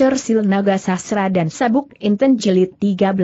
Cersil Naga Sasra dan Sabuk Inten Jelit 13.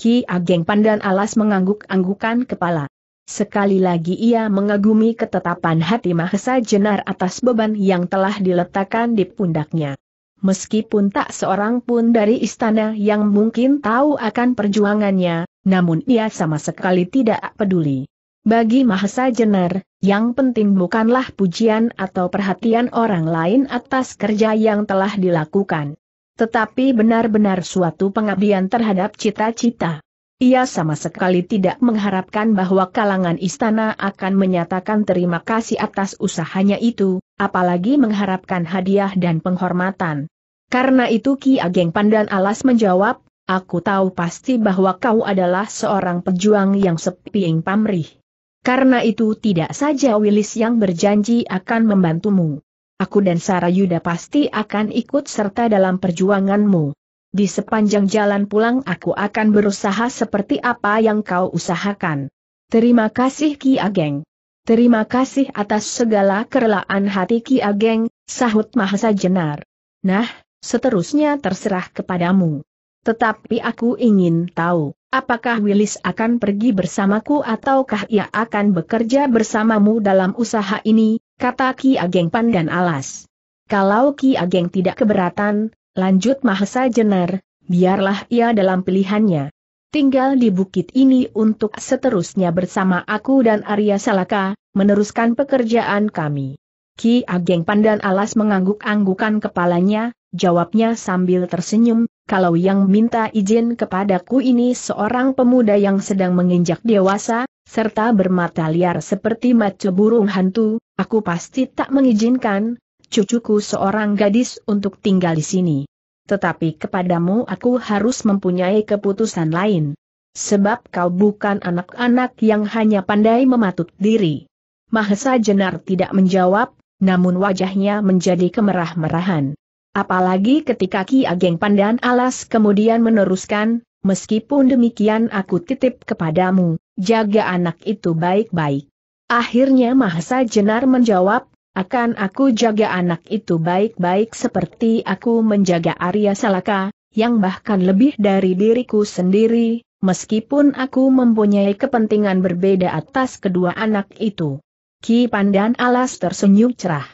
Ki Ageng Pandan Alas mengangguk-anggukan kepala. Sekali lagi ia mengagumi ketetapan hati Mahesa Jenar atas beban yang telah diletakkan di pundaknya. Meskipun tak seorang pun dari istana yang mungkin tahu akan perjuangannya, namun ia sama sekali tidak peduli. Bagi Mahesa Jenar, yang penting bukanlah pujian atau perhatian orang lain atas kerja yang telah dilakukan. Tetapi benar-benar suatu pengabdian terhadap cita-cita. Ia sama sekali tidak mengharapkan bahwa kalangan istana akan menyatakan terima kasih atas usahanya itu, apalagi mengharapkan hadiah dan penghormatan. Karena itu Ki Ageng Pandan Alas menjawab, Aku tahu pasti bahwa kau adalah seorang pejuang yang sepiing pamrih. Karena itu tidak saja Willis yang berjanji akan membantumu. Aku dan Sarah Yuda pasti akan ikut serta dalam perjuanganmu. Di sepanjang jalan pulang aku akan berusaha seperti apa yang kau usahakan. Terima kasih Ki Ageng. Terima kasih atas segala kerelaan hati Ki Ageng, sahut Mahasa Jenar. Nah, seterusnya terserah kepadamu. Tetapi aku ingin tahu, Apakah Willis akan pergi bersamaku ataukah ia akan bekerja bersamamu dalam usaha ini, kata Ki Ageng Pandan Alas. Kalau Ki Ageng tidak keberatan, lanjut Mahesa Jenar, biarlah ia dalam pilihannya. Tinggal di bukit ini untuk seterusnya bersama aku dan Arya Salaka, meneruskan pekerjaan kami. Ki Ageng Pandan Alas mengangguk-anggukan kepalanya, jawabnya sambil tersenyum, kalau yang minta izin kepadaku ini seorang pemuda yang sedang menginjak dewasa, serta bermata liar seperti mace burung hantu, aku pasti tak mengizinkan, cucuku seorang gadis untuk tinggal di sini. Tetapi kepadamu aku harus mempunyai keputusan lain. Sebab kau bukan anak-anak yang hanya pandai mematut diri. Mahesa Jenar tidak menjawab, namun wajahnya menjadi kemerah-merahan. Apalagi ketika Ki Ageng Pandan Alas kemudian meneruskan, meskipun demikian aku titip kepadamu, jaga anak itu baik-baik. Akhirnya Mahasa Jenar menjawab, akan aku jaga anak itu baik-baik seperti aku menjaga Arya Salaka, yang bahkan lebih dari diriku sendiri, meskipun aku mempunyai kepentingan berbeda atas kedua anak itu. Ki Pandan Alas tersenyum cerah.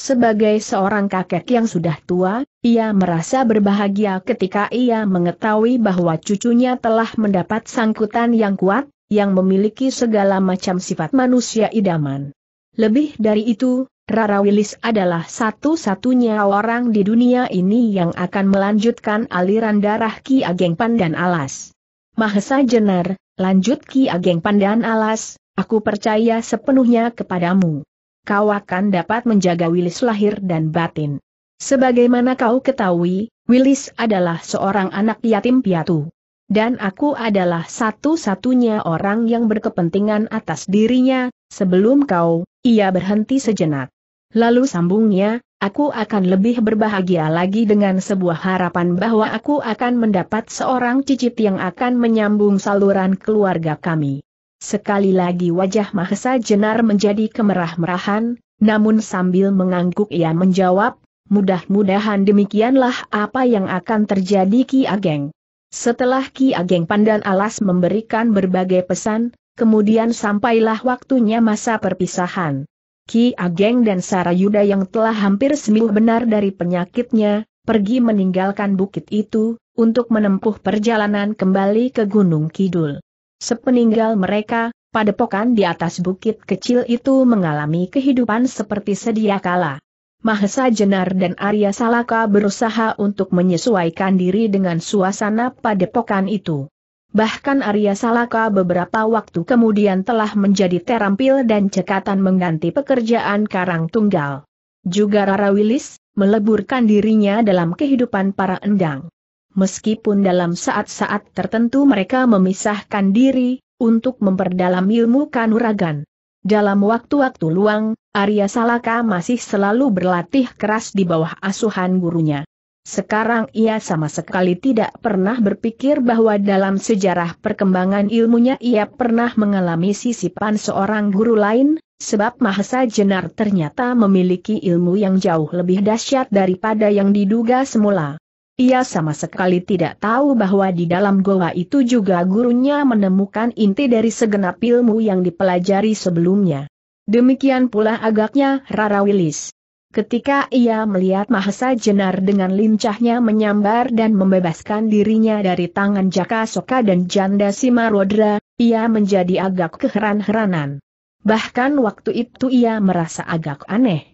Sebagai seorang kakek yang sudah tua, ia merasa berbahagia ketika ia mengetahui bahwa cucunya telah mendapat sangkutan yang kuat, yang memiliki segala macam sifat manusia idaman. Lebih dari itu, Rara Wilis adalah satu-satunya orang di dunia ini yang akan melanjutkan aliran darah Ki Ageng Pandan Alas. Mahesa Jenar, lanjut Ki Ageng Pandan Alas, aku percaya sepenuhnya kepadamu kau akan dapat menjaga Willis lahir dan batin. Sebagaimana kau ketahui, Willis adalah seorang anak yatim piatu. Dan aku adalah satu-satunya orang yang berkepentingan atas dirinya, sebelum kau, ia berhenti sejenak. Lalu sambungnya, aku akan lebih berbahagia lagi dengan sebuah harapan bahwa aku akan mendapat seorang cicit yang akan menyambung saluran keluarga kami. Sekali lagi wajah Mahesa Jenar menjadi kemerah-merahan, namun sambil mengangguk ia menjawab, mudah-mudahan demikianlah apa yang akan terjadi Ki Ageng. Setelah Ki Ageng Pandan Alas memberikan berbagai pesan, kemudian sampailah waktunya masa perpisahan. Ki Ageng dan Sarayuda yang telah hampir sembuh benar dari penyakitnya, pergi meninggalkan bukit itu, untuk menempuh perjalanan kembali ke Gunung Kidul. Sepeninggal mereka, padepokan di atas bukit kecil itu mengalami kehidupan seperti sedia kala. Mahesa Jenar dan Arya Salaka berusaha untuk menyesuaikan diri dengan suasana padepokan itu. Bahkan Arya Salaka beberapa waktu kemudian telah menjadi terampil dan cekatan mengganti pekerjaan Karang Tunggal. Juga Rara Wilis, meleburkan dirinya dalam kehidupan para endang meskipun dalam saat-saat tertentu mereka memisahkan diri, untuk memperdalam ilmu kanuragan. Dalam waktu-waktu luang, Arya Salaka masih selalu berlatih keras di bawah asuhan gurunya. Sekarang ia sama sekali tidak pernah berpikir bahwa dalam sejarah perkembangan ilmunya ia pernah mengalami sisipan seorang guru lain, sebab Mahesa Jenar ternyata memiliki ilmu yang jauh lebih dahsyat daripada yang diduga semula. Ia sama sekali tidak tahu bahwa di dalam goa itu juga gurunya menemukan inti dari segenap ilmu yang dipelajari sebelumnya. Demikian pula agaknya Rara Wilis. Ketika ia melihat Mahesa Jenar dengan lincahnya menyambar dan membebaskan dirinya dari tangan Jaka Soka dan Janda Simarodra, ia menjadi agak keheran-heranan. Bahkan waktu itu ia merasa agak aneh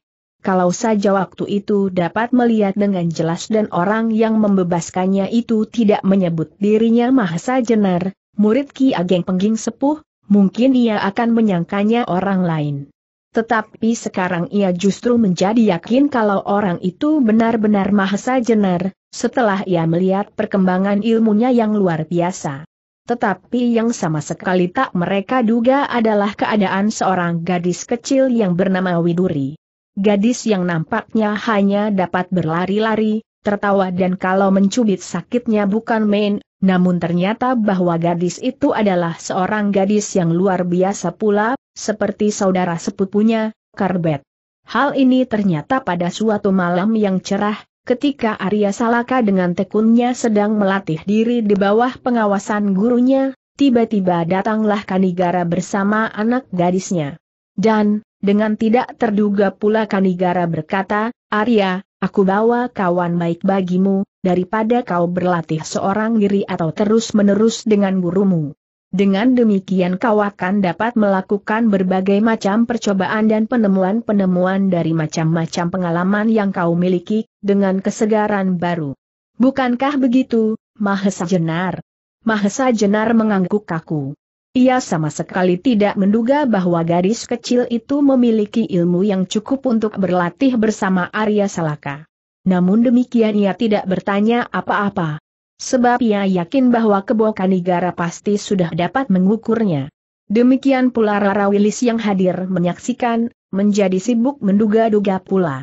kalau saja waktu itu dapat melihat dengan jelas dan orang yang membebaskannya itu tidak menyebut dirinya Mahasa Jenar, murid Ki Ageng Pengging Sepuh, mungkin ia akan menyangkanya orang lain. Tetapi sekarang ia justru menjadi yakin kalau orang itu benar-benar Mahasa Jenar, setelah ia melihat perkembangan ilmunya yang luar biasa. Tetapi yang sama sekali tak mereka duga adalah keadaan seorang gadis kecil yang bernama Widuri. Gadis yang nampaknya hanya dapat berlari-lari, tertawa dan kalau mencubit sakitnya bukan main, namun ternyata bahwa gadis itu adalah seorang gadis yang luar biasa pula, seperti saudara sepupunya, Karbet. Hal ini ternyata pada suatu malam yang cerah, ketika Arya Salaka dengan tekunnya sedang melatih diri di bawah pengawasan gurunya, tiba-tiba datanglah Kanigara bersama anak gadisnya. Dan, dengan tidak terduga pula Kanigara berkata, Arya, aku bawa kawan baik bagimu, daripada kau berlatih seorang diri atau terus-menerus dengan gurumu. Dengan demikian kau akan dapat melakukan berbagai macam percobaan dan penemuan-penemuan dari macam-macam pengalaman yang kau miliki, dengan kesegaran baru. Bukankah begitu, Mahesa Jenar? Mahesa Jenar mengangguk kaku. Ia sama sekali tidak menduga bahwa gadis kecil itu memiliki ilmu yang cukup untuk berlatih bersama Arya Salaka. Namun demikian ia tidak bertanya apa-apa. Sebab ia yakin bahwa Kebokanigara pasti sudah dapat mengukurnya. Demikian pula Rara Wilis yang hadir menyaksikan, menjadi sibuk menduga-duga pula.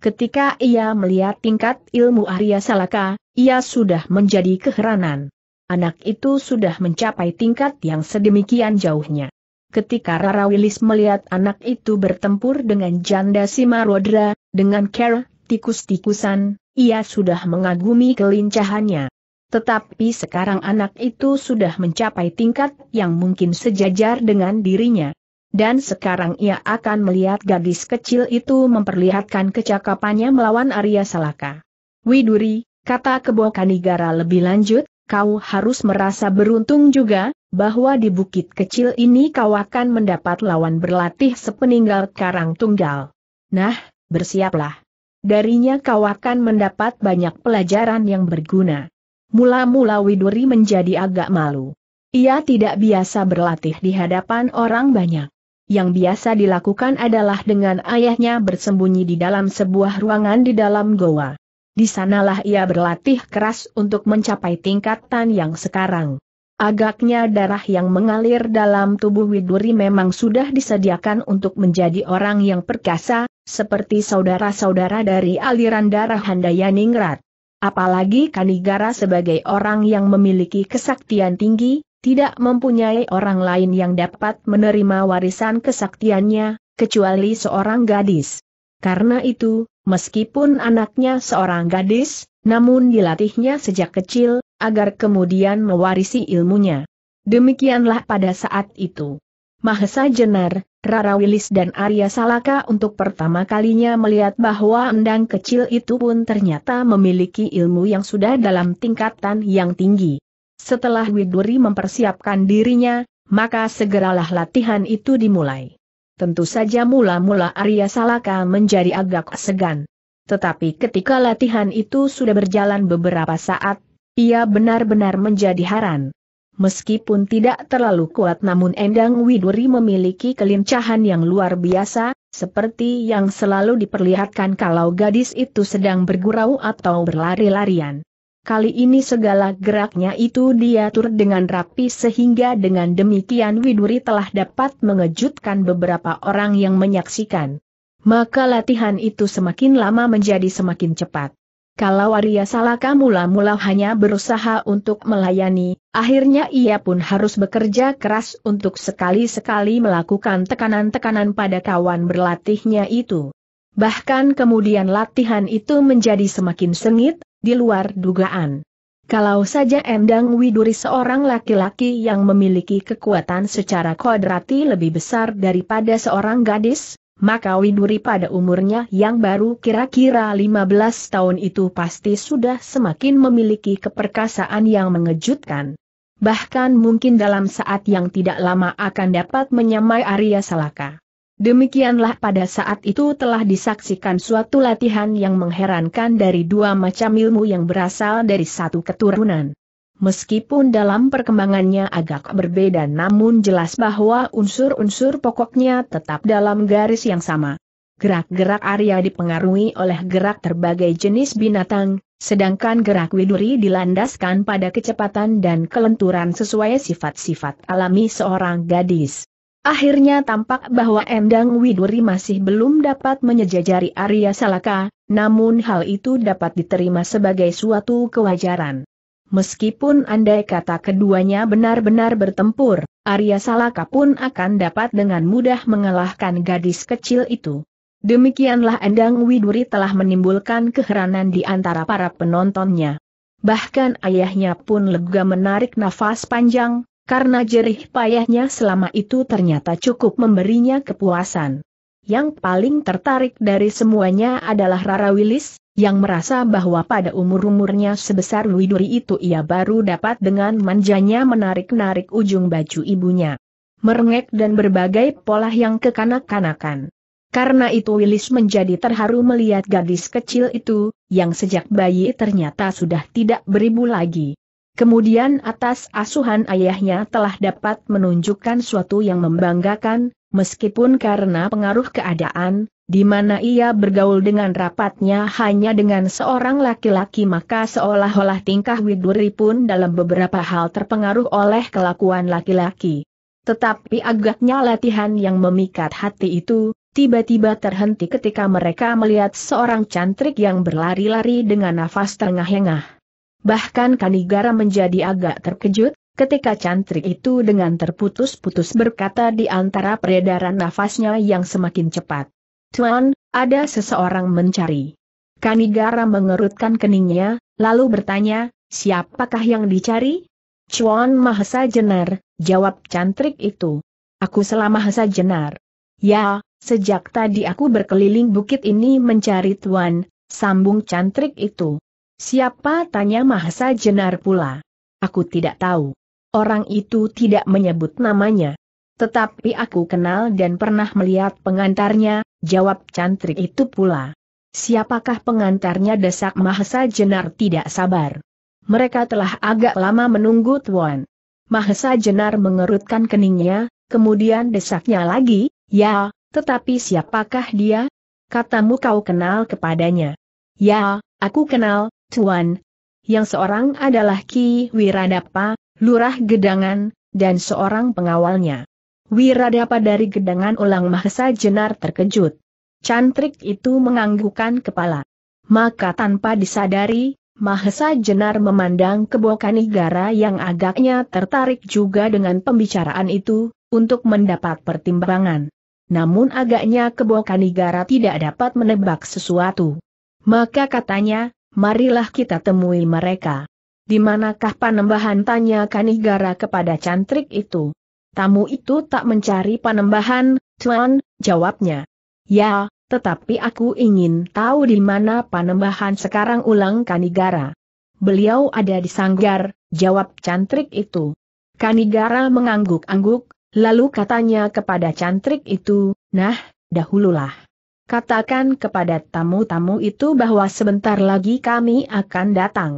Ketika ia melihat tingkat ilmu Arya Salaka, ia sudah menjadi keheranan. Anak itu sudah mencapai tingkat yang sedemikian jauhnya. Ketika Rara Willis melihat anak itu bertempur dengan janda Simarodra, dengan care, tikus-tikusan, ia sudah mengagumi kelincahannya. Tetapi sekarang anak itu sudah mencapai tingkat yang mungkin sejajar dengan dirinya. Dan sekarang ia akan melihat gadis kecil itu memperlihatkan kecakapannya melawan Arya Salaka. Widuri, kata Kebo Kanigara lebih lanjut, kau harus merasa beruntung juga, bahwa di bukit kecil ini kau akan mendapat lawan berlatih sepeninggal karang tunggal. Nah, bersiaplah. Darinya kau akan mendapat banyak pelajaran yang berguna. Mula-mula Widuri menjadi agak malu. Ia tidak biasa berlatih di hadapan orang banyak. Yang biasa dilakukan adalah dengan ayahnya bersembunyi di dalam sebuah ruangan di dalam goa. Di sanalah ia berlatih keras untuk mencapai tingkatan yang sekarang. Agaknya darah yang mengalir dalam tubuh Widuri memang sudah disediakan untuk menjadi orang yang perkasa, seperti saudara-saudara dari aliran darah Handayaningrat. Apalagi Kanigara sebagai orang yang memiliki kesaktian tinggi, tidak mempunyai orang lain yang dapat menerima warisan kesaktiannya, kecuali seorang gadis. Karena itu, meskipun anaknya seorang gadis, namun dilatihnya sejak kecil, agar kemudian mewarisi ilmunya. Demikianlah pada saat itu. Mahesa Jenar, Rara Wilis dan Arya Salaka untuk pertama kalinya melihat bahwa endang kecil itu pun ternyata memiliki ilmu yang sudah dalam tingkatan yang tinggi. Setelah Widuri mempersiapkan dirinya, maka segeralah latihan itu dimulai. Tentu saja mula-mula Arya Salaka menjadi agak segan. Tetapi ketika latihan itu sudah berjalan beberapa saat, ia benar-benar menjadi haran. Meskipun tidak terlalu kuat namun Endang Widuri memiliki kelincahan yang luar biasa, seperti yang selalu diperlihatkan kalau gadis itu sedang bergurau atau berlari-larian. Kali ini segala geraknya itu diatur dengan rapi sehingga dengan demikian Widuri telah dapat mengejutkan beberapa orang yang menyaksikan. Maka latihan itu semakin lama menjadi semakin cepat. Kalau Arya Salaka mula-mula hanya berusaha untuk melayani, akhirnya ia pun harus bekerja keras untuk sekali-sekali melakukan tekanan-tekanan pada kawan berlatihnya itu. Bahkan kemudian latihan itu menjadi semakin sengit, di luar dugaan. Kalau saja Endang Widuri seorang laki-laki yang memiliki kekuatan secara kodrati lebih besar daripada seorang gadis, maka Widuri pada umurnya yang baru kira-kira 15 tahun itu pasti sudah semakin memiliki keperkasaan yang mengejutkan. Bahkan mungkin dalam saat yang tidak lama akan dapat menyamai Arya Salaka. Demikianlah pada saat itu telah disaksikan suatu latihan yang mengherankan dari dua macam ilmu yang berasal dari satu keturunan. Meskipun dalam perkembangannya agak berbeda namun jelas bahwa unsur-unsur pokoknya tetap dalam garis yang sama. Gerak-gerak Arya dipengaruhi oleh gerak berbagai jenis binatang, sedangkan gerak Widuri dilandaskan pada kecepatan dan kelenturan sesuai sifat-sifat alami seorang gadis. Akhirnya tampak bahwa Endang Widuri masih belum dapat menyejajari Arya Salaka, namun hal itu dapat diterima sebagai suatu kewajaran. Meskipun andai kata keduanya benar-benar bertempur, Arya Salaka pun akan dapat dengan mudah mengalahkan gadis kecil itu. Demikianlah Endang Widuri telah menimbulkan keheranan di antara para penontonnya. Bahkan ayahnya pun lega menarik nafas panjang, karena jerih payahnya selama itu ternyata cukup memberinya kepuasan. Yang paling tertarik dari semuanya adalah Rara Willis, yang merasa bahwa pada umur-umurnya sebesar Widuri itu ia baru dapat dengan manjanya menarik-narik ujung baju ibunya. Merengek dan berbagai pola yang kekanak-kanakan. Karena itu Willis menjadi terharu melihat gadis kecil itu, yang sejak bayi ternyata sudah tidak beribu lagi. Kemudian atas asuhan ayahnya telah dapat menunjukkan suatu yang membanggakan, meskipun karena pengaruh keadaan, di mana ia bergaul dengan rapatnya hanya dengan seorang laki-laki maka seolah-olah tingkah Widuri pun dalam beberapa hal terpengaruh oleh kelakuan laki-laki. Tetapi agaknya latihan yang memikat hati itu, tiba-tiba terhenti ketika mereka melihat seorang cantrik yang berlari-lari dengan nafas terengah-engah. Bahkan Kanigara menjadi agak terkejut, ketika cantrik itu dengan terputus-putus berkata di antara peredaran nafasnya yang semakin cepat. Tuan, ada seseorang mencari. Kanigara mengerutkan keningnya, lalu bertanya, siapakah yang dicari? Chuan Mahasa Jenar, jawab cantrik itu. Aku selama Mahasa Jenar. Ya, sejak tadi aku berkeliling bukit ini mencari Tuan, sambung cantrik itu. Siapa tanya Mahesa Jenar pula? Aku tidak tahu. Orang itu tidak menyebut namanya. Tetapi aku kenal dan pernah melihat pengantarnya, jawab cantrik itu pula. Siapakah pengantarnya desak Mahesa Jenar tidak sabar. Mereka telah agak lama menunggu Tuan. Mahesa Jenar mengerutkan keningnya, kemudian desaknya lagi, ya, tetapi siapakah dia? Katamu kau kenal kepadanya. Ya, aku kenal, Tuan, yang seorang adalah Ki Wiradapa, Lurah Gedangan, dan seorang pengawalnya. Wiradapa dari Gedangan Ulang Mahesa Jenar terkejut. Cantrik itu menganggukkan kepala. Maka tanpa disadari, Mahesa Jenar memandang kebokan negara yang agaknya tertarik juga dengan pembicaraan itu, untuk mendapat pertimbangan. Namun agaknya negara tidak dapat menebak sesuatu. Maka katanya, marilah kita temui mereka. Di manakah panembahan tanya Kanigara kepada cantrik itu? Tamu itu tak mencari panembahan, Tuan, jawabnya. Ya, tetapi aku ingin tahu di mana panembahan sekarang ulang Kanigara. Beliau ada di sanggar, jawab cantrik itu. Kanigara mengangguk-angguk, lalu katanya kepada cantrik itu, nah, dahululah. Katakan kepada tamu-tamu itu bahwa sebentar lagi kami akan datang.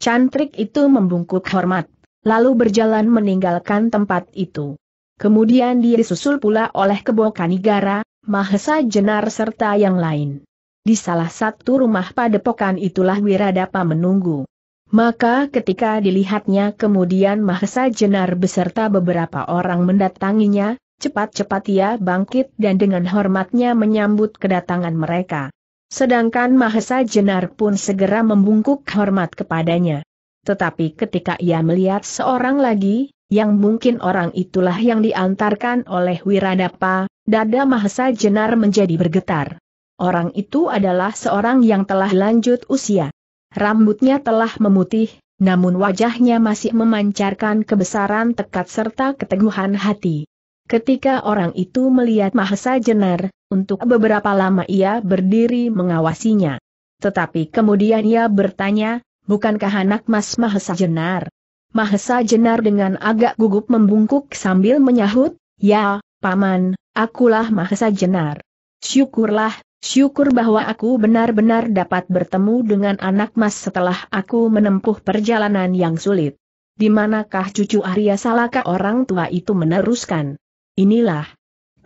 Cantrik itu membungkuk hormat, lalu berjalan meninggalkan tempat itu. Kemudian dia disusul pula oleh Kebo Kanigara, Mahesa Jenar serta yang lain. Di salah satu rumah padepokan itulah Wiradapa menunggu. Maka ketika dilihatnya kemudian Mahesa Jenar beserta beberapa orang mendatanginya, cepat-cepat ia bangkit dan dengan hormatnya menyambut kedatangan mereka. Sedangkan Mahesa Jenar pun segera membungkuk hormat kepadanya. Tetapi ketika ia melihat seorang lagi, yang mungkin orang itulah yang diantarkan oleh Wiradapa, dada Mahesa Jenar menjadi bergetar. Orang itu adalah seorang yang telah lanjut usia. Rambutnya telah memutih, namun wajahnya masih memancarkan kebesaran tekad serta keteguhan hati. Ketika orang itu melihat Mahesa Jenar, untuk beberapa lama ia berdiri mengawasinya. Tetapi kemudian ia bertanya, bukankah anak Mas Mahesa Jenar? Mahesa Jenar dengan agak gugup membungkuk sambil menyahut, ya, paman, akulah Mahesa Jenar. Syukurlah, syukur bahwa aku benar-benar dapat bertemu dengan anak Mas setelah aku menempuh perjalanan yang sulit. Di manakah cucu Arya Salaka orang tua itu meneruskan? Inilah.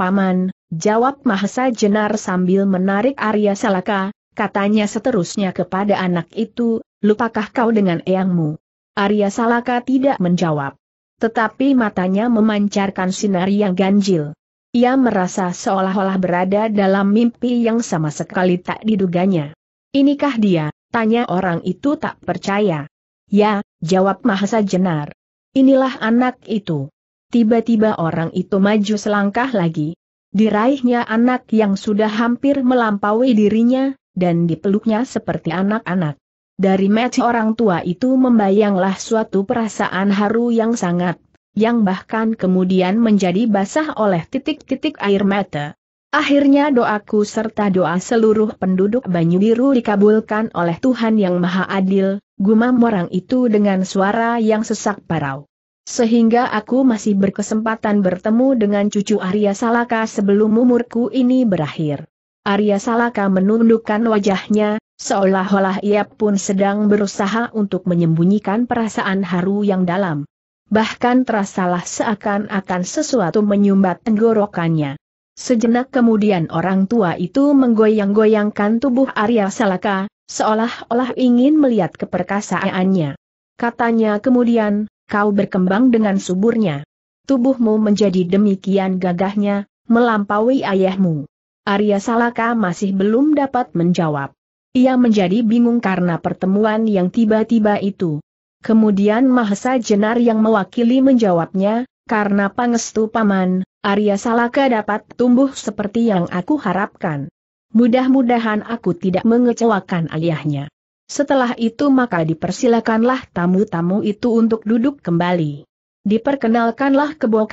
Paman, jawab Mahesa Jenar sambil menarik Arya Salaka, katanya seterusnya kepada anak itu, lupakah kau dengan eyangmu? Arya Salaka tidak menjawab. Tetapi matanya memancarkan sinar yang ganjil. Ia merasa seolah-olah berada dalam mimpi yang sama sekali tak diduganya. Inikah dia? Tanya orang itu tak percaya. Ya, jawab Mahesa Jenar. Inilah anak itu. Tiba-tiba orang itu maju selangkah lagi. Diraihnya anak yang sudah hampir melampaui dirinya, dan dipeluknya seperti anak-anak. Dari match orang tua itu membayanglah suatu perasaan haru yang sangat, yang bahkan kemudian menjadi basah oleh titik-titik air mata. Akhirnya doaku serta doa seluruh penduduk Banyu Biru dikabulkan oleh Tuhan Yang Maha Adil, gumam orang itu dengan suara yang sesak parau sehingga aku masih berkesempatan bertemu dengan cucu Arya Salaka sebelum umurku ini berakhir. Arya Salaka menundukkan wajahnya, seolah-olah ia pun sedang berusaha untuk menyembunyikan perasaan haru yang dalam. Bahkan terasalah seakan-akan sesuatu menyumbat tenggorokannya. Sejenak kemudian orang tua itu menggoyang-goyangkan tubuh Arya Salaka, seolah-olah ingin melihat keperkasaannya. Katanya kemudian, kau berkembang dengan suburnya. Tubuhmu menjadi demikian gagahnya, melampaui ayahmu. Arya Salaka masih belum dapat menjawab. Ia menjadi bingung karena pertemuan yang tiba-tiba itu. Kemudian Mahesa Jenar yang mewakili menjawabnya, karena pangestu paman, Arya Salaka dapat tumbuh seperti yang aku harapkan. Mudah-mudahan aku tidak mengecewakan ayahnya. Setelah itu maka dipersilakanlah tamu-tamu itu untuk duduk kembali. Diperkenalkanlah kebo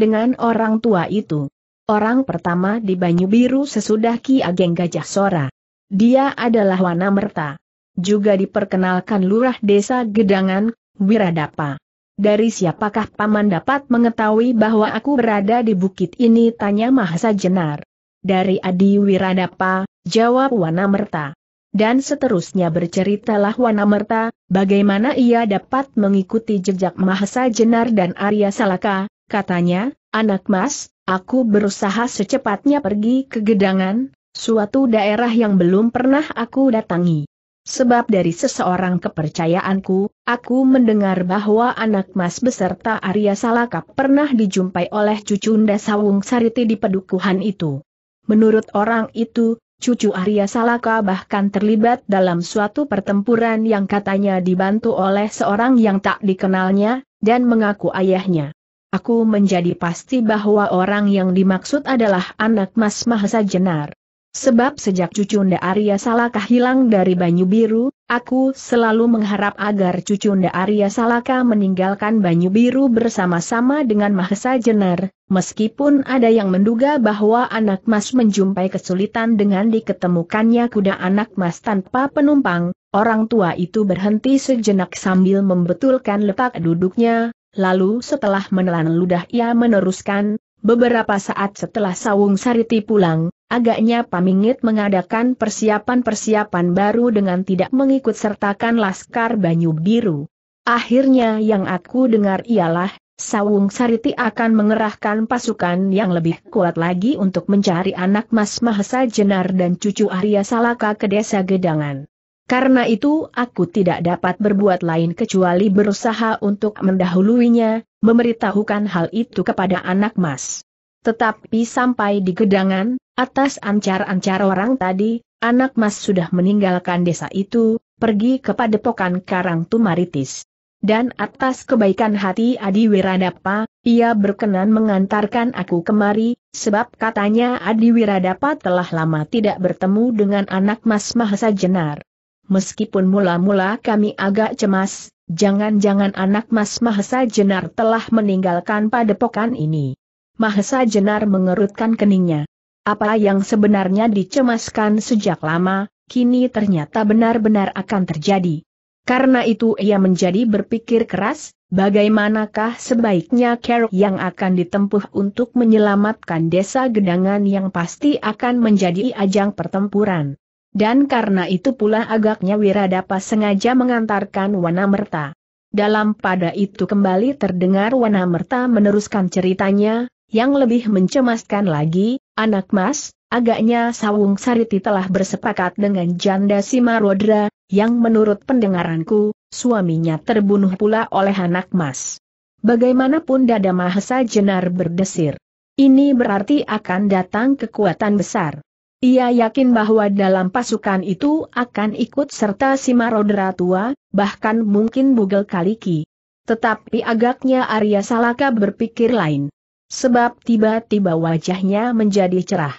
dengan orang tua itu. Orang pertama di Banyu Biru sesudah Ki Ageng Gajah Sora. Dia adalah Wana Merta. Juga diperkenalkan Lurah Desa Gedangan, Wiradapa. Dari siapakah Paman dapat mengetahui bahwa aku berada di bukit ini tanya Mahasa Jenar. Dari Adi Wiradapa, jawab Wana Merta dan seterusnya berceritalah Wanamerta, bagaimana ia dapat mengikuti jejak Mahasa Jenar dan Arya Salaka, katanya, anak mas, aku berusaha secepatnya pergi ke Gedangan, suatu daerah yang belum pernah aku datangi. Sebab dari seseorang kepercayaanku, aku mendengar bahwa anak mas beserta Arya Salaka pernah dijumpai oleh cucunda Sawung Sariti di pedukuhan itu. Menurut orang itu, cucu Arya Salaka bahkan terlibat dalam suatu pertempuran yang katanya dibantu oleh seorang yang tak dikenalnya, dan mengaku ayahnya. Aku menjadi pasti bahwa orang yang dimaksud adalah anak Mas Mahasa Jenar. Sebab sejak Cucunda Arya Salaka hilang dari Banyu Biru, aku selalu mengharap agar Cucunda Arya Salaka meninggalkan Banyu Biru bersama-sama dengan Mahesa Jenner, meskipun ada yang menduga bahwa anak mas menjumpai kesulitan dengan diketemukannya kuda anak mas tanpa penumpang, orang tua itu berhenti sejenak sambil membetulkan letak duduknya, Lalu setelah menelan ludah ia meneruskan, Beberapa saat setelah Sawung Sariti pulang, agaknya Pamingit mengadakan persiapan-persiapan baru dengan tidak mengikut sertakan Laskar Banyu Biru. Akhirnya yang aku dengar ialah, Sawung Sariti akan mengerahkan pasukan yang lebih kuat lagi untuk mencari anak Mas Mahesa Jenar dan cucu Arya Salaka ke desa Gedangan. Karena itu aku tidak dapat berbuat lain kecuali berusaha untuk mendahuluinya, memberitahukan hal itu kepada anak mas. Tetapi sampai di gedangan, atas ancar-ancar orang tadi, anak mas sudah meninggalkan desa itu, pergi ke padepokan Karang Tumaritis. Dan atas kebaikan hati Adi Wiradapa, ia berkenan mengantarkan aku kemari, sebab katanya Adi Wiradapa telah lama tidak bertemu dengan anak Mas Mahasa Jenar. Meskipun mula-mula kami agak cemas, Jangan-jangan anak Mas Mahesa Jenar telah meninggalkan padepokan ini. Mahesa Jenar mengerutkan keningnya. Apa yang sebenarnya dicemaskan sejak lama, kini ternyata benar-benar akan terjadi. Karena itu ia menjadi berpikir keras, bagaimanakah sebaiknya Carol yang akan ditempuh untuk menyelamatkan desa gedangan yang pasti akan menjadi ajang pertempuran. Dan karena itu pula agaknya Wiradapa sengaja mengantarkan Wanamerta. Dalam pada itu kembali terdengar Wanamerta meneruskan ceritanya, yang lebih mencemaskan lagi, anak mas, agaknya Sawung Sariti telah bersepakat dengan janda Simarodra, yang menurut pendengaranku, suaminya terbunuh pula oleh anak mas. Bagaimanapun dada Mahesa Jenar berdesir. Ini berarti akan datang kekuatan besar. Ia yakin bahwa dalam pasukan itu akan ikut serta si marodera tua, bahkan mungkin Bugel Kaliki. Tetapi agaknya Arya Salaka berpikir lain. Sebab tiba-tiba wajahnya menjadi cerah.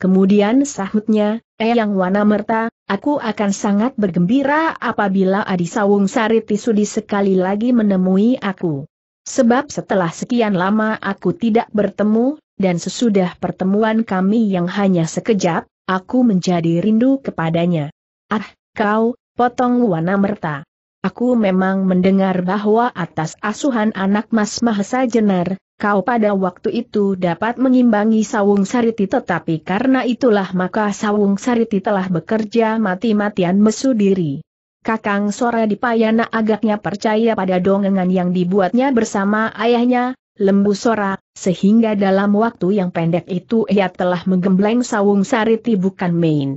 Kemudian sahutnya, Eyang eh, Wana Merta, aku akan sangat bergembira apabila Adi Sawung Sariti Sudi sekali lagi menemui aku. Sebab setelah sekian lama aku tidak bertemu, dan sesudah pertemuan kami yang hanya sekejap, aku menjadi rindu kepadanya. Ah, kau, potong Wana Merta. Aku memang mendengar bahwa atas asuhan anak Mas Mahesa Jenar, kau pada waktu itu dapat mengimbangi Sawung Sariti tetapi karena itulah maka Sawung Sariti telah bekerja mati-matian mesu diri. Kakang Sora Dipayana agaknya percaya pada dongengan yang dibuatnya bersama ayahnya, Lembu Sora, sehingga dalam waktu yang pendek itu ia telah menggembleng sawung sariti bukan main.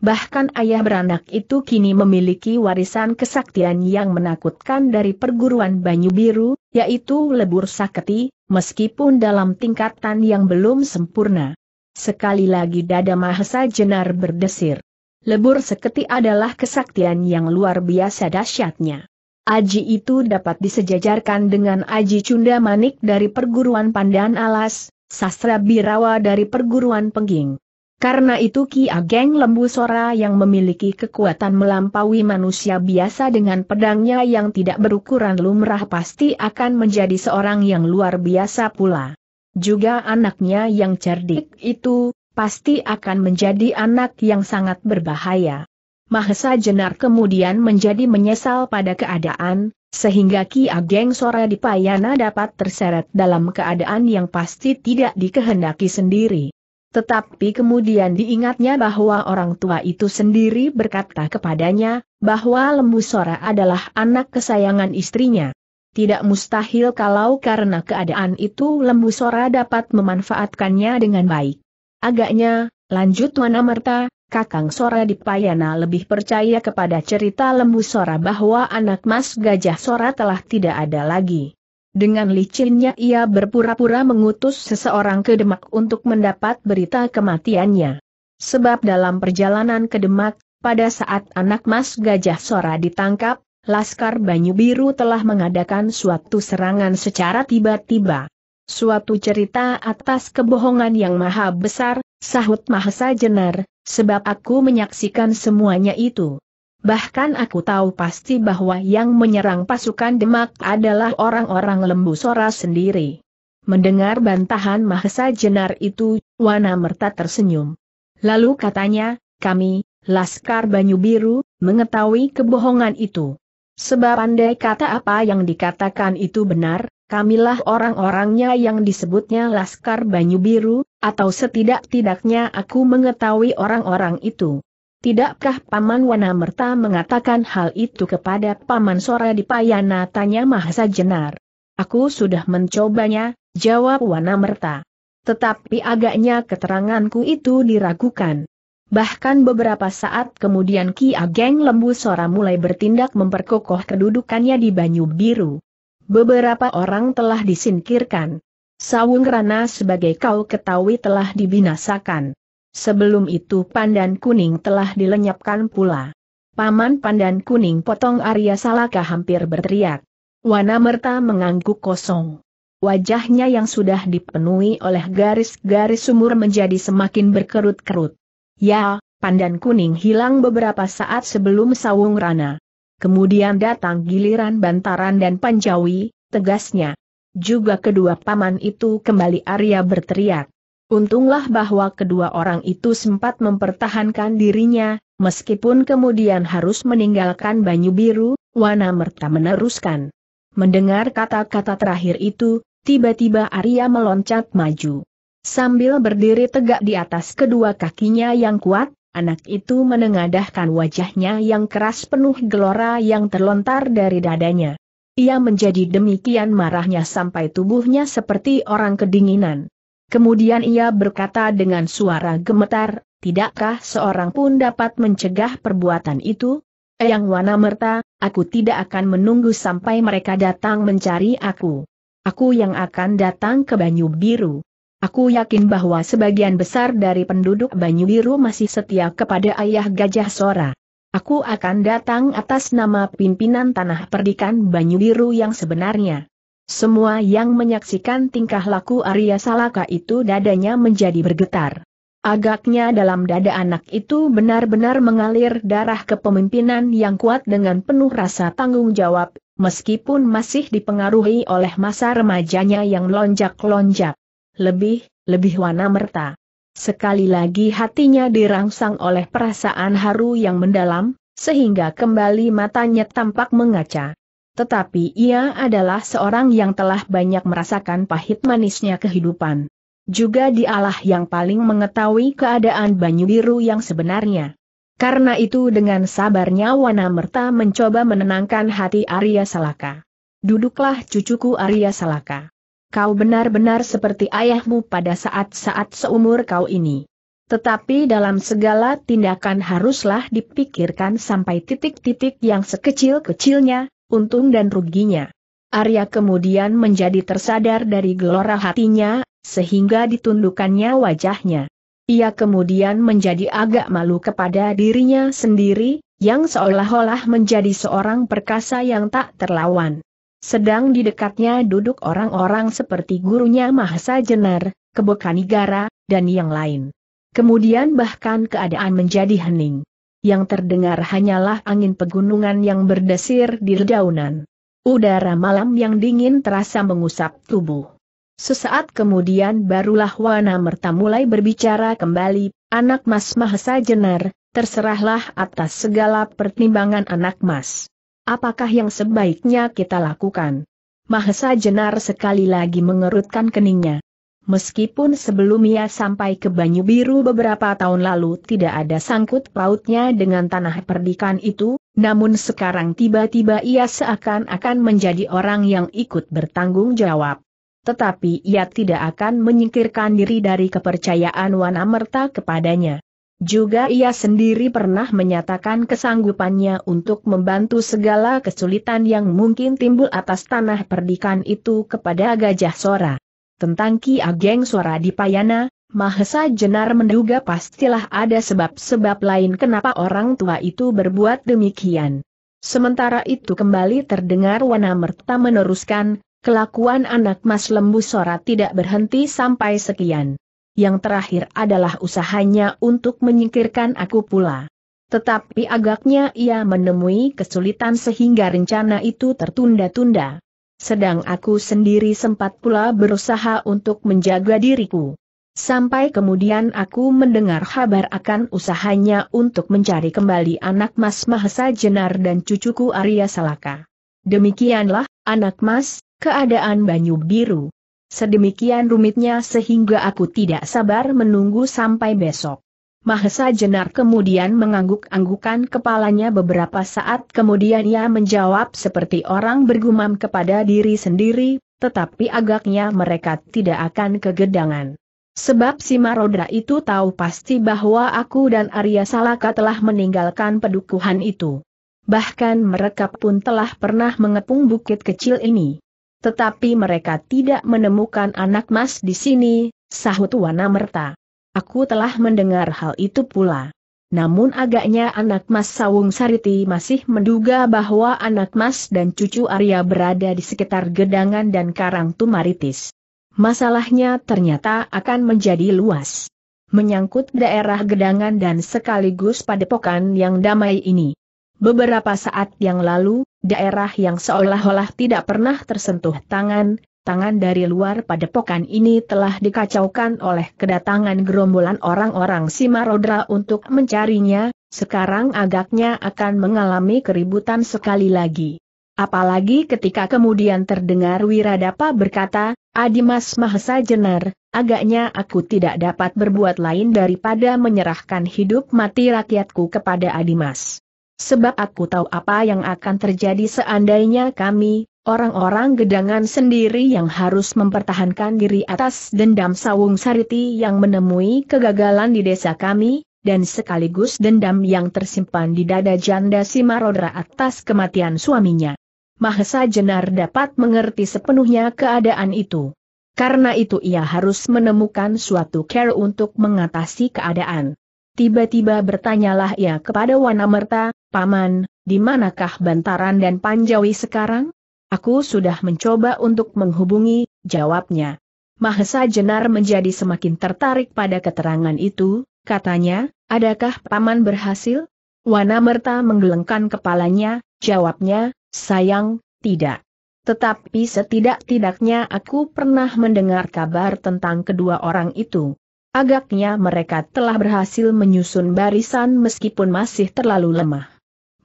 Bahkan ayah beranak itu kini memiliki warisan kesaktian yang menakutkan dari perguruan Banyu Biru, yaitu lebur saketi, meskipun dalam tingkatan yang belum sempurna. Sekali lagi dada Mahesa Jenar berdesir. Lebur seketi adalah kesaktian yang luar biasa dahsyatnya. Aji itu dapat disejajarkan dengan Aji Cunda Manik dari perguruan Pandan Alas, Sastra Birawa dari perguruan Pengging. Karena itu Ki Ageng Lembu Sora yang memiliki kekuatan melampaui manusia biasa dengan pedangnya yang tidak berukuran lumrah pasti akan menjadi seorang yang luar biasa pula. Juga anaknya yang cerdik itu, pasti akan menjadi anak yang sangat berbahaya. Mahesa Jenar kemudian menjadi menyesal pada keadaan, sehingga Ki Ageng Sora di Payana dapat terseret dalam keadaan yang pasti tidak dikehendaki sendiri. Tetapi kemudian diingatnya bahwa orang tua itu sendiri berkata kepadanya, bahwa Lembu Sora adalah anak kesayangan istrinya. Tidak mustahil kalau karena keadaan itu Lembu Sora dapat memanfaatkannya dengan baik. Agaknya, lanjut Wana Merta, Kakang Sora di Payana lebih percaya kepada cerita lembu Sora bahwa anak mas gajah Sora telah tidak ada lagi. Dengan licinnya ia berpura-pura mengutus seseorang ke Demak untuk mendapat berita kematiannya. Sebab dalam perjalanan ke Demak, pada saat anak mas gajah Sora ditangkap, Laskar Banyu Biru telah mengadakan suatu serangan secara tiba-tiba. Suatu cerita atas kebohongan yang maha besar, sahut Mahesa Jenar, sebab aku menyaksikan semuanya itu. Bahkan aku tahu pasti bahwa yang menyerang pasukan Demak adalah orang-orang lembu Sora sendiri. Mendengar bantahan Mahesa Jenar itu, Wana Merta tersenyum. Lalu katanya, kami, Laskar Banyu Biru, mengetahui kebohongan itu. Sebab andai kata apa yang dikatakan itu benar, kamilah orang-orangnya yang disebutnya Laskar Banyu Biru, atau setidak-tidaknya aku mengetahui orang-orang itu. Tidakkah Paman Wanamerta mengatakan hal itu kepada Paman Sora di Payana tanya Mahasa Jenar. Aku sudah mencobanya, jawab Wanamerta. Tetapi agaknya keteranganku itu diragukan. Bahkan beberapa saat kemudian Ki Ageng Lembu Sora mulai bertindak memperkokoh kedudukannya di Banyu Biru. Beberapa orang telah disingkirkan. Sawung Rana sebagai kau ketahui telah dibinasakan. Sebelum itu Pandan Kuning telah dilenyapkan pula. Paman Pandan Kuning potong Arya Salaka hampir berteriak. Wana Merta mengangguk kosong. Wajahnya yang sudah dipenuhi oleh garis-garis sumur menjadi semakin berkerut-kerut. Ya, Pandan Kuning hilang beberapa saat sebelum Sawung Rana. Kemudian datang giliran Bantaran dan Panjawi, tegasnya. Juga kedua paman itu kembali Arya berteriak. Untunglah bahwa kedua orang itu sempat mempertahankan dirinya, meskipun kemudian harus meninggalkan Banyu Biru, Wana Merta meneruskan. Mendengar kata-kata terakhir itu, tiba-tiba Arya meloncat maju. Sambil berdiri tegak di atas kedua kakinya yang kuat, Anak itu menengadahkan wajahnya yang keras penuh gelora yang terlontar dari dadanya. Ia menjadi demikian marahnya sampai tubuhnya seperti orang kedinginan. Kemudian ia berkata dengan suara gemetar, Tidakkah seorang pun dapat mencegah perbuatan itu? Yang Wana Merta, aku tidak akan menunggu sampai mereka datang mencari aku. Aku yang akan datang ke Banyu Biru. Aku yakin bahwa sebagian besar dari penduduk Banyu Biru masih setia kepada ayah Gajah Sora. Aku akan datang atas nama pimpinan tanah perdikan Banyu Biru yang sebenarnya. Semua yang menyaksikan tingkah laku Arya Salaka itu dadanya menjadi bergetar. Agaknya dalam dada anak itu benar-benar mengalir darah kepemimpinan yang kuat dengan penuh rasa tanggung jawab, meskipun masih dipengaruhi oleh masa remajanya yang lonjak-lonjak lebih, lebih wana merta. Sekali lagi hatinya dirangsang oleh perasaan haru yang mendalam, sehingga kembali matanya tampak mengaca. Tetapi ia adalah seorang yang telah banyak merasakan pahit manisnya kehidupan. Juga dialah yang paling mengetahui keadaan Banyu Biru yang sebenarnya. Karena itu dengan sabarnya Wana Merta mencoba menenangkan hati Arya Salaka. Duduklah cucuku Arya Salaka kau benar-benar seperti ayahmu pada saat-saat seumur kau ini. Tetapi dalam segala tindakan haruslah dipikirkan sampai titik-titik yang sekecil-kecilnya, untung dan ruginya. Arya kemudian menjadi tersadar dari gelora hatinya, sehingga ditundukannya wajahnya. Ia kemudian menjadi agak malu kepada dirinya sendiri, yang seolah-olah menjadi seorang perkasa yang tak terlawan. Sedang di dekatnya duduk orang-orang seperti gurunya Mahasa Jenar, Kebokanigara, dan yang lain. Kemudian bahkan keadaan menjadi hening. Yang terdengar hanyalah angin pegunungan yang berdesir di dedaunan. Udara malam yang dingin terasa mengusap tubuh. Sesaat kemudian barulah Wana Merta mulai berbicara kembali, anak mas Mahasa Jenar, terserahlah atas segala pertimbangan anak mas. Apakah yang sebaiknya kita lakukan? Mahesa Jenar sekali lagi mengerutkan keningnya. Meskipun sebelum ia sampai ke Banyu Biru beberapa tahun lalu tidak ada sangkut pautnya dengan tanah perdikan itu, namun sekarang tiba-tiba ia seakan-akan menjadi orang yang ikut bertanggung jawab. Tetapi ia tidak akan menyingkirkan diri dari kepercayaan Wanamerta kepadanya. Juga ia sendiri pernah menyatakan kesanggupannya untuk membantu segala kesulitan yang mungkin timbul atas tanah perdikan itu kepada Gajah Sora. Tentang Ki Ageng Sora di Payana, Mahesa Jenar menduga pastilah ada sebab-sebab lain kenapa orang tua itu berbuat demikian. Sementara itu kembali terdengar Wana Merta meneruskan, kelakuan anak Mas Lembu Sora tidak berhenti sampai sekian yang terakhir adalah usahanya untuk menyingkirkan aku pula. Tetapi agaknya ia menemui kesulitan sehingga rencana itu tertunda-tunda. Sedang aku sendiri sempat pula berusaha untuk menjaga diriku. Sampai kemudian aku mendengar kabar akan usahanya untuk mencari kembali anak Mas Mahesa Jenar dan cucuku Arya Salaka. Demikianlah, anak Mas, keadaan Banyu Biru. Sedemikian rumitnya sehingga aku tidak sabar menunggu sampai besok. Mahesa Jenar kemudian mengangguk-anggukan kepalanya beberapa saat kemudian ia menjawab seperti orang bergumam kepada diri sendiri, tetapi agaknya mereka tidak akan kegedangan. Sebab si Marodra itu tahu pasti bahwa aku dan Arya Salaka telah meninggalkan pedukuhan itu. Bahkan mereka pun telah pernah mengepung bukit kecil ini. Tetapi mereka tidak menemukan anak mas di sini, sahut Wana Merta. Aku telah mendengar hal itu pula. Namun agaknya anak mas Sawung Sariti masih menduga bahwa anak mas dan cucu Arya berada di sekitar Gedangan dan Karang Tumaritis. Masalahnya ternyata akan menjadi luas menyangkut daerah gedangan dan sekaligus padepokan yang damai ini. Beberapa saat yang lalu, daerah yang seolah-olah tidak pernah tersentuh tangan, tangan dari luar padepokan ini telah dikacaukan oleh kedatangan gerombolan orang-orang Simarodra untuk mencarinya, sekarang agaknya akan mengalami keributan sekali lagi. Apalagi ketika kemudian terdengar Wiradapa berkata, Adimas Mahesa Jenar, agaknya aku tidak dapat berbuat lain daripada menyerahkan hidup mati rakyatku kepada Adimas. Sebab aku tahu apa yang akan terjadi seandainya kami, orang-orang gedangan sendiri yang harus mempertahankan diri atas dendam Sawung Sariti yang menemui kegagalan di desa kami, dan sekaligus dendam yang tersimpan di dada janda Simarodra atas kematian suaminya. Mahesa Jenar dapat mengerti sepenuhnya keadaan itu. Karena itu ia harus menemukan suatu care untuk mengatasi keadaan. Tiba-tiba bertanyalah ia kepada Wanamerta, Paman, di manakah Bantaran dan Panjawi sekarang? Aku sudah mencoba untuk menghubungi, jawabnya. Mahesa Jenar menjadi semakin tertarik pada keterangan itu, katanya, adakah Paman berhasil? Wanamerta menggelengkan kepalanya, jawabnya, sayang, tidak. Tetapi setidak-tidaknya aku pernah mendengar kabar tentang kedua orang itu. Agaknya mereka telah berhasil menyusun barisan meskipun masih terlalu lemah.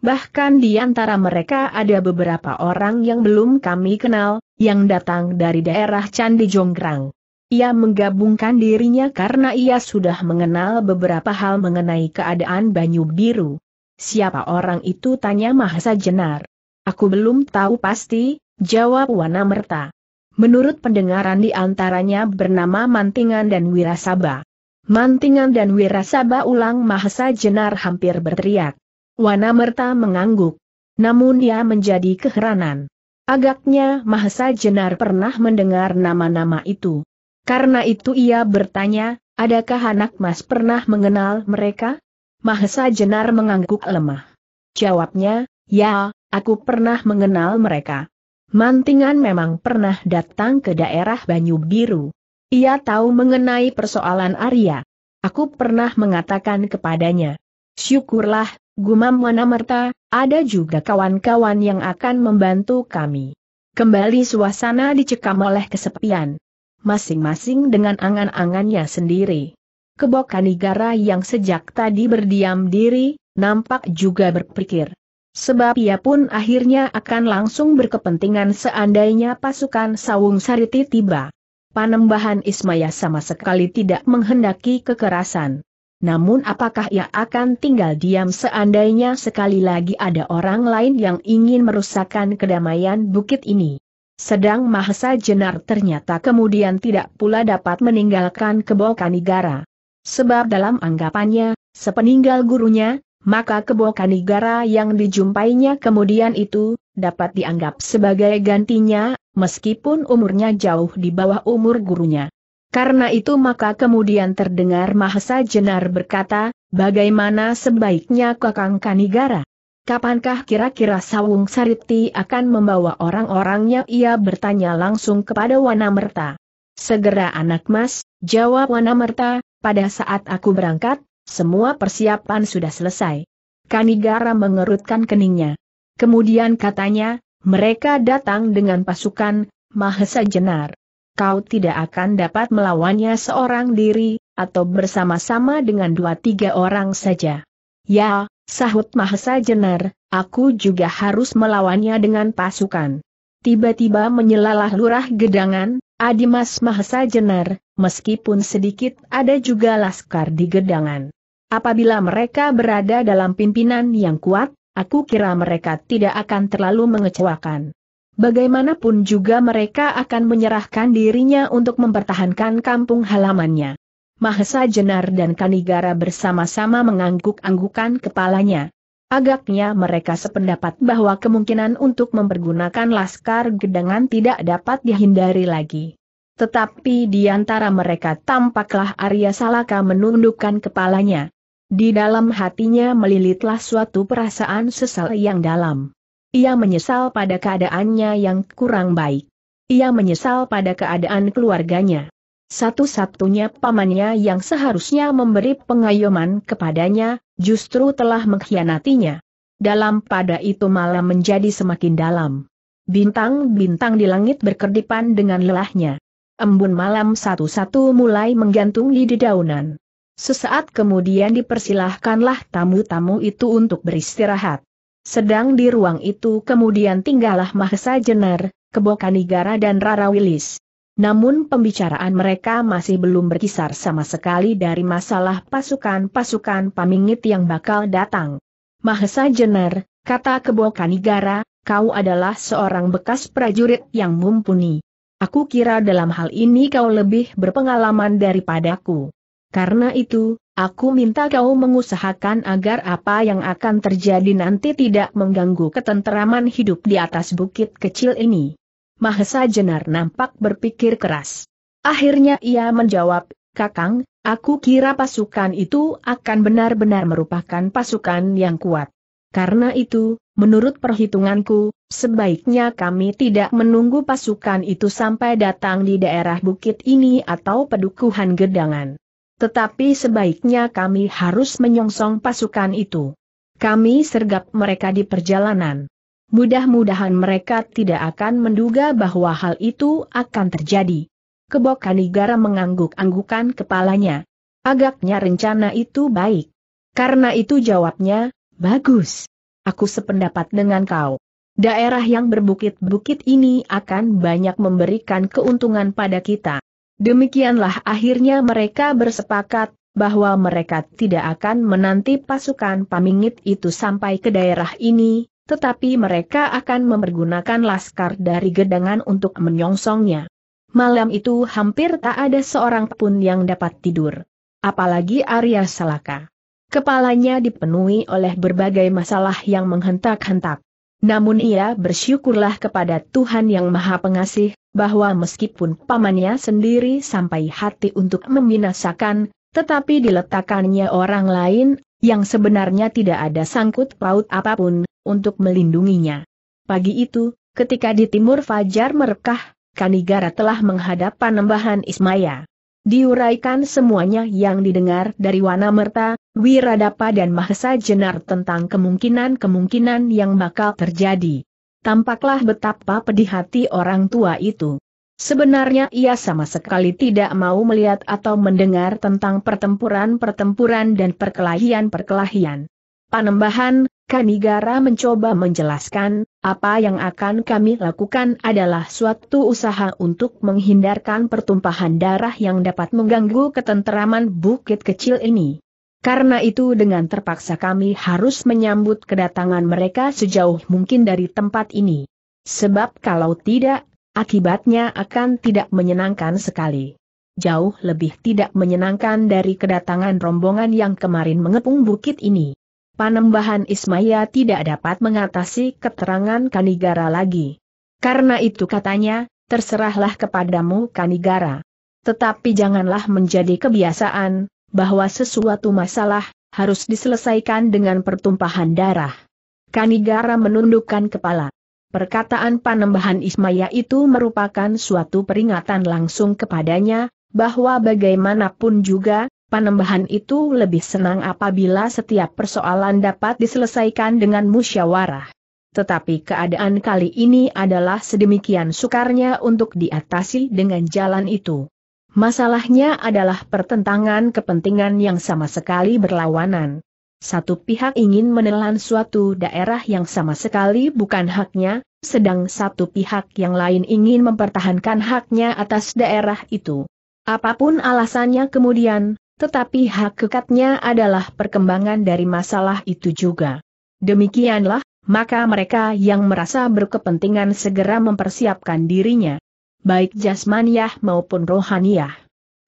Bahkan di antara mereka ada beberapa orang yang belum kami kenal, yang datang dari daerah Candi Jonggrang. Ia menggabungkan dirinya karena ia sudah mengenal beberapa hal mengenai keadaan Banyu Biru. Siapa orang itu tanya Mahasa Jenar. Aku belum tahu pasti, jawab Wana Merta menurut pendengaran di antaranya bernama Mantingan dan Wirasaba. Mantingan dan Wirasaba ulang Mahasa Jenar hampir berteriak. Wana Merta mengangguk. Namun ia menjadi keheranan. Agaknya Mahasa Jenar pernah mendengar nama-nama itu. Karena itu ia bertanya, adakah anak mas pernah mengenal mereka? Mahesa Jenar mengangguk lemah. Jawabnya, ya, aku pernah mengenal mereka. Mantingan memang pernah datang ke daerah Banyu Biru. Ia tahu mengenai persoalan Arya. Aku pernah mengatakan kepadanya, syukurlah, gumam Wanamerta, ada juga kawan-kawan yang akan membantu kami. Kembali suasana dicekam oleh kesepian. Masing-masing dengan angan-angannya sendiri. Kebokanigara yang sejak tadi berdiam diri, nampak juga berpikir. Sebab ia pun akhirnya akan langsung berkepentingan seandainya pasukan Sawung Sariti tiba. Panembahan Ismaya sama sekali tidak menghendaki kekerasan. Namun apakah ia akan tinggal diam seandainya sekali lagi ada orang lain yang ingin merusakkan kedamaian bukit ini? Sedang Mahesa Jenar ternyata kemudian tidak pula dapat meninggalkan kebokan negara. Sebab dalam anggapannya, sepeninggal gurunya, maka kebokan negara yang dijumpainya kemudian itu, dapat dianggap sebagai gantinya, meskipun umurnya jauh di bawah umur gurunya. Karena itu maka kemudian terdengar Mahesa Jenar berkata, bagaimana sebaiknya Kakang Kanigara? Kapankah kira-kira Sawung Sariti akan membawa orang-orangnya? Ia bertanya langsung kepada Wanamerta. Segera anak mas, jawab Wanamerta, pada saat aku berangkat, semua persiapan sudah selesai. Kanigara mengerutkan keningnya. Kemudian katanya, mereka datang dengan pasukan, Mahesa Jenar. Kau tidak akan dapat melawannya seorang diri, atau bersama-sama dengan dua tiga orang saja. Ya, sahut Mahesa Jenar, aku juga harus melawannya dengan pasukan. Tiba-tiba menyelalah lurah gedangan, Adimas Mahesa Jenar, meskipun sedikit ada juga laskar di gedangan. Apabila mereka berada dalam pimpinan yang kuat, aku kira mereka tidak akan terlalu mengecewakan. Bagaimanapun juga mereka akan menyerahkan dirinya untuk mempertahankan kampung halamannya. Mahesa Jenar dan Kanigara bersama-sama mengangguk-anggukan kepalanya. Agaknya mereka sependapat bahwa kemungkinan untuk mempergunakan laskar gedangan tidak dapat dihindari lagi tetapi di antara mereka tampaklah Arya Salaka menundukkan kepalanya. Di dalam hatinya melilitlah suatu perasaan sesal yang dalam. Ia menyesal pada keadaannya yang kurang baik. Ia menyesal pada keadaan keluarganya. Satu-satunya pamannya yang seharusnya memberi pengayoman kepadanya, justru telah mengkhianatinya. Dalam pada itu malah menjadi semakin dalam. Bintang-bintang di langit berkedipan dengan lelahnya embun malam satu-satu mulai menggantung di dedaunan. Sesaat kemudian dipersilahkanlah tamu-tamu itu untuk beristirahat. Sedang di ruang itu kemudian tinggallah Mahesa Jenar, Kebokanigara dan Rara Wilis. Namun pembicaraan mereka masih belum berkisar sama sekali dari masalah pasukan-pasukan pamingit yang bakal datang. Mahesa Jenar, kata Kebokanigara, kau adalah seorang bekas prajurit yang mumpuni. Aku kira dalam hal ini kau lebih berpengalaman daripadaku. Karena itu, aku minta kau mengusahakan agar apa yang akan terjadi nanti tidak mengganggu ketenteraman hidup di atas bukit kecil ini. Mahesa Jenar nampak berpikir keras. Akhirnya ia menjawab, Kakang, aku kira pasukan itu akan benar-benar merupakan pasukan yang kuat. Karena itu, menurut perhitunganku, sebaiknya kami tidak menunggu pasukan itu sampai datang di daerah bukit ini atau pedukuhan gedangan. Tetapi sebaiknya kami harus menyongsong pasukan itu. Kami sergap mereka di perjalanan. Mudah-mudahan mereka tidak akan menduga bahwa hal itu akan terjadi. Kebokanigara mengangguk-anggukan kepalanya. Agaknya rencana itu baik. Karena itu jawabnya, Bagus. Aku sependapat dengan kau. Daerah yang berbukit-bukit ini akan banyak memberikan keuntungan pada kita. Demikianlah akhirnya mereka bersepakat bahwa mereka tidak akan menanti pasukan pamingit itu sampai ke daerah ini, tetapi mereka akan mempergunakan laskar dari gedangan untuk menyongsongnya. Malam itu hampir tak ada seorang pun yang dapat tidur. Apalagi Arya Salaka. Kepalanya dipenuhi oleh berbagai masalah yang menghentak-hentak. Namun ia bersyukurlah kepada Tuhan yang Maha Pengasih, bahwa meskipun pamannya sendiri sampai hati untuk membinasakan, tetapi diletakkannya orang lain, yang sebenarnya tidak ada sangkut paut apapun, untuk melindunginya. Pagi itu, ketika di timur Fajar merekah, Kanigara telah menghadap panembahan Ismaya. Diuraikan semuanya yang didengar dari Merta, Wiradapa dan Mahesa Jenar tentang kemungkinan-kemungkinan yang bakal terjadi. Tampaklah betapa pedih hati orang tua itu. Sebenarnya ia sama sekali tidak mau melihat atau mendengar tentang pertempuran-pertempuran dan perkelahian-perkelahian. Panembahan, Kanigara mencoba menjelaskan, apa yang akan kami lakukan adalah suatu usaha untuk menghindarkan pertumpahan darah yang dapat mengganggu ketenteraman bukit kecil ini. Karena itu dengan terpaksa kami harus menyambut kedatangan mereka sejauh mungkin dari tempat ini. Sebab kalau tidak, akibatnya akan tidak menyenangkan sekali. Jauh lebih tidak menyenangkan dari kedatangan rombongan yang kemarin mengepung bukit ini. Panembahan Ismaya tidak dapat mengatasi keterangan Kanigara lagi. Karena itu katanya, terserahlah kepadamu Kanigara. Tetapi janganlah menjadi kebiasaan, bahwa sesuatu masalah, harus diselesaikan dengan pertumpahan darah. Kanigara menundukkan kepala. Perkataan panembahan Ismaya itu merupakan suatu peringatan langsung kepadanya, bahwa bagaimanapun juga, Panembahan itu lebih senang apabila setiap persoalan dapat diselesaikan dengan musyawarah. Tetapi keadaan kali ini adalah sedemikian sukarnya untuk diatasi dengan jalan itu. Masalahnya adalah pertentangan kepentingan yang sama sekali berlawanan. Satu pihak ingin menelan suatu daerah yang sama sekali bukan haknya, sedang satu pihak yang lain ingin mempertahankan haknya atas daerah itu. Apapun alasannya kemudian, tetapi hakikatnya adalah perkembangan dari masalah itu juga. Demikianlah, maka mereka yang merasa berkepentingan segera mempersiapkan dirinya, baik jasmaniah maupun rohaniah.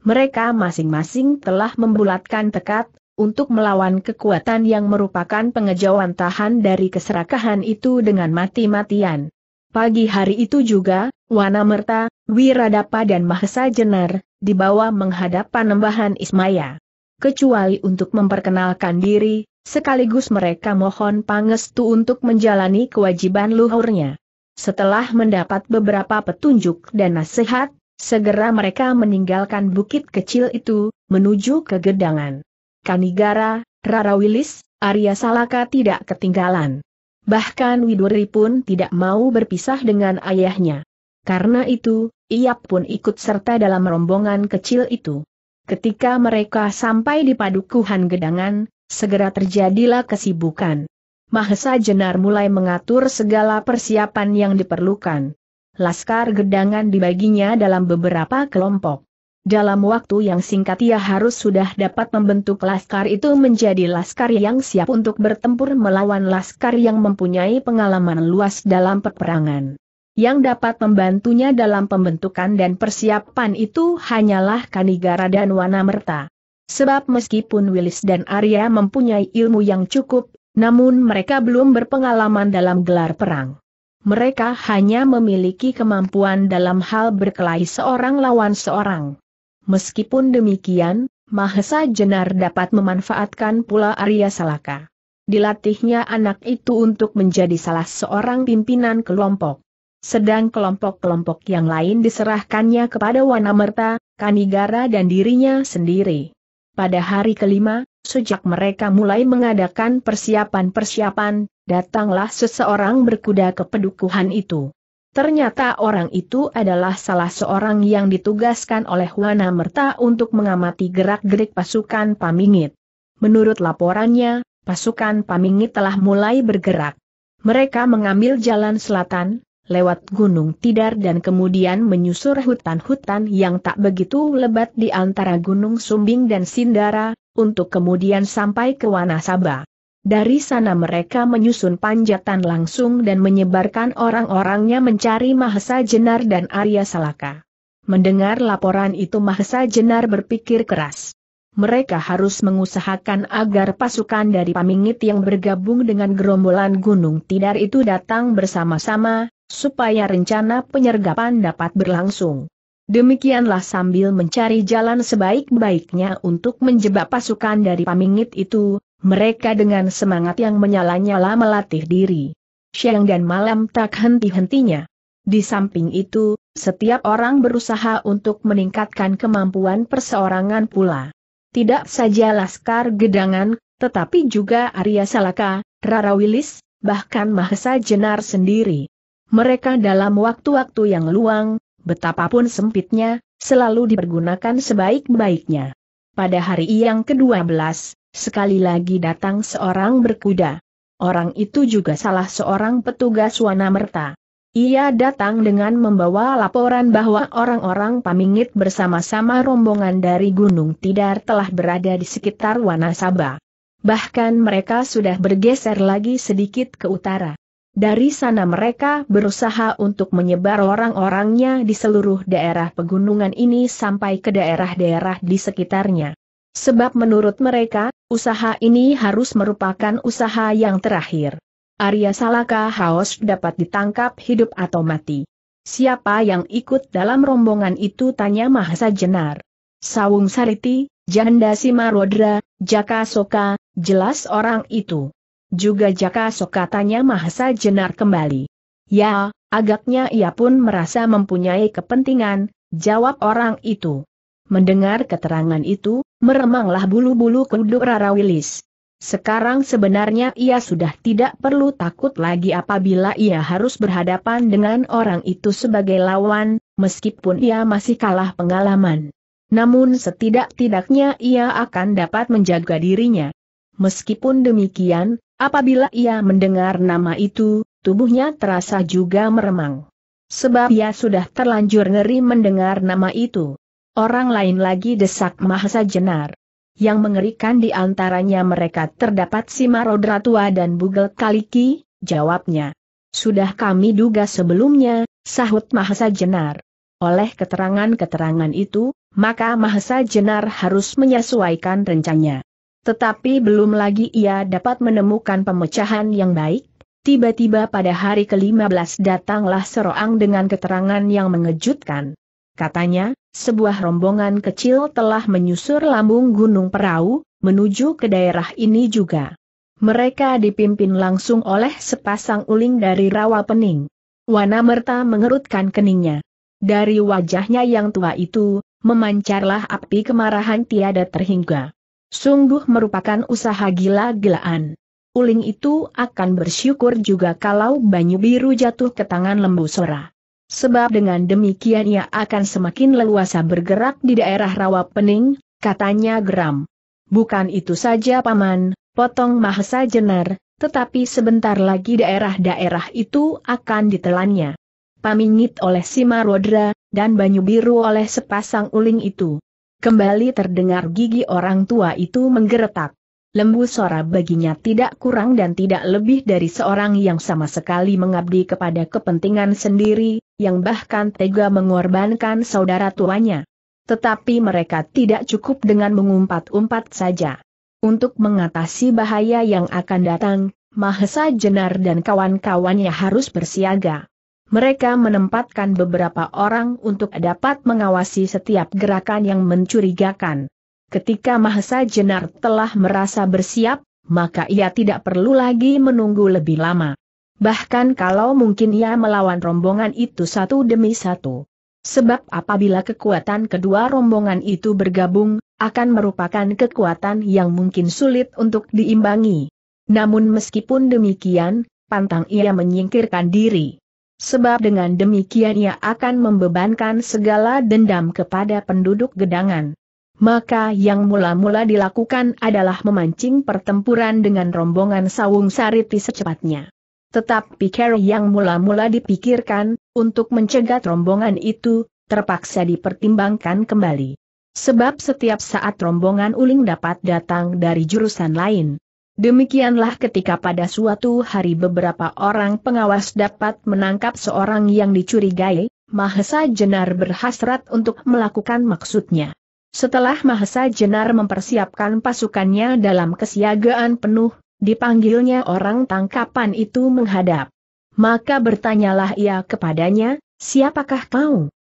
Mereka masing-masing telah membulatkan tekad untuk melawan kekuatan yang merupakan pengejauhan tahan dari keserakahan itu dengan mati-matian. Pagi hari itu juga, Wanamerta, Wiradapa dan Mahesa Jenar, dibawa menghadap panembahan Ismaya. Kecuali untuk memperkenalkan diri, sekaligus mereka mohon pangestu untuk menjalani kewajiban luhurnya. Setelah mendapat beberapa petunjuk dan nasihat, segera mereka meninggalkan bukit kecil itu, menuju ke gedangan. Kanigara, Rara Wilis, Arya Salaka tidak ketinggalan. Bahkan Widuri pun tidak mau berpisah dengan ayahnya. Karena itu, ia pun ikut serta dalam rombongan kecil itu. Ketika mereka sampai di padukuhan gedangan, segera terjadilah kesibukan. Mahesa Jenar mulai mengatur segala persiapan yang diperlukan. Laskar gedangan dibaginya dalam beberapa kelompok. Dalam waktu yang singkat ia harus sudah dapat membentuk laskar itu menjadi laskar yang siap untuk bertempur melawan laskar yang mempunyai pengalaman luas dalam peperangan. Yang dapat membantunya dalam pembentukan dan persiapan itu hanyalah Kanigara dan Wanamerta. Sebab meskipun Willis dan Arya mempunyai ilmu yang cukup, namun mereka belum berpengalaman dalam gelar perang. Mereka hanya memiliki kemampuan dalam hal berkelahi seorang lawan seorang. Meskipun demikian, Mahesa Jenar dapat memanfaatkan pula Arya Salaka. Dilatihnya anak itu untuk menjadi salah seorang pimpinan kelompok. Sedang kelompok-kelompok yang lain diserahkannya kepada Wanamerta, Kanigara dan dirinya sendiri. Pada hari kelima, sejak mereka mulai mengadakan persiapan-persiapan, datanglah seseorang berkuda ke pedukuhan itu. Ternyata orang itu adalah salah seorang yang ditugaskan oleh Wana Merta untuk mengamati gerak-gerik pasukan Pamingit. Menurut laporannya, pasukan Pamingit telah mulai bergerak. Mereka mengambil jalan selatan, lewat Gunung Tidar dan kemudian menyusur hutan-hutan yang tak begitu lebat di antara Gunung Sumbing dan Sindara, untuk kemudian sampai ke Wanasaba. Dari sana mereka menyusun panjatan langsung dan menyebarkan orang-orangnya mencari Mahesa Jenar dan Arya Salaka. Mendengar laporan itu Mahesa Jenar berpikir keras. Mereka harus mengusahakan agar pasukan dari Pamingit yang bergabung dengan gerombolan Gunung Tidar itu datang bersama-sama, supaya rencana penyergapan dapat berlangsung. Demikianlah sambil mencari jalan sebaik-baiknya untuk menjebak pasukan dari Pamingit itu, mereka dengan semangat yang menyala-nyala melatih diri. Siang dan malam tak henti-hentinya. Di samping itu, setiap orang berusaha untuk meningkatkan kemampuan perseorangan pula. Tidak saja Laskar Gedangan, tetapi juga Arya Salaka, Rara Wilis, bahkan Mahesa Jenar sendiri mereka dalam waktu-waktu yang luang, betapapun sempitnya, selalu dipergunakan sebaik-baiknya. Pada hari yang ke-12, sekali lagi datang seorang berkuda. Orang itu juga salah seorang petugas Wana Merta. Ia datang dengan membawa laporan bahwa orang-orang pamingit bersama-sama rombongan dari Gunung Tidar telah berada di sekitar Wanasaba. Bahkan mereka sudah bergeser lagi sedikit ke utara. Dari sana mereka berusaha untuk menyebar orang-orangnya di seluruh daerah pegunungan ini sampai ke daerah-daerah di sekitarnya. Sebab menurut mereka, usaha ini harus merupakan usaha yang terakhir. Arya Salaka Haos dapat ditangkap hidup atau mati. Siapa yang ikut dalam rombongan itu tanya Mahasa Jenar. Sawung Sariti, Janda Simarodra, Jaka Soka, jelas orang itu juga Jaka sokatanya mahasa Mahesa Jenar kembali. Ya, agaknya ia pun merasa mempunyai kepentingan, jawab orang itu. Mendengar keterangan itu, meremanglah bulu-bulu kuduk Wilis. Sekarang sebenarnya ia sudah tidak perlu takut lagi apabila ia harus berhadapan dengan orang itu sebagai lawan, meskipun ia masih kalah pengalaman. Namun setidak-tidaknya ia akan dapat menjaga dirinya. Meskipun demikian, apabila ia mendengar nama itu, tubuhnya terasa juga meremang. Sebab ia sudah terlanjur ngeri mendengar nama itu. Orang lain lagi desak Mahasa Jenar. Yang mengerikan di antaranya mereka terdapat si Marodra tua dan Bugel Kaliki, jawabnya. Sudah kami duga sebelumnya, sahut Mahasa Jenar. Oleh keterangan-keterangan itu, maka Mahasa Jenar harus menyesuaikan rencananya. Tetapi belum lagi ia dapat menemukan pemecahan yang baik. Tiba-tiba pada hari ke-15 datanglah seroang dengan keterangan yang mengejutkan. Katanya, sebuah rombongan kecil telah menyusur lambung Gunung Perahu, menuju ke daerah ini juga. Mereka dipimpin langsung oleh sepasang uling dari rawa pening. Merta mengerutkan keningnya. Dari wajahnya yang tua itu, memancarlah api kemarahan tiada terhingga. Sungguh merupakan usaha gila-gilaan. Uling itu akan bersyukur juga kalau Banyu Biru jatuh ke tangan Lembu Sora. Sebab dengan demikian ia akan semakin leluasa bergerak di daerah rawa pening, katanya geram. Bukan itu saja paman, potong Mahesa Jenar, tetapi sebentar lagi daerah-daerah itu akan ditelannya. Pamingit oleh Simarodra, dan Banyu Biru oleh sepasang uling itu. Kembali terdengar gigi orang tua itu menggeretak. Lembu suara baginya tidak kurang dan tidak lebih dari seorang yang sama sekali mengabdi kepada kepentingan sendiri, yang bahkan tega mengorbankan saudara tuanya. Tetapi mereka tidak cukup dengan mengumpat-umpat saja. Untuk mengatasi bahaya yang akan datang, Mahesa Jenar dan kawan-kawannya harus bersiaga mereka menempatkan beberapa orang untuk dapat mengawasi setiap gerakan yang mencurigakan. Ketika Mahesa Jenar telah merasa bersiap, maka ia tidak perlu lagi menunggu lebih lama. Bahkan kalau mungkin ia melawan rombongan itu satu demi satu. Sebab apabila kekuatan kedua rombongan itu bergabung, akan merupakan kekuatan yang mungkin sulit untuk diimbangi. Namun meskipun demikian, pantang ia menyingkirkan diri sebab dengan demikian ia akan membebankan segala dendam kepada penduduk gedangan. Maka yang mula-mula dilakukan adalah memancing pertempuran dengan rombongan Sawung Sariti secepatnya. Tetapi Carol yang mula-mula dipikirkan, untuk mencegat rombongan itu, terpaksa dipertimbangkan kembali. Sebab setiap saat rombongan uling dapat datang dari jurusan lain. Demikianlah ketika pada suatu hari beberapa orang pengawas dapat menangkap seorang yang dicurigai, Mahesa Jenar berhasrat untuk melakukan maksudnya. Setelah Mahesa Jenar mempersiapkan pasukannya dalam kesiagaan penuh, dipanggilnya orang tangkapan itu menghadap. Maka bertanyalah ia kepadanya, siapakah kau?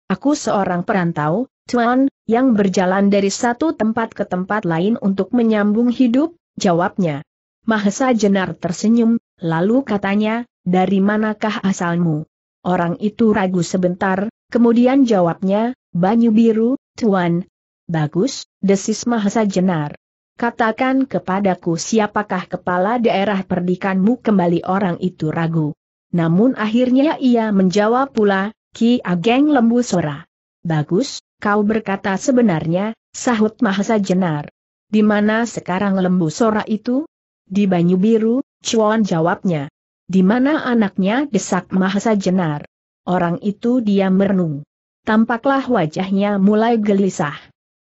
Aku seorang perantau, Tuan, yang berjalan dari satu tempat ke tempat lain untuk menyambung hidup, jawabnya. Mahesa Jenar tersenyum, lalu katanya, dari manakah asalmu? Orang itu ragu sebentar, kemudian jawabnya, Banyu Biru, Tuan. Bagus, desis Mahesa Jenar. Katakan kepadaku siapakah kepala daerah perdikanmu kembali orang itu ragu. Namun akhirnya ia menjawab pula, Ki Ageng Lembu Sora. Bagus, kau berkata sebenarnya, sahut Mahesa Jenar. Di mana sekarang lembu sora itu? Di Banyu Biru, Cuan jawabnya. Di mana anaknya desak Mahasa Jenar. Orang itu dia merenung. Tampaklah wajahnya mulai gelisah.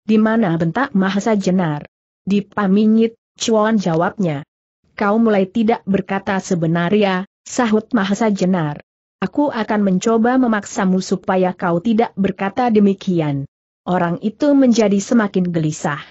Di mana bentak Mahasa Jenar? Di Pamingit, Chuan jawabnya. Kau mulai tidak berkata sebenarnya, sahut Mahasa Jenar. Aku akan mencoba memaksamu supaya kau tidak berkata demikian. Orang itu menjadi semakin gelisah.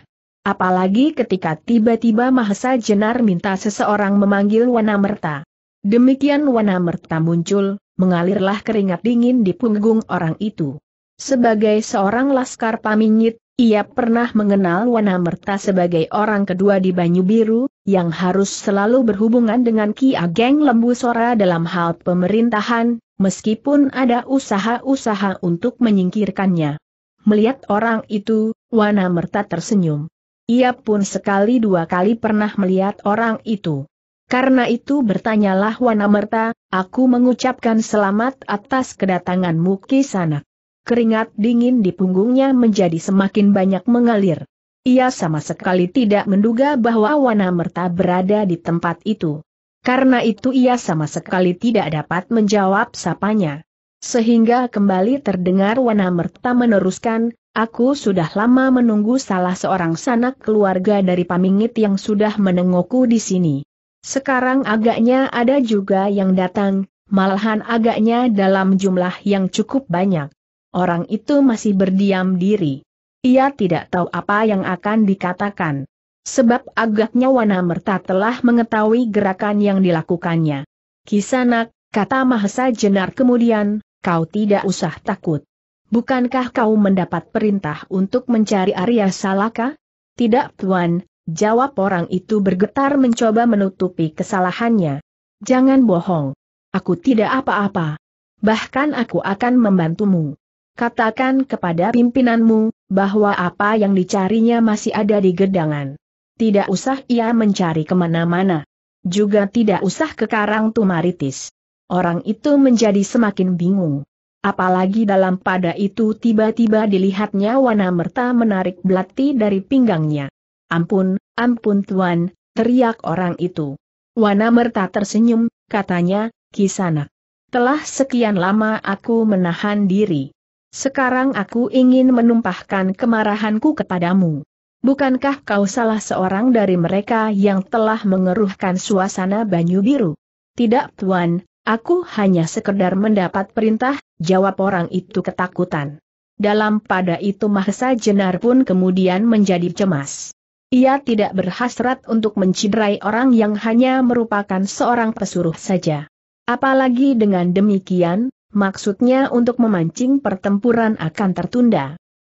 Apalagi ketika tiba-tiba Mahesa Jenar minta seseorang memanggil Wanamerta. Demikian Wanamerta muncul, mengalirlah keringat dingin di punggung orang itu. Sebagai seorang laskar paminyit, ia pernah mengenal Wanamerta sebagai orang kedua di Banyu Biru, yang harus selalu berhubungan dengan Ki Ageng Lembu Sora dalam hal pemerintahan, meskipun ada usaha-usaha untuk menyingkirkannya. Melihat orang itu, Wanamerta tersenyum. Ia pun sekali dua kali pernah melihat orang itu. Karena itu bertanyalah Wanamerta, aku mengucapkan selamat atas kedatanganmu sana. Keringat dingin di punggungnya menjadi semakin banyak mengalir. Ia sama sekali tidak menduga bahwa Wanamerta berada di tempat itu. Karena itu ia sama sekali tidak dapat menjawab sapanya. Sehingga kembali terdengar Wanamerta meneruskan, Aku sudah lama menunggu salah seorang sanak keluarga dari Pamingit yang sudah menengokku di sini. Sekarang agaknya ada juga yang datang, malahan agaknya dalam jumlah yang cukup banyak. Orang itu masih berdiam diri. Ia tidak tahu apa yang akan dikatakan. Sebab agaknya Wana Merta telah mengetahui gerakan yang dilakukannya. Kisanak, kata Mahesa Jenar kemudian, kau tidak usah takut. Bukankah kau mendapat perintah untuk mencari Arya Salaka? Tidak Tuan, jawab orang itu bergetar mencoba menutupi kesalahannya. Jangan bohong. Aku tidak apa-apa. Bahkan aku akan membantumu. Katakan kepada pimpinanmu, bahwa apa yang dicarinya masih ada di gedangan. Tidak usah ia mencari kemana-mana. Juga tidak usah ke Karang Tumaritis. Orang itu menjadi semakin bingung. Apalagi dalam pada itu tiba-tiba dilihatnya Wana Merta menarik belati dari pinggangnya. Ampun, ampun tuan, teriak orang itu. Wana Merta tersenyum, katanya, kisana. Telah sekian lama aku menahan diri. Sekarang aku ingin menumpahkan kemarahanku kepadamu. Bukankah kau salah seorang dari mereka yang telah mengeruhkan suasana Banyu Biru? Tidak tuan, aku hanya sekedar mendapat perintah Jawab orang itu ketakutan. Dalam pada itu Mahesa Jenar pun kemudian menjadi cemas. Ia tidak berhasrat untuk menciderai orang yang hanya merupakan seorang pesuruh saja. Apalagi dengan demikian, maksudnya untuk memancing pertempuran akan tertunda.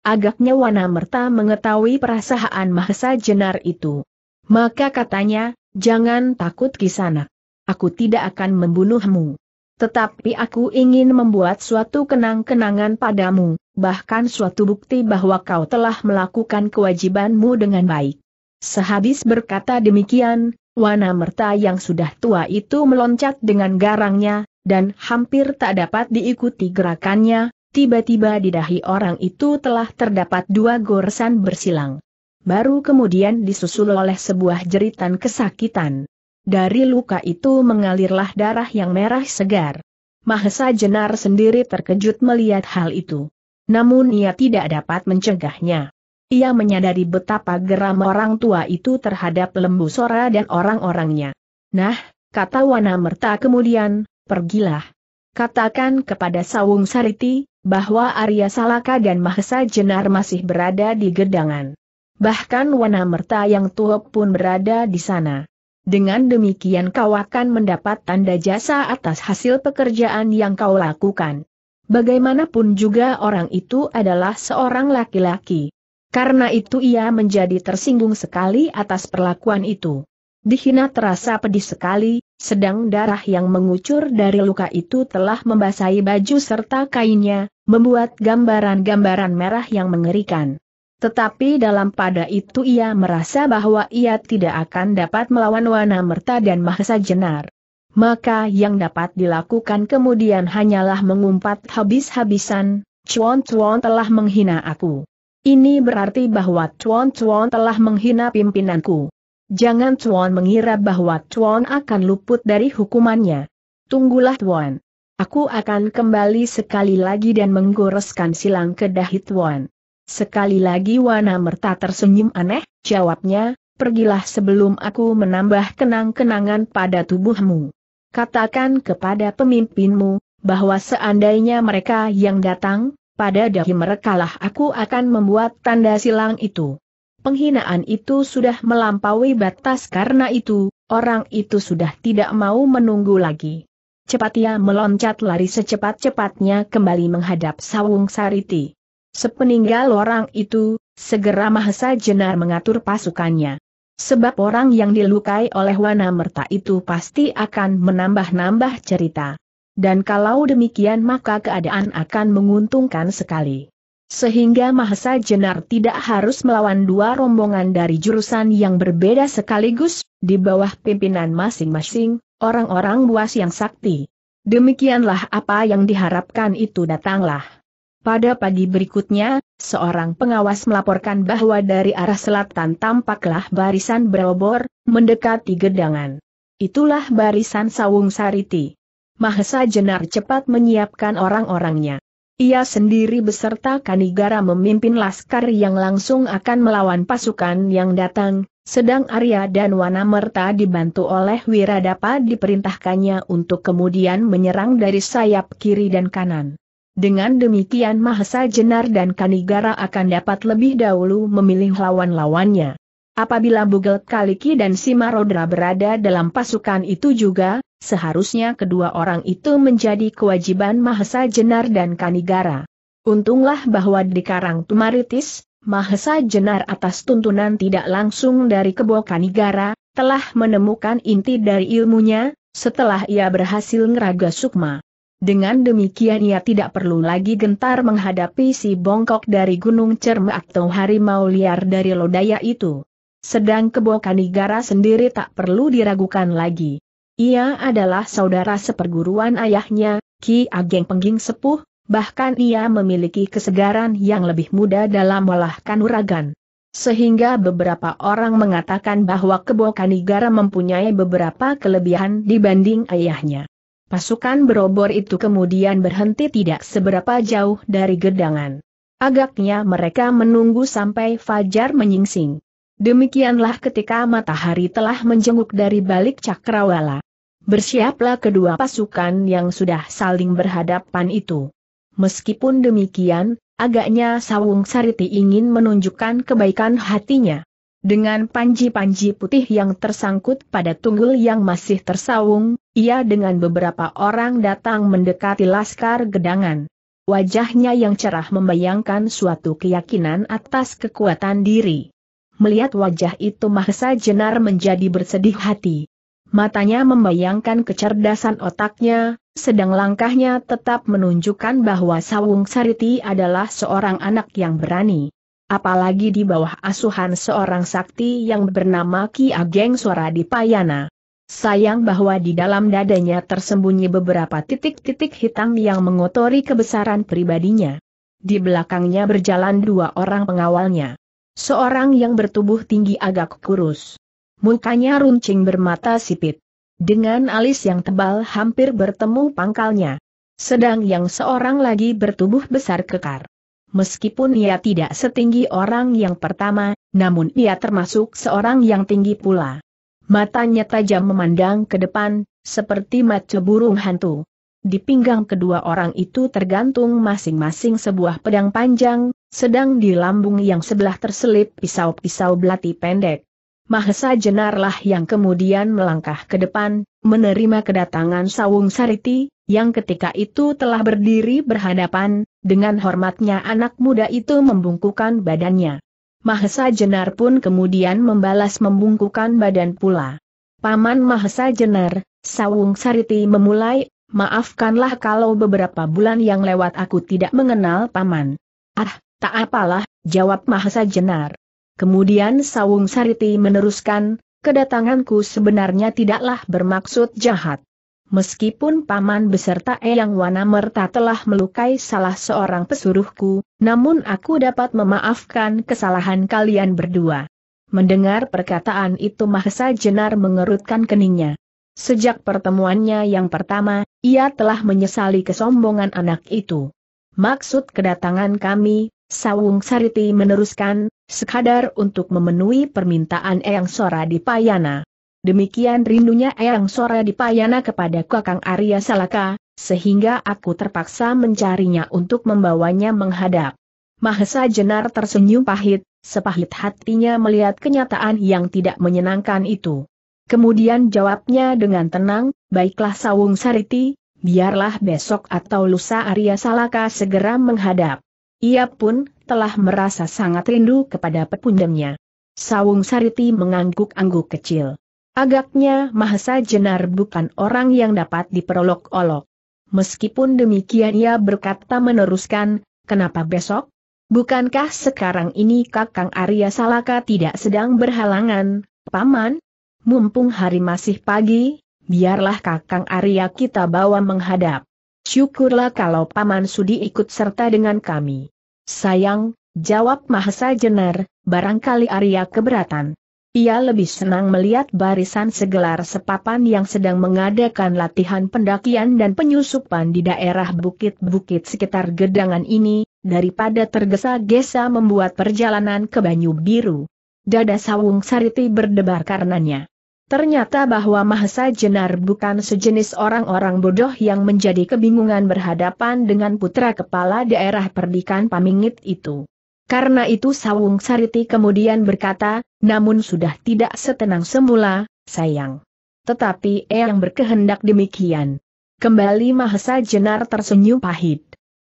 Agaknya Wana Merta mengetahui perasaan Mahesa Jenar itu. Maka katanya, jangan takut kisana, Aku tidak akan membunuhmu. Tetapi aku ingin membuat suatu kenang-kenangan padamu, bahkan suatu bukti bahwa kau telah melakukan kewajibanmu dengan baik. Sehabis berkata demikian, Wana Merta yang sudah tua itu meloncat dengan garangnya, dan hampir tak dapat diikuti gerakannya, tiba-tiba di dahi orang itu telah terdapat dua goresan bersilang. Baru kemudian disusul oleh sebuah jeritan kesakitan. Dari luka itu mengalirlah darah yang merah segar. Mahesa Jenar sendiri terkejut melihat hal itu. Namun ia tidak dapat mencegahnya. Ia menyadari betapa geram orang tua itu terhadap lembu sora dan orang-orangnya. Nah, kata Wanamerta kemudian, pergilah. Katakan kepada Sawung Sariti, bahwa Arya Salaka dan Mahesa Jenar masih berada di gedangan. Bahkan Wanamerta yang tua pun berada di sana. Dengan demikian kau akan mendapat tanda jasa atas hasil pekerjaan yang kau lakukan. Bagaimanapun juga orang itu adalah seorang laki-laki. Karena itu ia menjadi tersinggung sekali atas perlakuan itu. Dihina terasa pedih sekali, sedang darah yang mengucur dari luka itu telah membasahi baju serta kainnya, membuat gambaran-gambaran merah yang mengerikan. Tetapi dalam pada itu ia merasa bahwa ia tidak akan dapat melawan Wana Merta dan Mahesa Jenar. Maka yang dapat dilakukan kemudian hanyalah mengumpat habis-habisan, Chuan Chuan telah menghina aku. Ini berarti bahwa Chuan Chuan telah menghina pimpinanku. Jangan Chuan mengira bahwa Chuan akan luput dari hukumannya. Tunggulah Chuan. Aku akan kembali sekali lagi dan menggoreskan silang ke dahi Chuan. Sekali lagi Wana Merta tersenyum aneh, jawabnya, pergilah sebelum aku menambah kenang-kenangan pada tubuhmu. Katakan kepada pemimpinmu, bahwa seandainya mereka yang datang, pada dahi merekalah aku akan membuat tanda silang itu. Penghinaan itu sudah melampaui batas karena itu, orang itu sudah tidak mau menunggu lagi. Cepat ia meloncat lari secepat-cepatnya kembali menghadap Sawung Sariti. Sepeninggal orang itu, segera Mahesa Jenar mengatur pasukannya. Sebab orang yang dilukai oleh wana merta itu pasti akan menambah-nambah cerita. Dan kalau demikian maka keadaan akan menguntungkan sekali. Sehingga Mahesa Jenar tidak harus melawan dua rombongan dari jurusan yang berbeda sekaligus, di bawah pimpinan masing-masing, orang-orang buas yang sakti. Demikianlah apa yang diharapkan itu datanglah. Pada pagi berikutnya, seorang pengawas melaporkan bahwa dari arah selatan tampaklah barisan berobor, mendekati gedangan. Itulah barisan Sawung Sariti. Mahesa Jenar cepat menyiapkan orang-orangnya. Ia sendiri beserta Kanigara memimpin laskar yang langsung akan melawan pasukan yang datang, sedang Arya dan Wanamerta dibantu oleh Wiradapa diperintahkannya untuk kemudian menyerang dari sayap kiri dan kanan. Dengan demikian Mahesa Jenar dan Kanigara akan dapat lebih dahulu memilih lawan-lawannya. Apabila Bugel Kaliki dan Simarodra berada dalam pasukan itu juga, seharusnya kedua orang itu menjadi kewajiban Mahesa Jenar dan Kanigara. Untunglah bahwa di Karang Tumaritis, Mahesa Jenar atas tuntunan tidak langsung dari Kebo Kanigara, telah menemukan inti dari ilmunya, setelah ia berhasil ngeraga sukma. Dengan demikian ia tidak perlu lagi gentar menghadapi si bongkok dari Gunung Cerme atau harimau liar dari Lodaya itu. Sedang Kebo Kanigara sendiri tak perlu diragukan lagi. Ia adalah saudara seperguruan ayahnya, Ki Ageng Pengging Sepuh, bahkan ia memiliki kesegaran yang lebih muda dalam melahkan uragan. Sehingga beberapa orang mengatakan bahwa Kebo Kanigara mempunyai beberapa kelebihan dibanding ayahnya. Pasukan berobor itu kemudian berhenti tidak seberapa jauh dari gedangan. Agaknya mereka menunggu sampai fajar menyingsing. Demikianlah ketika matahari telah menjenguk dari balik cakrawala. Bersiaplah kedua pasukan yang sudah saling berhadapan itu. Meskipun demikian, agaknya Sawung Sariti ingin menunjukkan kebaikan hatinya. Dengan panji-panji putih yang tersangkut pada tunggul yang masih tersawung, ia dengan beberapa orang datang mendekati Laskar Gedangan. Wajahnya yang cerah membayangkan suatu keyakinan atas kekuatan diri. Melihat wajah itu Mahesa Jenar menjadi bersedih hati. Matanya membayangkan kecerdasan otaknya, sedang langkahnya tetap menunjukkan bahwa Sawung Sariti adalah seorang anak yang berani. Apalagi di bawah asuhan seorang sakti yang bernama Ki Ageng Suara di Sayang bahwa di dalam dadanya tersembunyi beberapa titik-titik hitam yang mengotori kebesaran pribadinya. Di belakangnya berjalan dua orang pengawalnya. Seorang yang bertubuh tinggi agak kurus. Mukanya runcing bermata sipit. Dengan alis yang tebal hampir bertemu pangkalnya. Sedang yang seorang lagi bertubuh besar kekar. Meskipun ia tidak setinggi orang yang pertama, namun ia termasuk seorang yang tinggi pula. Matanya tajam memandang ke depan, seperti mata burung hantu. Di pinggang kedua orang itu tergantung masing-masing sebuah pedang panjang, sedang di lambung yang sebelah terselip pisau-pisau belati pendek. Mahesa jenarlah yang kemudian melangkah ke depan, menerima kedatangan Sawung Sariti, yang ketika itu telah berdiri berhadapan, dengan hormatnya anak muda itu membungkukan badannya. Mahesa Jenar pun kemudian membalas membungkukan badan pula. Paman Mahesa Jenar, Sawung Sariti memulai, maafkanlah kalau beberapa bulan yang lewat aku tidak mengenal Paman. Ah, tak apalah, jawab Mahesa Jenar. Kemudian Sawung Sariti meneruskan, kedatanganku sebenarnya tidaklah bermaksud jahat meskipun paman beserta Eyang Wana Merta telah melukai salah seorang pesuruhku, namun aku dapat memaafkan kesalahan kalian berdua. Mendengar perkataan itu Mahesa Jenar mengerutkan keningnya. Sejak pertemuannya yang pertama, ia telah menyesali kesombongan anak itu. Maksud kedatangan kami, Sawung Sariti meneruskan, sekadar untuk memenuhi permintaan Eyang Sora di Payana. Demikian rindunya Eyang Sora dipayana kepada Kakang Arya Salaka, sehingga aku terpaksa mencarinya untuk membawanya menghadap. Mahesa Jenar tersenyum pahit, sepahit hatinya melihat kenyataan yang tidak menyenangkan itu. Kemudian jawabnya dengan tenang, baiklah Sawung Sariti, biarlah besok atau lusa Arya Salaka segera menghadap. Ia pun telah merasa sangat rindu kepada pepundemnya. Sawung Sariti mengangguk-angguk kecil. Agaknya Mahesa Jenar bukan orang yang dapat diperolok-olok. Meskipun demikian ia berkata meneruskan, kenapa besok? Bukankah sekarang ini Kakang Arya Salaka tidak sedang berhalangan, Paman? Mumpung hari masih pagi, biarlah Kakang Arya kita bawa menghadap. Syukurlah kalau Paman Sudi ikut serta dengan kami. Sayang, jawab Mahesa Jenar, barangkali Arya keberatan. Ia lebih senang melihat barisan segelar sepapan yang sedang mengadakan latihan pendakian dan penyusupan di daerah bukit-bukit sekitar gedangan ini, daripada tergesa-gesa membuat perjalanan ke Banyu Biru. Dada Sawung Sariti berdebar karenanya. Ternyata bahwa Mahesa Jenar bukan sejenis orang-orang bodoh yang menjadi kebingungan berhadapan dengan putra kepala daerah perdikan Pamingit itu. Karena itu Sawung Sariti kemudian berkata, namun sudah tidak setenang semula, sayang. Tetapi Eyang berkehendak demikian. Kembali Mahesa Jenar tersenyum pahit.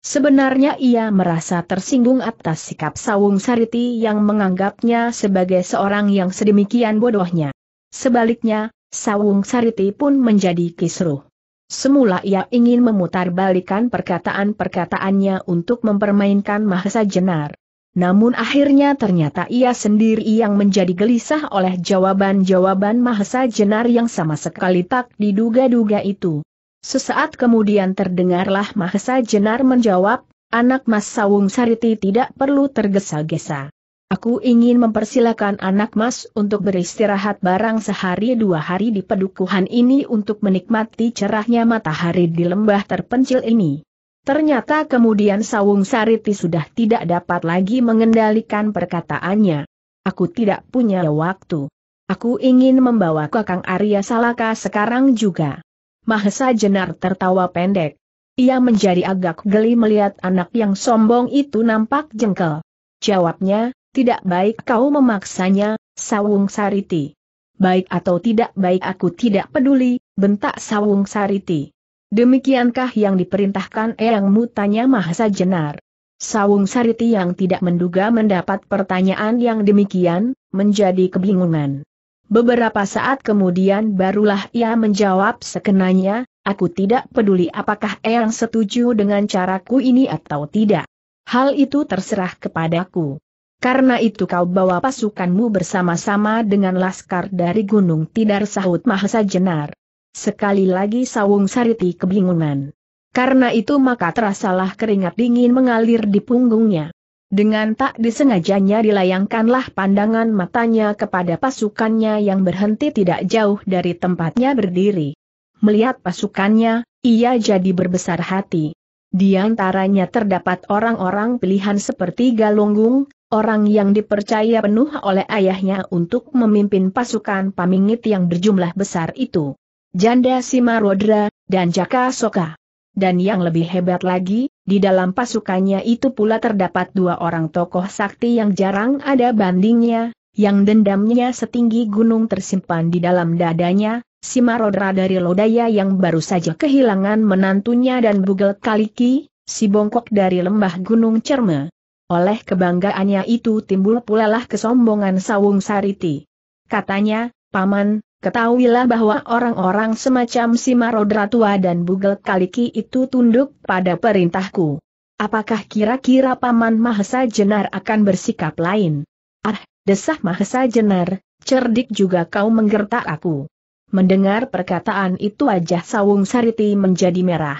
Sebenarnya ia merasa tersinggung atas sikap Sawung Sariti yang menganggapnya sebagai seorang yang sedemikian bodohnya. Sebaliknya, Sawung Sariti pun menjadi kisruh. Semula ia ingin memutar perkataan-perkataannya untuk mempermainkan Mahesa Jenar namun akhirnya ternyata ia sendiri yang menjadi gelisah oleh jawaban-jawaban Mahesa Jenar yang sama sekali tak diduga-duga itu. Sesaat kemudian terdengarlah Mahesa Jenar menjawab, anak Mas Sawung Sariti tidak perlu tergesa-gesa. Aku ingin mempersilahkan anak mas untuk beristirahat barang sehari dua hari di pedukuhan ini untuk menikmati cerahnya matahari di lembah terpencil ini. Ternyata kemudian Sawung Sariti sudah tidak dapat lagi mengendalikan perkataannya. Aku tidak punya waktu. Aku ingin membawa Kakang Arya Salaka sekarang juga. Mahesa Jenar tertawa pendek. Ia menjadi agak geli melihat anak yang sombong itu nampak jengkel. Jawabnya, tidak baik kau memaksanya, Sawung Sariti. Baik atau tidak baik aku tidak peduli, bentak Sawung Sariti. Demikiankah yang diperintahkan Eyang Mu tanya Mahasa Jenar? Sawung Sariti yang tidak menduga mendapat pertanyaan yang demikian, menjadi kebingungan. Beberapa saat kemudian barulah ia menjawab sekenanya, aku tidak peduli apakah Eyang setuju dengan caraku ini atau tidak. Hal itu terserah kepadaku. Karena itu kau bawa pasukanmu bersama-sama dengan laskar dari Gunung Tidar sahut Mahasa Jenar. Sekali lagi Sawung Sariti kebingungan. Karena itu maka terasalah keringat dingin mengalir di punggungnya. Dengan tak disengajanya dilayangkanlah pandangan matanya kepada pasukannya yang berhenti tidak jauh dari tempatnya berdiri. Melihat pasukannya, ia jadi berbesar hati. Di antaranya terdapat orang-orang pilihan seperti Galunggung, orang yang dipercaya penuh oleh ayahnya untuk memimpin pasukan pamingit yang berjumlah besar itu. Janda Simarodra, dan Jaka Soka. Dan yang lebih hebat lagi, di dalam pasukannya itu pula terdapat dua orang tokoh sakti yang jarang ada bandingnya, yang dendamnya setinggi gunung tersimpan di dalam dadanya, Simarodra dari Lodaya yang baru saja kehilangan menantunya dan Bugel Kaliki, si bongkok dari lembah Gunung Cerme. Oleh kebanggaannya itu timbul pula lah kesombongan Sawung Sariti. Katanya, Paman, Ketahuilah bahwa orang-orang semacam Marodra tua dan Bugel Kaliki itu tunduk pada perintahku. Apakah kira-kira Paman Mahesa Jenar akan bersikap lain? Ah, desah Mahesa Jenar, cerdik juga kau menggertak aku. Mendengar perkataan itu wajah Sawung Sariti menjadi merah.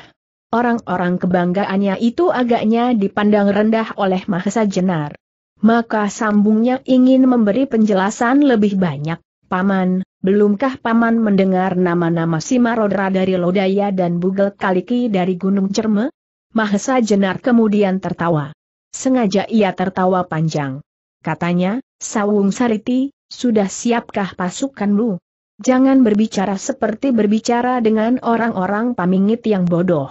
Orang-orang kebanggaannya itu agaknya dipandang rendah oleh Mahesa Jenar. Maka sambungnya ingin memberi penjelasan lebih banyak, Paman, Belumkah Paman mendengar nama-nama Simarodra dari Lodaya dan Bugel Kaliki dari Gunung Cerme? Mahesa Jenar kemudian tertawa. Sengaja ia tertawa panjang. Katanya, Sawung Sariti, sudah siapkah pasukanmu? Jangan berbicara seperti berbicara dengan orang-orang pamingit yang bodoh.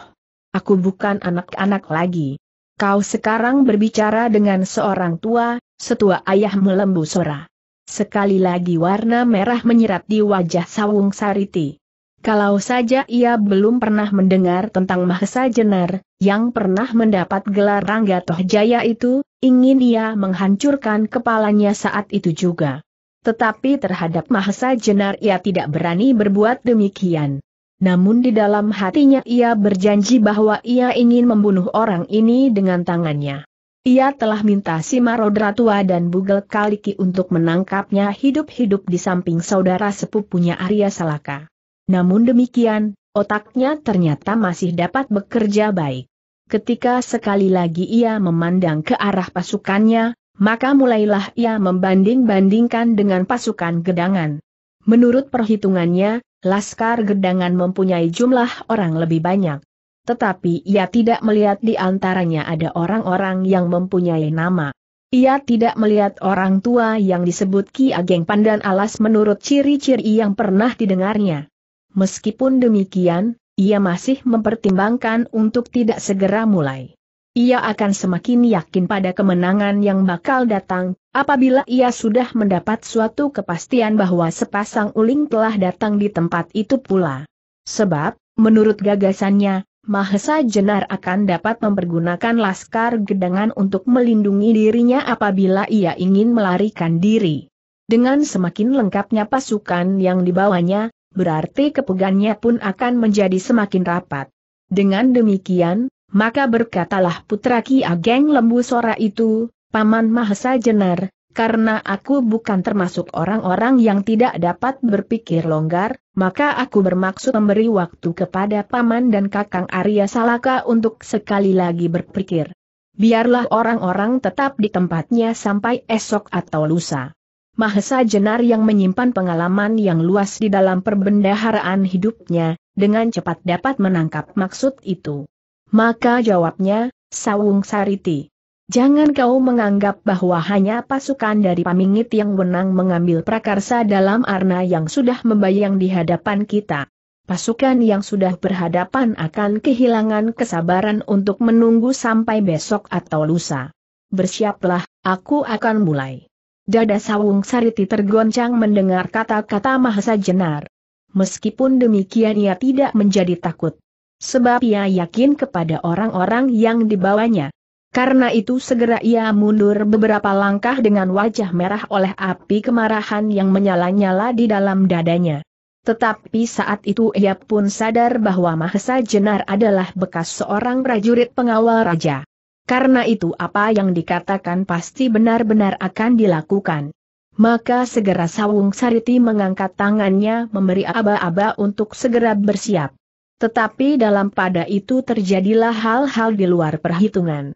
Aku bukan anak-anak lagi. Kau sekarang berbicara dengan seorang tua, setua ayah melembu sorak. Sekali lagi warna merah menyerap di wajah Sawung Sariti. Kalau saja ia belum pernah mendengar tentang Mahesa Jenar, yang pernah mendapat gelar Rangga Tohjaya itu, ingin ia menghancurkan kepalanya saat itu juga. Tetapi terhadap Mahesa Jenar ia tidak berani berbuat demikian. Namun di dalam hatinya ia berjanji bahwa ia ingin membunuh orang ini dengan tangannya. Ia telah minta si Marodra tua dan Bugel Kaliki untuk menangkapnya hidup-hidup di samping saudara sepupunya Arya Salaka. Namun demikian, otaknya ternyata masih dapat bekerja baik. Ketika sekali lagi ia memandang ke arah pasukannya, maka mulailah ia membanding-bandingkan dengan pasukan gedangan. Menurut perhitungannya, Laskar Gedangan mempunyai jumlah orang lebih banyak. Tetapi ia tidak melihat di antaranya ada orang-orang yang mempunyai nama. Ia tidak melihat orang tua yang disebut Ki Ageng Pandan Alas menurut ciri-ciri yang pernah didengarnya. Meskipun demikian, ia masih mempertimbangkan untuk tidak segera mulai. Ia akan semakin yakin pada kemenangan yang bakal datang, apabila ia sudah mendapat suatu kepastian bahwa sepasang uling telah datang di tempat itu pula. Sebab, menurut gagasannya, Mahesa Jenar akan dapat mempergunakan laskar gedangan untuk melindungi dirinya apabila ia ingin melarikan diri. Dengan semakin lengkapnya pasukan yang dibawanya, berarti kepegannya pun akan menjadi semakin rapat. Dengan demikian, maka berkatalah putra Ki Ageng Lembu Sora itu, Paman Mahesa Jenar, karena aku bukan termasuk orang-orang yang tidak dapat berpikir longgar, maka aku bermaksud memberi waktu kepada Paman dan Kakang Arya Salaka untuk sekali lagi berpikir. Biarlah orang-orang tetap di tempatnya sampai esok atau lusa. Mahesa Jenar yang menyimpan pengalaman yang luas di dalam perbendaharaan hidupnya, dengan cepat dapat menangkap maksud itu. Maka jawabnya, Sawung Sariti. Jangan kau menganggap bahwa hanya pasukan dari Pamingit yang menang mengambil prakarsa dalam arna yang sudah membayang di hadapan kita. Pasukan yang sudah berhadapan akan kehilangan kesabaran untuk menunggu sampai besok atau lusa. Bersiaplah, aku akan mulai. Dada Sawung Sariti tergoncang mendengar kata-kata Mahasa Jenar. Meskipun demikian ia tidak menjadi takut. Sebab ia yakin kepada orang-orang yang dibawanya. Karena itu segera ia mundur beberapa langkah dengan wajah merah oleh api kemarahan yang menyala-nyala di dalam dadanya. Tetapi saat itu ia pun sadar bahwa Mahesa Jenar adalah bekas seorang prajurit pengawal raja. Karena itu apa yang dikatakan pasti benar-benar akan dilakukan. Maka segera Sawung Sariti mengangkat tangannya memberi aba-aba untuk segera bersiap. Tetapi dalam pada itu terjadilah hal-hal di luar perhitungan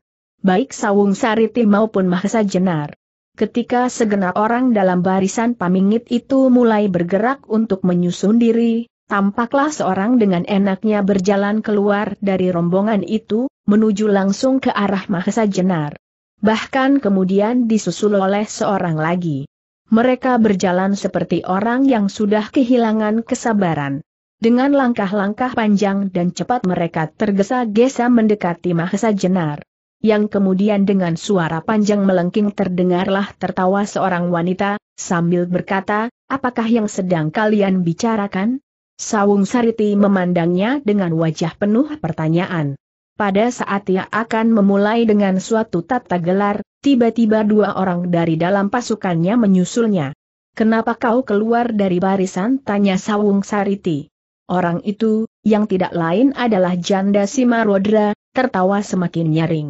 baik Sawung Sariti maupun Mahesa Jenar. Ketika segenap orang dalam barisan pamingit itu mulai bergerak untuk menyusun diri, tampaklah seorang dengan enaknya berjalan keluar dari rombongan itu, menuju langsung ke arah Mahesa Jenar. Bahkan kemudian disusul oleh seorang lagi. Mereka berjalan seperti orang yang sudah kehilangan kesabaran. Dengan langkah-langkah panjang dan cepat mereka tergesa-gesa mendekati Mahesa Jenar yang kemudian dengan suara panjang melengking terdengarlah tertawa seorang wanita, sambil berkata, apakah yang sedang kalian bicarakan? Sawung Sariti memandangnya dengan wajah penuh pertanyaan. Pada saat ia akan memulai dengan suatu tata gelar, tiba-tiba dua orang dari dalam pasukannya menyusulnya. Kenapa kau keluar dari barisan? tanya Sawung Sariti. Orang itu, yang tidak lain adalah janda Simarodra, tertawa semakin nyaring.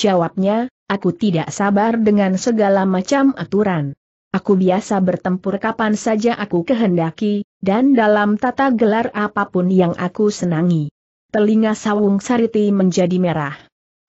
Jawabnya, aku tidak sabar dengan segala macam aturan. Aku biasa bertempur kapan saja aku kehendaki, dan dalam tata gelar apapun yang aku senangi. Telinga Sawung Sariti menjadi merah.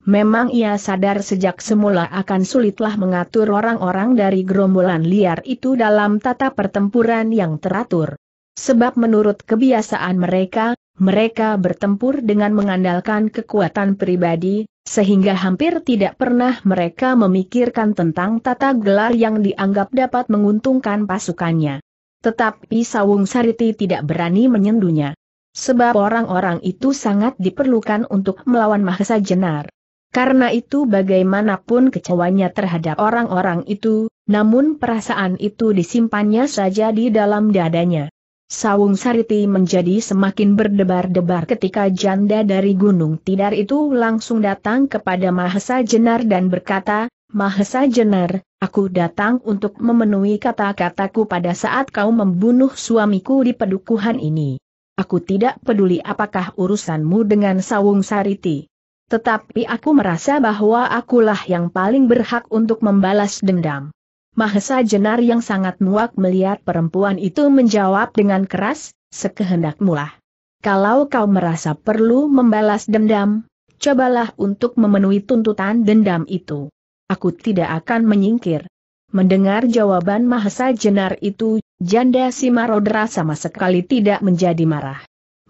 Memang ia sadar sejak semula akan sulitlah mengatur orang-orang dari gerombolan liar itu dalam tata pertempuran yang teratur. Sebab menurut kebiasaan mereka, mereka bertempur dengan mengandalkan kekuatan pribadi, sehingga hampir tidak pernah mereka memikirkan tentang tata gelar yang dianggap dapat menguntungkan pasukannya. Tetapi Sawung Sariti tidak berani menyendunya. Sebab orang-orang itu sangat diperlukan untuk melawan Mahesa Jenar. Karena itu bagaimanapun kecewanya terhadap orang-orang itu, namun perasaan itu disimpannya saja di dalam dadanya. Sawung Sariti menjadi semakin berdebar-debar ketika janda dari Gunung Tidar itu langsung datang kepada Mahesa Jenar dan berkata, Mahesa Jenar, aku datang untuk memenuhi kata-kataku pada saat kau membunuh suamiku di pedukuhan ini. Aku tidak peduli apakah urusanmu dengan Sawung Sariti. Tetapi aku merasa bahwa akulah yang paling berhak untuk membalas dendam. Mahesa Jenar yang sangat muak melihat perempuan itu menjawab dengan keras, sekehendak mulah. Kalau kau merasa perlu membalas dendam, cobalah untuk memenuhi tuntutan dendam itu. Aku tidak akan menyingkir. Mendengar jawaban Mahesa Jenar itu, janda Simarodra sama sekali tidak menjadi marah.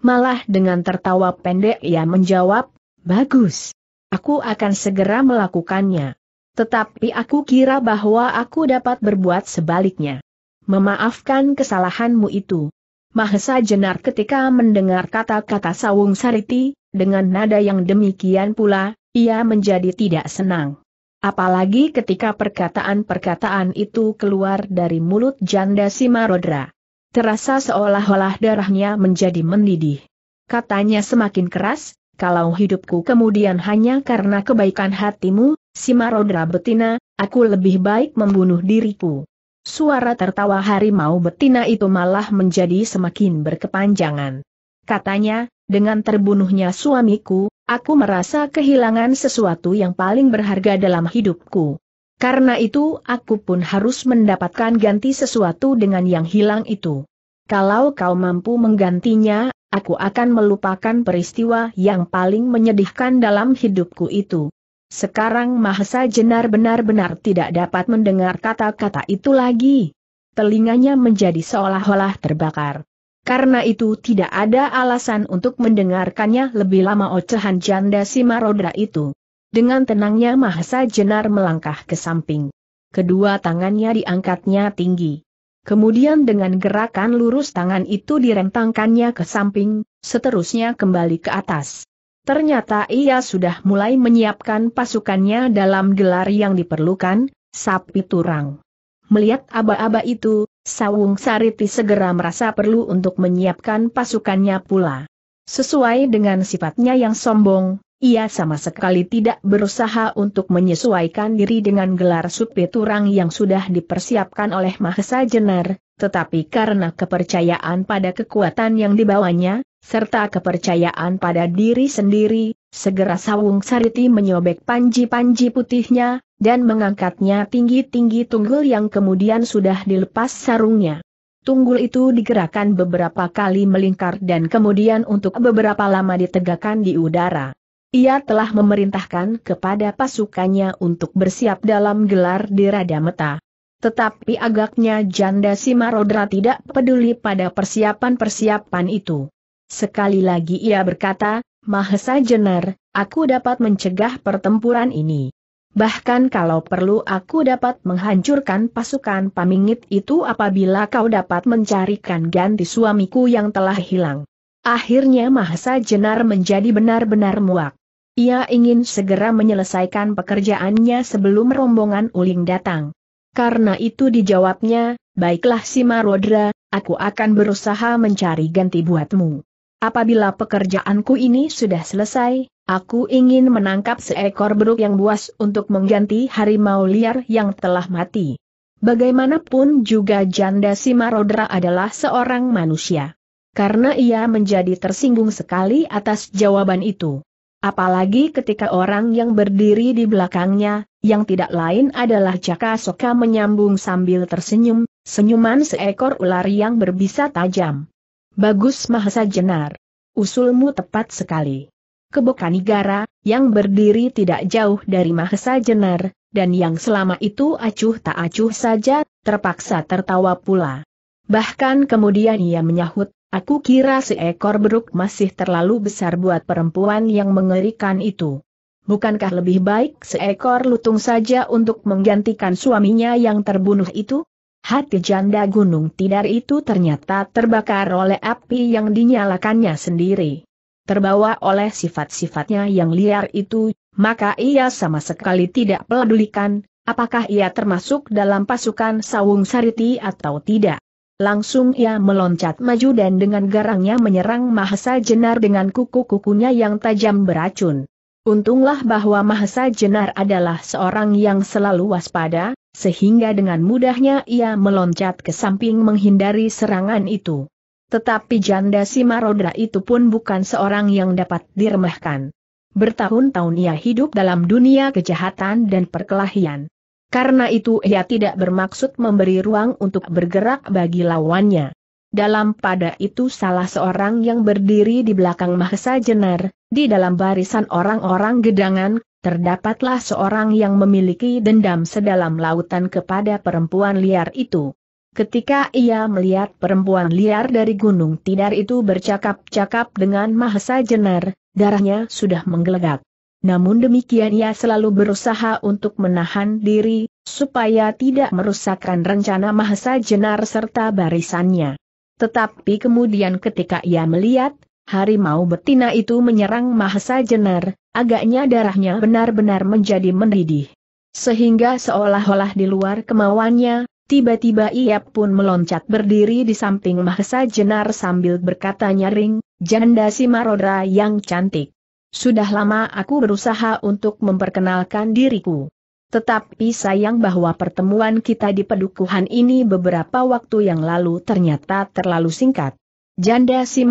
Malah dengan tertawa pendek ia menjawab, Bagus. Aku akan segera melakukannya. Tetapi aku kira bahwa aku dapat berbuat sebaliknya. Memaafkan kesalahanmu itu. Mahesa jenar ketika mendengar kata-kata Sawung Sariti, dengan nada yang demikian pula, ia menjadi tidak senang. Apalagi ketika perkataan-perkataan itu keluar dari mulut janda Simarodra. Terasa seolah-olah darahnya menjadi mendidih. Katanya semakin keras, kalau hidupku kemudian hanya karena kebaikan hatimu, si marodra betina, aku lebih baik membunuh diriku. Suara tertawa harimau betina itu malah menjadi semakin berkepanjangan. Katanya, dengan terbunuhnya suamiku, aku merasa kehilangan sesuatu yang paling berharga dalam hidupku. Karena itu aku pun harus mendapatkan ganti sesuatu dengan yang hilang itu. Kalau kau mampu menggantinya, aku akan melupakan peristiwa yang paling menyedihkan dalam hidupku itu. Sekarang Mahesa Jenar benar-benar tidak dapat mendengar kata-kata itu lagi. Telinganya menjadi seolah-olah terbakar. Karena itu tidak ada alasan untuk mendengarkannya lebih lama ocehan janda si marodra itu. Dengan tenangnya Mahesa Jenar melangkah ke samping. Kedua tangannya diangkatnya tinggi. Kemudian dengan gerakan lurus tangan itu direntangkannya ke samping, seterusnya kembali ke atas. Ternyata ia sudah mulai menyiapkan pasukannya dalam gelar yang diperlukan, sapi turang. Melihat aba-aba itu, Sawung Sariti segera merasa perlu untuk menyiapkan pasukannya pula. Sesuai dengan sifatnya yang sombong, ia sama sekali tidak berusaha untuk menyesuaikan diri dengan gelar supi turang yang sudah dipersiapkan oleh Mahesa Jenar, tetapi karena kepercayaan pada kekuatan yang dibawanya, serta kepercayaan pada diri sendiri, segera Sawung Sariti menyobek panji-panji putihnya, dan mengangkatnya tinggi-tinggi tunggul yang kemudian sudah dilepas sarungnya. Tunggul itu digerakkan beberapa kali melingkar dan kemudian untuk beberapa lama ditegakkan di udara. Ia telah memerintahkan kepada pasukannya untuk bersiap dalam gelar di Radameta. Tetapi agaknya janda Simarodra tidak peduli pada persiapan-persiapan itu. Sekali lagi ia berkata, Mahesa Jenar, aku dapat mencegah pertempuran ini. Bahkan kalau perlu aku dapat menghancurkan pasukan pamingit itu apabila kau dapat mencarikan ganti suamiku yang telah hilang. Akhirnya Mahesa Jenar menjadi benar-benar muak. Ia ingin segera menyelesaikan pekerjaannya sebelum rombongan uling datang. Karena itu dijawabnya, baiklah Rodra, aku akan berusaha mencari ganti buatmu apabila pekerjaanku ini sudah selesai, aku ingin menangkap seekor beruk yang buas untuk mengganti harimau liar yang telah mati. Bagaimanapun juga janda Simarodra adalah seorang manusia. Karena ia menjadi tersinggung sekali atas jawaban itu. Apalagi ketika orang yang berdiri di belakangnya, yang tidak lain adalah Jaka Soka menyambung sambil tersenyum, senyuman seekor ular yang berbisa tajam. Bagus Mahesa Jenar. Usulmu tepat sekali. Kebokanigara, yang berdiri tidak jauh dari Mahesa Jenar, dan yang selama itu acuh tak acuh saja, terpaksa tertawa pula. Bahkan kemudian ia menyahut, aku kira seekor beruk masih terlalu besar buat perempuan yang mengerikan itu. Bukankah lebih baik seekor lutung saja untuk menggantikan suaminya yang terbunuh itu? Hati janda gunung tidar itu ternyata terbakar oleh api yang dinyalakannya sendiri. Terbawa oleh sifat-sifatnya yang liar itu, maka ia sama sekali tidak pedulikan, apakah ia termasuk dalam pasukan Sawung Sariti atau tidak. Langsung ia meloncat maju dan dengan garangnya menyerang Mahesa Jenar dengan kuku-kukunya yang tajam beracun. Untunglah bahwa Mahesa Jenar adalah seorang yang selalu waspada, sehingga dengan mudahnya ia meloncat ke samping menghindari serangan itu. Tetapi janda si Marodra itu pun bukan seorang yang dapat diremehkan. Bertahun-tahun ia hidup dalam dunia kejahatan dan perkelahian. Karena itu ia tidak bermaksud memberi ruang untuk bergerak bagi lawannya. Dalam pada itu salah seorang yang berdiri di belakang Mahesa Jenar, di dalam barisan orang-orang gedangan, terdapatlah seorang yang memiliki dendam sedalam lautan kepada perempuan liar itu. Ketika ia melihat perempuan liar dari Gunung Tidar itu bercakap-cakap dengan Mahesa Jenar, darahnya sudah menggelegak. Namun demikian ia selalu berusaha untuk menahan diri, supaya tidak merusakkan rencana Mahesa Jenar serta barisannya. Tetapi kemudian ketika ia melihat, harimau betina itu menyerang Mahesa Jenar, agaknya darahnya benar-benar menjadi mendidih. Sehingga seolah-olah di luar kemauannya, tiba-tiba ia pun meloncat berdiri di samping Mahesa Jenar sambil berkata nyaring, janda si Marodra yang cantik. Sudah lama aku berusaha untuk memperkenalkan diriku. Tetapi sayang bahwa pertemuan kita di pedukuhan ini beberapa waktu yang lalu ternyata terlalu singkat. Janda si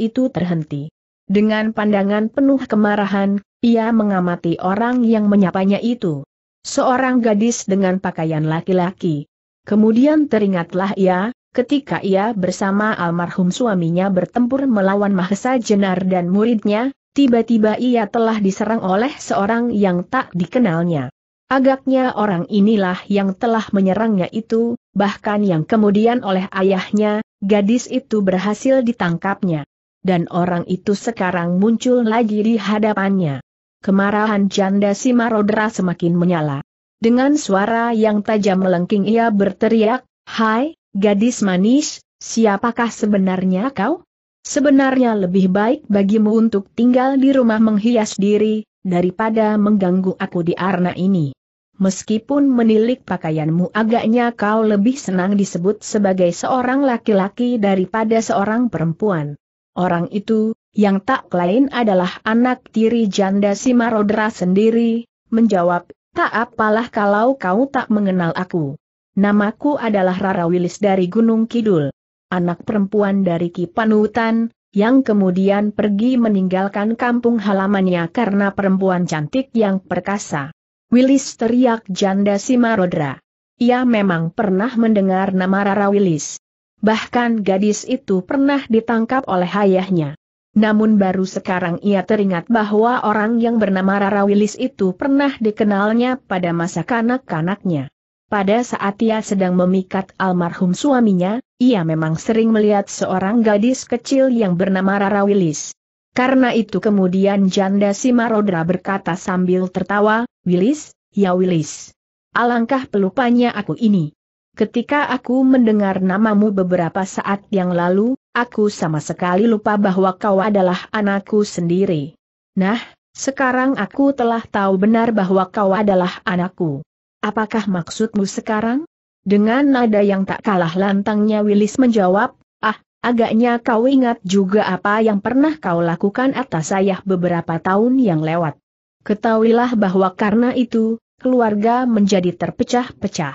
itu terhenti. Dengan pandangan penuh kemarahan, ia mengamati orang yang menyapanya itu. Seorang gadis dengan pakaian laki-laki. Kemudian teringatlah ia, ketika ia bersama almarhum suaminya bertempur melawan Mahesa Jenar dan muridnya, tiba-tiba ia telah diserang oleh seorang yang tak dikenalnya. Agaknya orang inilah yang telah menyerangnya itu, bahkan yang kemudian oleh ayahnya, gadis itu berhasil ditangkapnya. Dan orang itu sekarang muncul lagi di hadapannya. Kemarahan janda si Marodra semakin menyala. Dengan suara yang tajam melengking ia berteriak, Hai, gadis manis, siapakah sebenarnya kau? Sebenarnya lebih baik bagimu untuk tinggal di rumah menghias diri, daripada mengganggu aku di arna ini. Meskipun menilik pakaianmu agaknya kau lebih senang disebut sebagai seorang laki-laki daripada seorang perempuan. Orang itu, yang tak lain adalah anak tiri janda Simarodra sendiri, menjawab, tak apalah kalau kau tak mengenal aku. Namaku adalah Rara Wilis dari Gunung Kidul. Anak perempuan dari Kipanutan, yang kemudian pergi meninggalkan kampung halamannya karena perempuan cantik yang perkasa. Willis teriak janda Simarodra. Ia memang pernah mendengar nama Rara Willis. Bahkan gadis itu pernah ditangkap oleh ayahnya. Namun baru sekarang ia teringat bahwa orang yang bernama Rara Willis itu pernah dikenalnya pada masa kanak-kanaknya. Pada saat ia sedang memikat almarhum suaminya, ia memang sering melihat seorang gadis kecil yang bernama Rara Willis. Karena itu kemudian janda si Marodra berkata sambil tertawa, Willis, ya Willis. Alangkah pelupanya aku ini. Ketika aku mendengar namamu beberapa saat yang lalu, aku sama sekali lupa bahwa kau adalah anakku sendiri. Nah, sekarang aku telah tahu benar bahwa kau adalah anakku apakah maksudmu sekarang? Dengan nada yang tak kalah lantangnya Willis menjawab, ah, agaknya kau ingat juga apa yang pernah kau lakukan atas ayah beberapa tahun yang lewat. Ketahuilah bahwa karena itu, keluarga menjadi terpecah-pecah.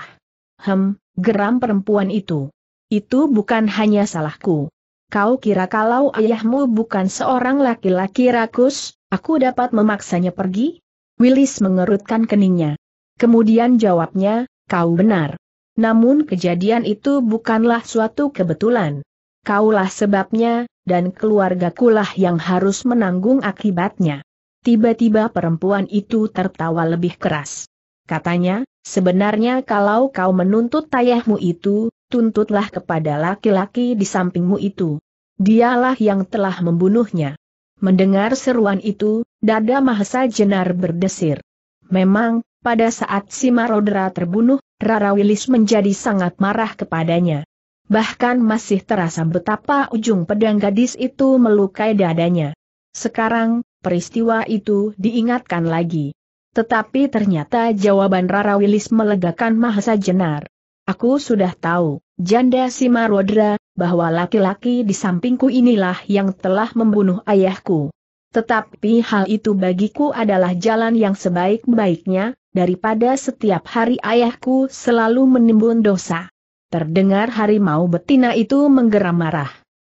Hem, geram perempuan itu. Itu bukan hanya salahku. Kau kira kalau ayahmu bukan seorang laki-laki rakus, aku dapat memaksanya pergi? Willis mengerutkan keningnya. Kemudian jawabnya, kau benar. Namun kejadian itu bukanlah suatu kebetulan. Kaulah sebabnya, dan keluarga kulah yang harus menanggung akibatnya. Tiba-tiba perempuan itu tertawa lebih keras. Katanya, sebenarnya kalau kau menuntut tayahmu itu, tuntutlah kepada laki-laki di sampingmu itu. Dialah yang telah membunuhnya. Mendengar seruan itu, dada Mahesa Jenar berdesir. Memang, pada saat si Marodera terbunuh, Rara Wilis menjadi sangat marah kepadanya. Bahkan masih terasa betapa ujung pedang gadis itu melukai dadanya. Sekarang, peristiwa itu diingatkan lagi. Tetapi ternyata jawaban Rara Wilis melegakan Mahasa Jenar. Aku sudah tahu, janda si Marodera, bahwa laki-laki di sampingku inilah yang telah membunuh ayahku. Tetapi hal itu bagiku adalah jalan yang sebaik-baiknya, daripada setiap hari ayahku selalu menimbun dosa. Terdengar harimau betina itu menggeram marah.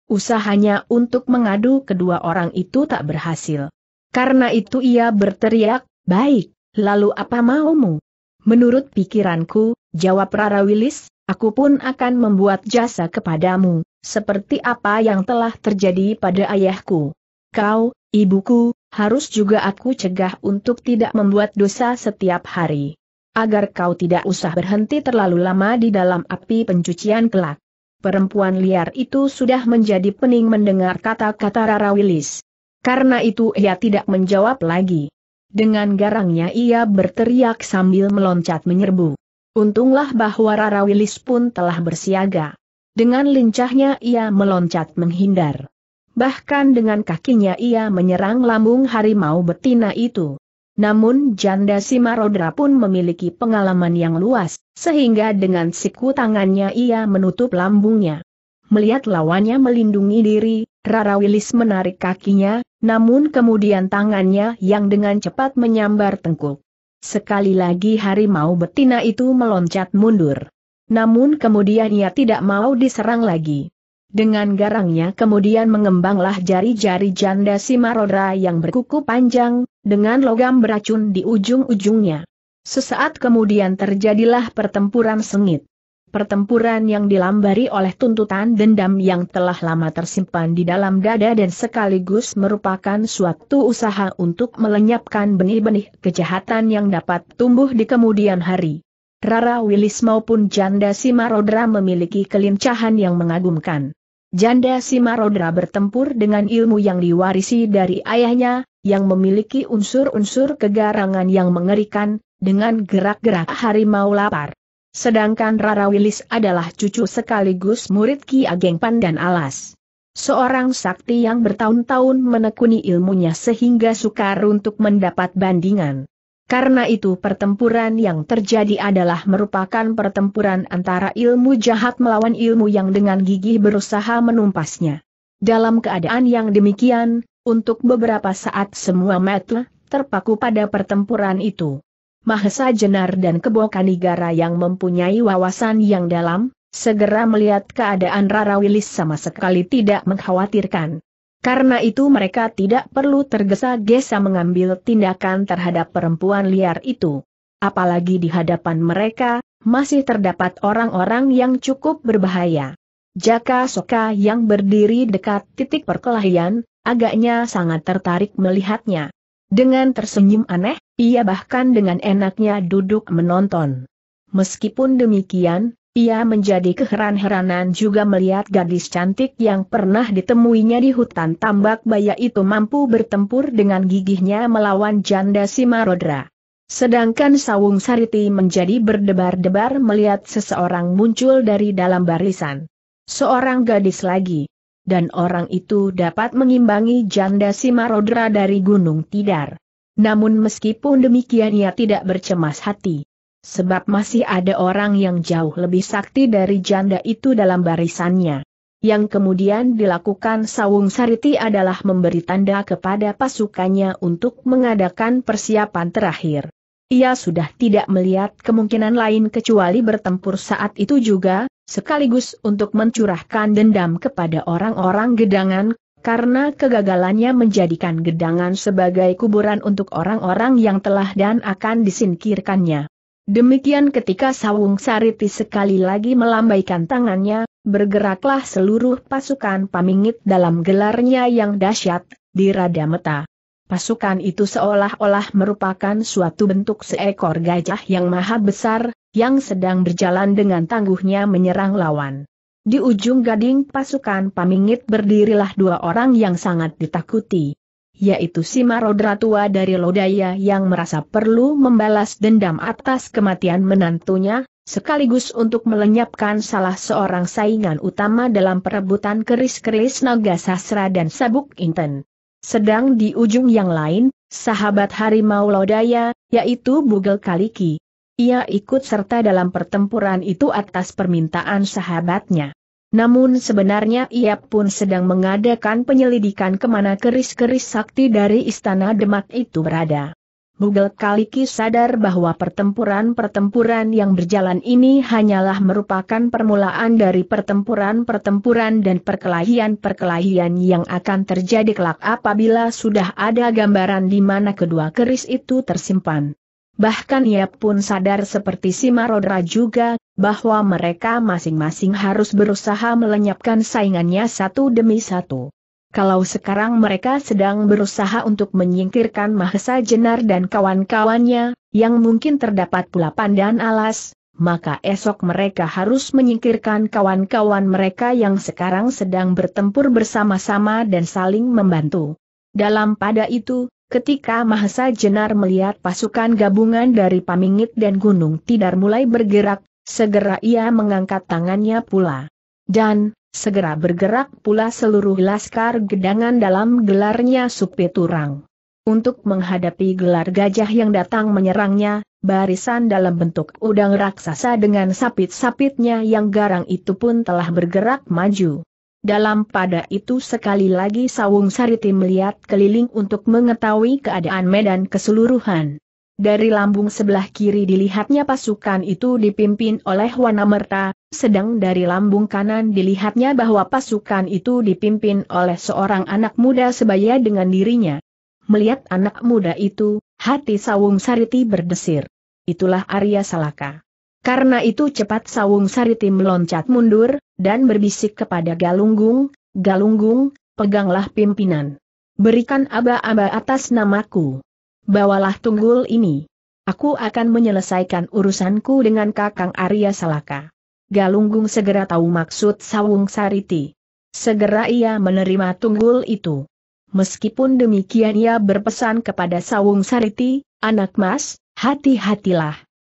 Usahanya untuk mengadu kedua orang itu tak berhasil. Karena itu ia berteriak, baik, lalu apa maumu? Menurut pikiranku, jawab Rara Wilis, aku pun akan membuat jasa kepadamu, seperti apa yang telah terjadi pada ayahku. Kau, ibuku, harus juga aku cegah untuk tidak membuat dosa setiap hari. Agar kau tidak usah berhenti terlalu lama di dalam api pencucian kelak. Perempuan liar itu sudah menjadi pening mendengar kata-kata Rara Willis. Karena itu ia tidak menjawab lagi. Dengan garangnya ia berteriak sambil meloncat menyerbu. Untunglah bahwa Rara Willis pun telah bersiaga. Dengan lincahnya ia meloncat menghindar bahkan dengan kakinya ia menyerang lambung harimau betina itu. Namun janda Simarodra pun memiliki pengalaman yang luas, sehingga dengan siku tangannya ia menutup lambungnya. Melihat lawannya melindungi diri, Rara Willis menarik kakinya, namun kemudian tangannya yang dengan cepat menyambar tengkuk. Sekali lagi harimau betina itu meloncat mundur. Namun kemudian ia tidak mau diserang lagi. Dengan garangnya kemudian mengembanglah jari-jari janda si Marodra yang berkuku panjang, dengan logam beracun di ujung-ujungnya. Sesaat kemudian terjadilah pertempuran sengit. Pertempuran yang dilambari oleh tuntutan dendam yang telah lama tersimpan di dalam dada dan sekaligus merupakan suatu usaha untuk melenyapkan benih-benih kejahatan yang dapat tumbuh di kemudian hari. Rara Willis maupun janda Simarodra memiliki kelincahan yang mengagumkan. Janda Simarodra bertempur dengan ilmu yang diwarisi dari ayahnya, yang memiliki unsur-unsur kegarangan yang mengerikan, dengan gerak-gerak harimau lapar. Sedangkan Rara Wilis adalah cucu sekaligus murid Ki Ageng Pandan Alas. Seorang sakti yang bertahun-tahun menekuni ilmunya sehingga sukar untuk mendapat bandingan. Karena itu pertempuran yang terjadi adalah merupakan pertempuran antara ilmu jahat melawan ilmu yang dengan gigih berusaha menumpasnya. Dalam keadaan yang demikian, untuk beberapa saat semua metla terpaku pada pertempuran itu. Mahesa Jenar dan Kebo Kanigara yang mempunyai wawasan yang dalam, segera melihat keadaan Rara Wilis sama sekali tidak mengkhawatirkan. Karena itu mereka tidak perlu tergesa-gesa mengambil tindakan terhadap perempuan liar itu. Apalagi di hadapan mereka, masih terdapat orang-orang yang cukup berbahaya. Jaka Soka yang berdiri dekat titik perkelahian, agaknya sangat tertarik melihatnya. Dengan tersenyum aneh, ia bahkan dengan enaknya duduk menonton. Meskipun demikian, ia menjadi keheran-heranan juga melihat gadis cantik yang pernah ditemuinya di hutan tambak baya itu mampu bertempur dengan gigihnya melawan janda Simarodra. Sedangkan Sawung Sariti menjadi berdebar-debar melihat seseorang muncul dari dalam barisan. Seorang gadis lagi. Dan orang itu dapat mengimbangi janda Simarodra dari Gunung Tidar. Namun meskipun demikian ia tidak bercemas hati sebab masih ada orang yang jauh lebih sakti dari janda itu dalam barisannya. Yang kemudian dilakukan Sawung Sariti adalah memberi tanda kepada pasukannya untuk mengadakan persiapan terakhir. Ia sudah tidak melihat kemungkinan lain kecuali bertempur saat itu juga, sekaligus untuk mencurahkan dendam kepada orang-orang gedangan, karena kegagalannya menjadikan gedangan sebagai kuburan untuk orang-orang yang telah dan akan disingkirkannya. Demikian ketika Sawung Sariti sekali lagi melambaikan tangannya, bergeraklah seluruh pasukan pamingit dalam gelarnya yang dahsyat, di Rada Meta. Pasukan itu seolah-olah merupakan suatu bentuk seekor gajah yang maha besar, yang sedang berjalan dengan tangguhnya menyerang lawan. Di ujung gading pasukan pamingit berdirilah dua orang yang sangat ditakuti yaitu si Marodra tua dari Lodaya yang merasa perlu membalas dendam atas kematian menantunya, sekaligus untuk melenyapkan salah seorang saingan utama dalam perebutan keris-keris naga sasra dan sabuk inten. Sedang di ujung yang lain, sahabat harimau Lodaya, yaitu Bugel Kaliki. Ia ikut serta dalam pertempuran itu atas permintaan sahabatnya. Namun sebenarnya ia pun sedang mengadakan penyelidikan kemana keris-keris sakti dari Istana Demak itu berada. Bugel Kaliki sadar bahwa pertempuran-pertempuran yang berjalan ini hanyalah merupakan permulaan dari pertempuran-pertempuran dan perkelahian-perkelahian yang akan terjadi kelak apabila sudah ada gambaran di mana kedua keris itu tersimpan. Bahkan ia pun sadar seperti si Marodra juga, bahwa mereka masing-masing harus berusaha melenyapkan saingannya satu demi satu. Kalau sekarang mereka sedang berusaha untuk menyingkirkan Mahesa Jenar dan kawan-kawannya, yang mungkin terdapat pula pandan alas, maka esok mereka harus menyingkirkan kawan-kawan mereka yang sekarang sedang bertempur bersama-sama dan saling membantu. Dalam pada itu, Ketika Mahesa Jenar melihat pasukan gabungan dari Pamingit dan Gunung Tidar mulai bergerak, segera ia mengangkat tangannya pula. Dan, segera bergerak pula seluruh laskar gedangan dalam gelarnya Supiturang. Untuk menghadapi gelar gajah yang datang menyerangnya, barisan dalam bentuk udang raksasa dengan sapit-sapitnya yang garang itu pun telah bergerak maju. Dalam pada itu sekali lagi Sawung Sariti melihat keliling untuk mengetahui keadaan medan keseluruhan. Dari lambung sebelah kiri dilihatnya pasukan itu dipimpin oleh Wanamerta, sedang dari lambung kanan dilihatnya bahwa pasukan itu dipimpin oleh seorang anak muda sebaya dengan dirinya. Melihat anak muda itu, hati Sawung Sariti berdesir. Itulah Arya Salaka. Karena itu cepat Sawung Sariti meloncat mundur, dan berbisik kepada Galunggung, Galunggung, peganglah pimpinan. Berikan aba-aba atas namaku. Bawalah tunggul ini. Aku akan menyelesaikan urusanku dengan Kakang Arya Salaka. Galunggung segera tahu maksud Sawung Sariti. Segera ia menerima tunggul itu. Meskipun demikian ia berpesan kepada Sawung Sariti, anak mas, hati-hatilah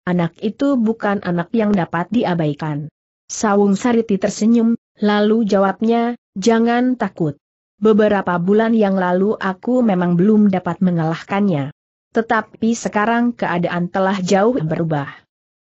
anak itu bukan anak yang dapat diabaikan. Sawung Sariti tersenyum, lalu jawabnya, jangan takut. Beberapa bulan yang lalu aku memang belum dapat mengalahkannya. Tetapi sekarang keadaan telah jauh berubah.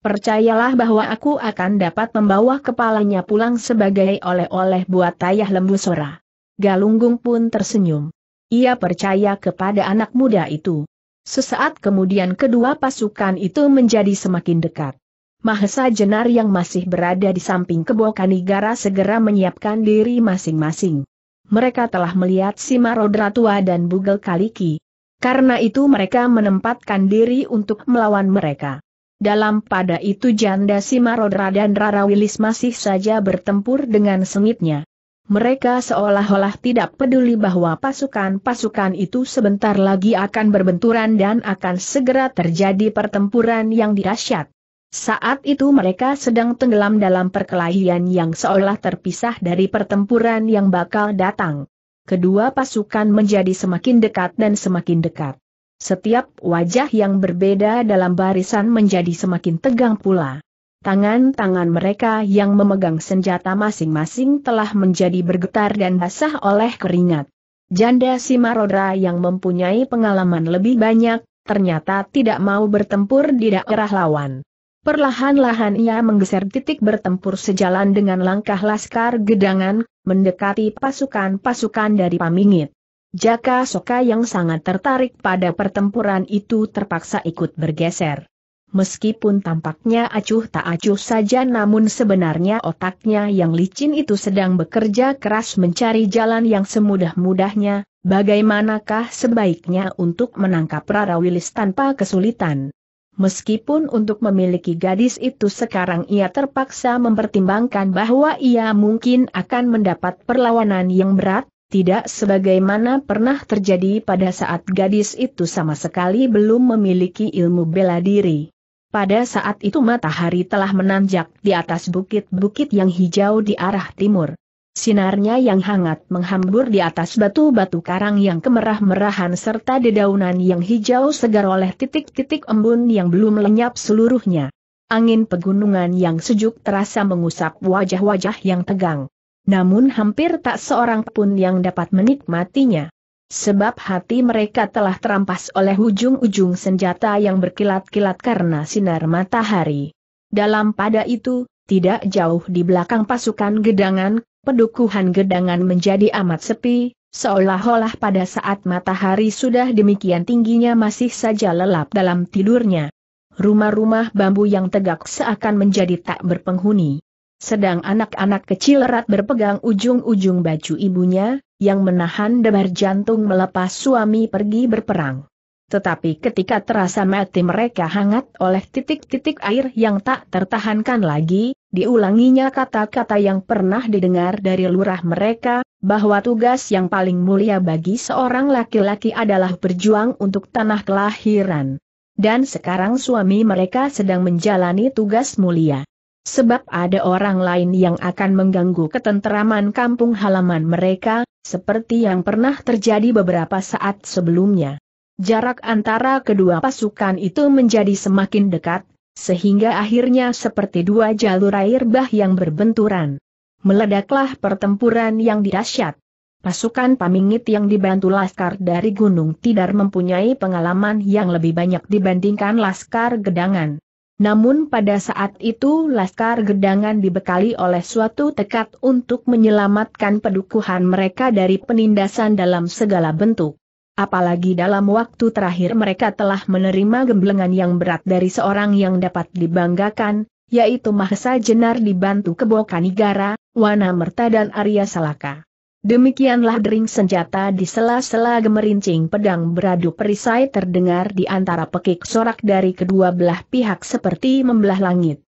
Percayalah bahwa aku akan dapat membawa kepalanya pulang sebagai oleh-oleh buat ayah lembu Sora. Galunggung pun tersenyum. Ia percaya kepada anak muda itu. Sesaat kemudian kedua pasukan itu menjadi semakin dekat. Mahesa Jenar yang masih berada di samping kebo Kanigara segera menyiapkan diri masing-masing. Mereka telah melihat Marodra tua dan Bugel Kaliki. Karena itu mereka menempatkan diri untuk melawan mereka. Dalam pada itu janda Simarodra dan Rara Wilis masih saja bertempur dengan sengitnya. Mereka seolah-olah tidak peduli bahwa pasukan-pasukan itu sebentar lagi akan berbenturan dan akan segera terjadi pertempuran yang dirasyat. Saat itu mereka sedang tenggelam dalam perkelahian yang seolah terpisah dari pertempuran yang bakal datang. Kedua pasukan menjadi semakin dekat dan semakin dekat. Setiap wajah yang berbeda dalam barisan menjadi semakin tegang pula. Tangan-tangan mereka yang memegang senjata masing-masing telah menjadi bergetar dan basah oleh keringat. Janda Simaroda yang mempunyai pengalaman lebih banyak, ternyata tidak mau bertempur di daerah lawan. Perlahan-lahan ia menggeser titik bertempur sejalan dengan langkah laskar gedangan, mendekati pasukan-pasukan dari Pamingit. Jaka Soka yang sangat tertarik pada pertempuran itu terpaksa ikut bergeser. Meskipun tampaknya acuh tak acuh saja namun sebenarnya otaknya yang licin itu sedang bekerja keras mencari jalan yang semudah-mudahnya, bagaimanakah sebaiknya untuk menangkap Rara Wilis tanpa kesulitan. Meskipun untuk memiliki gadis itu sekarang ia terpaksa mempertimbangkan bahwa ia mungkin akan mendapat perlawanan yang berat, tidak sebagaimana pernah terjadi pada saat gadis itu sama sekali belum memiliki ilmu bela diri. Pada saat itu matahari telah menanjak di atas bukit-bukit yang hijau di arah timur. Sinarnya yang hangat menghambur di atas batu-batu karang yang kemerah-merahan serta dedaunan yang hijau segar oleh titik-titik embun yang belum lenyap seluruhnya. Angin pegunungan yang sejuk terasa mengusap wajah-wajah yang tegang. Namun hampir tak seorang pun yang dapat menikmatinya sebab hati mereka telah terampas oleh ujung-ujung senjata yang berkilat-kilat karena sinar matahari. Dalam pada itu, tidak jauh di belakang pasukan gedangan, pedukuhan gedangan menjadi amat sepi, seolah-olah pada saat matahari sudah demikian tingginya masih saja lelap dalam tidurnya. Rumah-rumah bambu yang tegak seakan menjadi tak berpenghuni. Sedang anak-anak kecil erat berpegang ujung-ujung baju ibunya, yang menahan debar jantung melepas suami pergi berperang. Tetapi ketika terasa mati mereka hangat oleh titik-titik air yang tak tertahankan lagi, diulanginya kata-kata yang pernah didengar dari lurah mereka, bahwa tugas yang paling mulia bagi seorang laki-laki adalah berjuang untuk tanah kelahiran. Dan sekarang suami mereka sedang menjalani tugas mulia. Sebab ada orang lain yang akan mengganggu ketenteraman kampung halaman mereka, seperti yang pernah terjadi beberapa saat sebelumnya. Jarak antara kedua pasukan itu menjadi semakin dekat, sehingga akhirnya seperti dua jalur air bah yang berbenturan. Meledaklah pertempuran yang dirasyat. Pasukan Pamingit yang dibantu Laskar dari Gunung Tidar mempunyai pengalaman yang lebih banyak dibandingkan Laskar Gedangan. Namun pada saat itu Laskar Gedangan dibekali oleh suatu tekad untuk menyelamatkan pedukuhan mereka dari penindasan dalam segala bentuk. Apalagi dalam waktu terakhir mereka telah menerima gemblengan yang berat dari seorang yang dapat dibanggakan, yaitu Mahesa Jenar dibantu Kebo Kanigara, Wana Merta dan Arya Salaka. Demikianlah dering senjata di sela-sela gemerincing pedang beradu perisai terdengar di antara pekik sorak dari kedua belah pihak seperti membelah langit.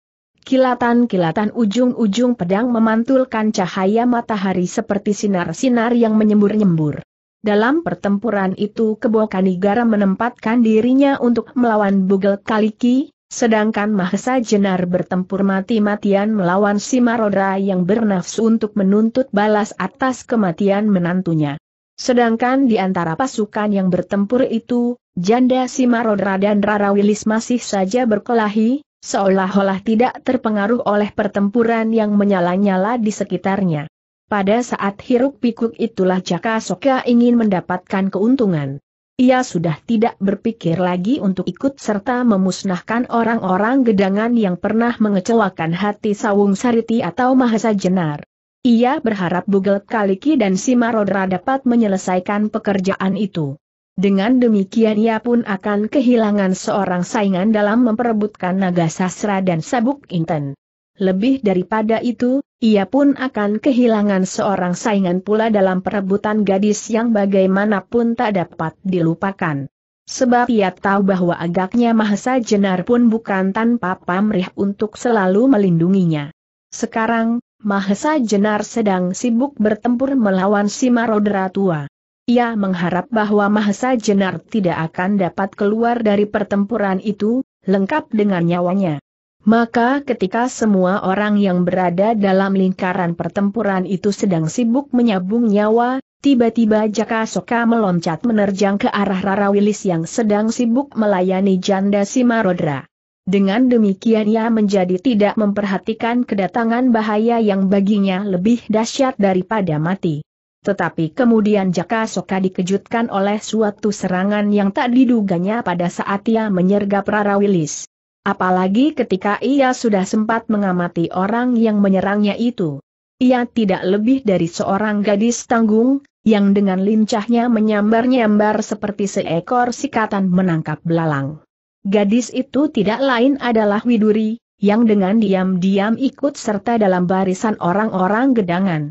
Kilatan-kilatan ujung-ujung pedang memantulkan cahaya matahari seperti sinar-sinar yang menyembur-nyembur. Dalam pertempuran itu kebo Kanigara menempatkan dirinya untuk melawan Bugel Kaliki, Sedangkan Mahesa Jenar bertempur mati-matian melawan si Marodra yang bernafsu untuk menuntut balas atas kematian menantunya. Sedangkan di antara pasukan yang bertempur itu, janda si Marodra dan Rara Wilis masih saja berkelahi, seolah-olah tidak terpengaruh oleh pertempuran yang menyala-nyala di sekitarnya. Pada saat hiruk pikuk itulah Jaka Soka ingin mendapatkan keuntungan. Ia sudah tidak berpikir lagi untuk ikut serta memusnahkan orang-orang gedangan yang pernah mengecewakan hati Sawung Sariti atau Mahasa Jenar. Ia berharap Bugel Kaliki dan Simarodra dapat menyelesaikan pekerjaan itu. Dengan demikian ia pun akan kehilangan seorang saingan dalam memperebutkan naga sastra dan sabuk inten. Lebih daripada itu, ia pun akan kehilangan seorang saingan pula dalam perebutan gadis yang bagaimanapun tak dapat dilupakan. Sebab ia tahu bahwa agaknya Mahesa Jenar pun bukan tanpa pamrih untuk selalu melindunginya. Sekarang, Mahesa Jenar sedang sibuk bertempur melawan si Marodera tua. Ia mengharap bahwa Mahesa Jenar tidak akan dapat keluar dari pertempuran itu, lengkap dengan nyawanya. Maka ketika semua orang yang berada dalam lingkaran pertempuran itu sedang sibuk menyabung nyawa, tiba-tiba Jaka Soka meloncat menerjang ke arah Rara Wilis yang sedang sibuk melayani janda Simarodra. Dengan demikian ia menjadi tidak memperhatikan kedatangan bahaya yang baginya lebih dahsyat daripada mati. Tetapi kemudian Jaka Soka dikejutkan oleh suatu serangan yang tak diduganya pada saat ia menyergap Rara Wilis. Apalagi ketika ia sudah sempat mengamati orang yang menyerangnya itu. Ia tidak lebih dari seorang gadis tanggung, yang dengan lincahnya menyambar-nyambar seperti seekor sikatan menangkap belalang. Gadis itu tidak lain adalah Widuri, yang dengan diam-diam ikut serta dalam barisan orang-orang gedangan.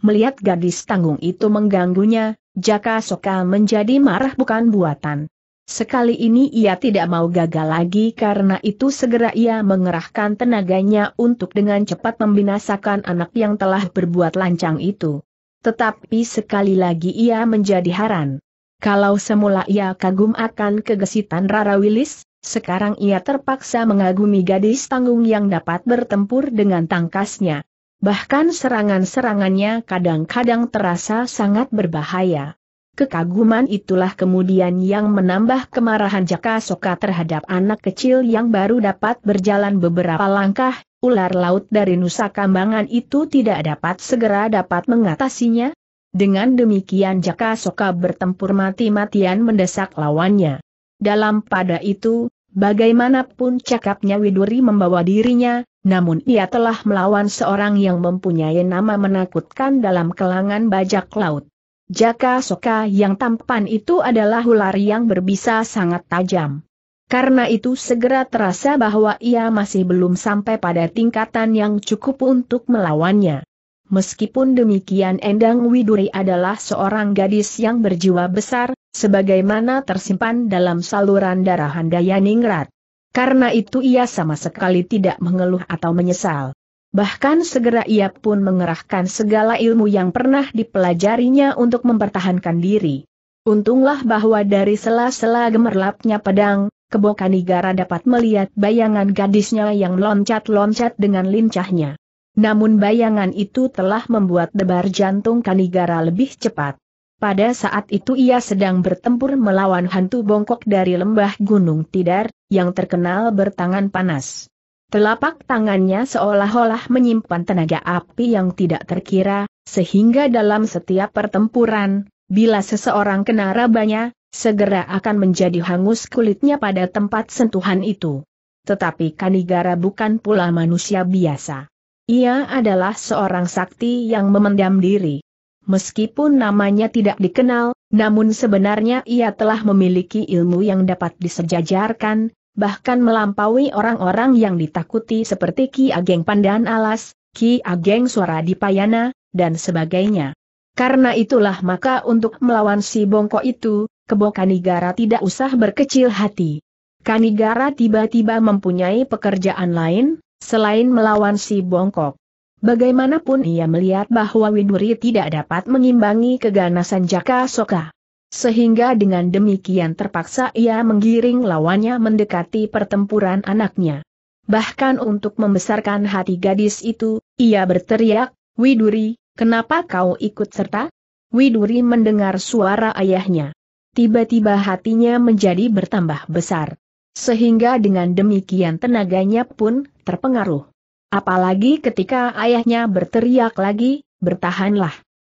Melihat gadis tanggung itu mengganggunya, Jaka Soka menjadi marah bukan buatan. Sekali ini ia tidak mau gagal lagi karena itu segera ia mengerahkan tenaganya untuk dengan cepat membinasakan anak yang telah berbuat lancang itu. Tetapi sekali lagi ia menjadi haran. Kalau semula ia kagum akan kegesitan Rara Wilis, sekarang ia terpaksa mengagumi gadis tanggung yang dapat bertempur dengan tangkasnya. Bahkan serangan-serangannya kadang-kadang terasa sangat berbahaya. Kekaguman itulah kemudian yang menambah kemarahan Jaka Soka terhadap anak kecil yang baru dapat berjalan beberapa langkah, ular laut dari Nusa Kambangan itu tidak dapat segera dapat mengatasinya. Dengan demikian Jaka Soka bertempur mati-matian mendesak lawannya. Dalam pada itu, bagaimanapun cakapnya Widuri membawa dirinya, namun ia telah melawan seorang yang mempunyai nama menakutkan dalam kelangan bajak laut. Jaka Soka yang tampan itu adalah ular yang berbisa sangat tajam. Karena itu segera terasa bahwa ia masih belum sampai pada tingkatan yang cukup untuk melawannya. Meskipun demikian Endang Widuri adalah seorang gadis yang berjiwa besar, sebagaimana tersimpan dalam saluran darah Handayaningrat. Karena itu ia sama sekali tidak mengeluh atau menyesal. Bahkan segera ia pun mengerahkan segala ilmu yang pernah dipelajarinya untuk mempertahankan diri. Untunglah bahwa dari sela-sela gemerlapnya pedang, Kebokanigara dapat melihat bayangan gadisnya yang loncat-loncat dengan lincahnya. Namun bayangan itu telah membuat debar jantung Kanigara lebih cepat. Pada saat itu ia sedang bertempur melawan hantu bongkok dari lembah Gunung Tidar, yang terkenal bertangan panas. Telapak tangannya seolah-olah menyimpan tenaga api yang tidak terkira, sehingga dalam setiap pertempuran, bila seseorang kena rabanya, segera akan menjadi hangus kulitnya pada tempat sentuhan itu. Tetapi Kanigara bukan pula manusia biasa. Ia adalah seorang sakti yang memendam diri. Meskipun namanya tidak dikenal, namun sebenarnya ia telah memiliki ilmu yang dapat disejajarkan, bahkan melampaui orang-orang yang ditakuti seperti Ki Ageng Pandan Alas, Ki Ageng Suara Dipayana, dan sebagainya. Karena itulah maka untuk melawan si bongkok itu, Kebo Kanigara tidak usah berkecil hati. Kanigara tiba-tiba mempunyai pekerjaan lain, selain melawan si bongkok. Bagaimanapun ia melihat bahwa Widuri tidak dapat mengimbangi keganasan Jaka Soka. Sehingga dengan demikian terpaksa ia menggiring lawannya mendekati pertempuran anaknya. Bahkan untuk membesarkan hati gadis itu, ia berteriak, Widuri, kenapa kau ikut serta? Widuri mendengar suara ayahnya. Tiba-tiba hatinya menjadi bertambah besar. Sehingga dengan demikian tenaganya pun terpengaruh. Apalagi ketika ayahnya berteriak lagi, bertahanlah.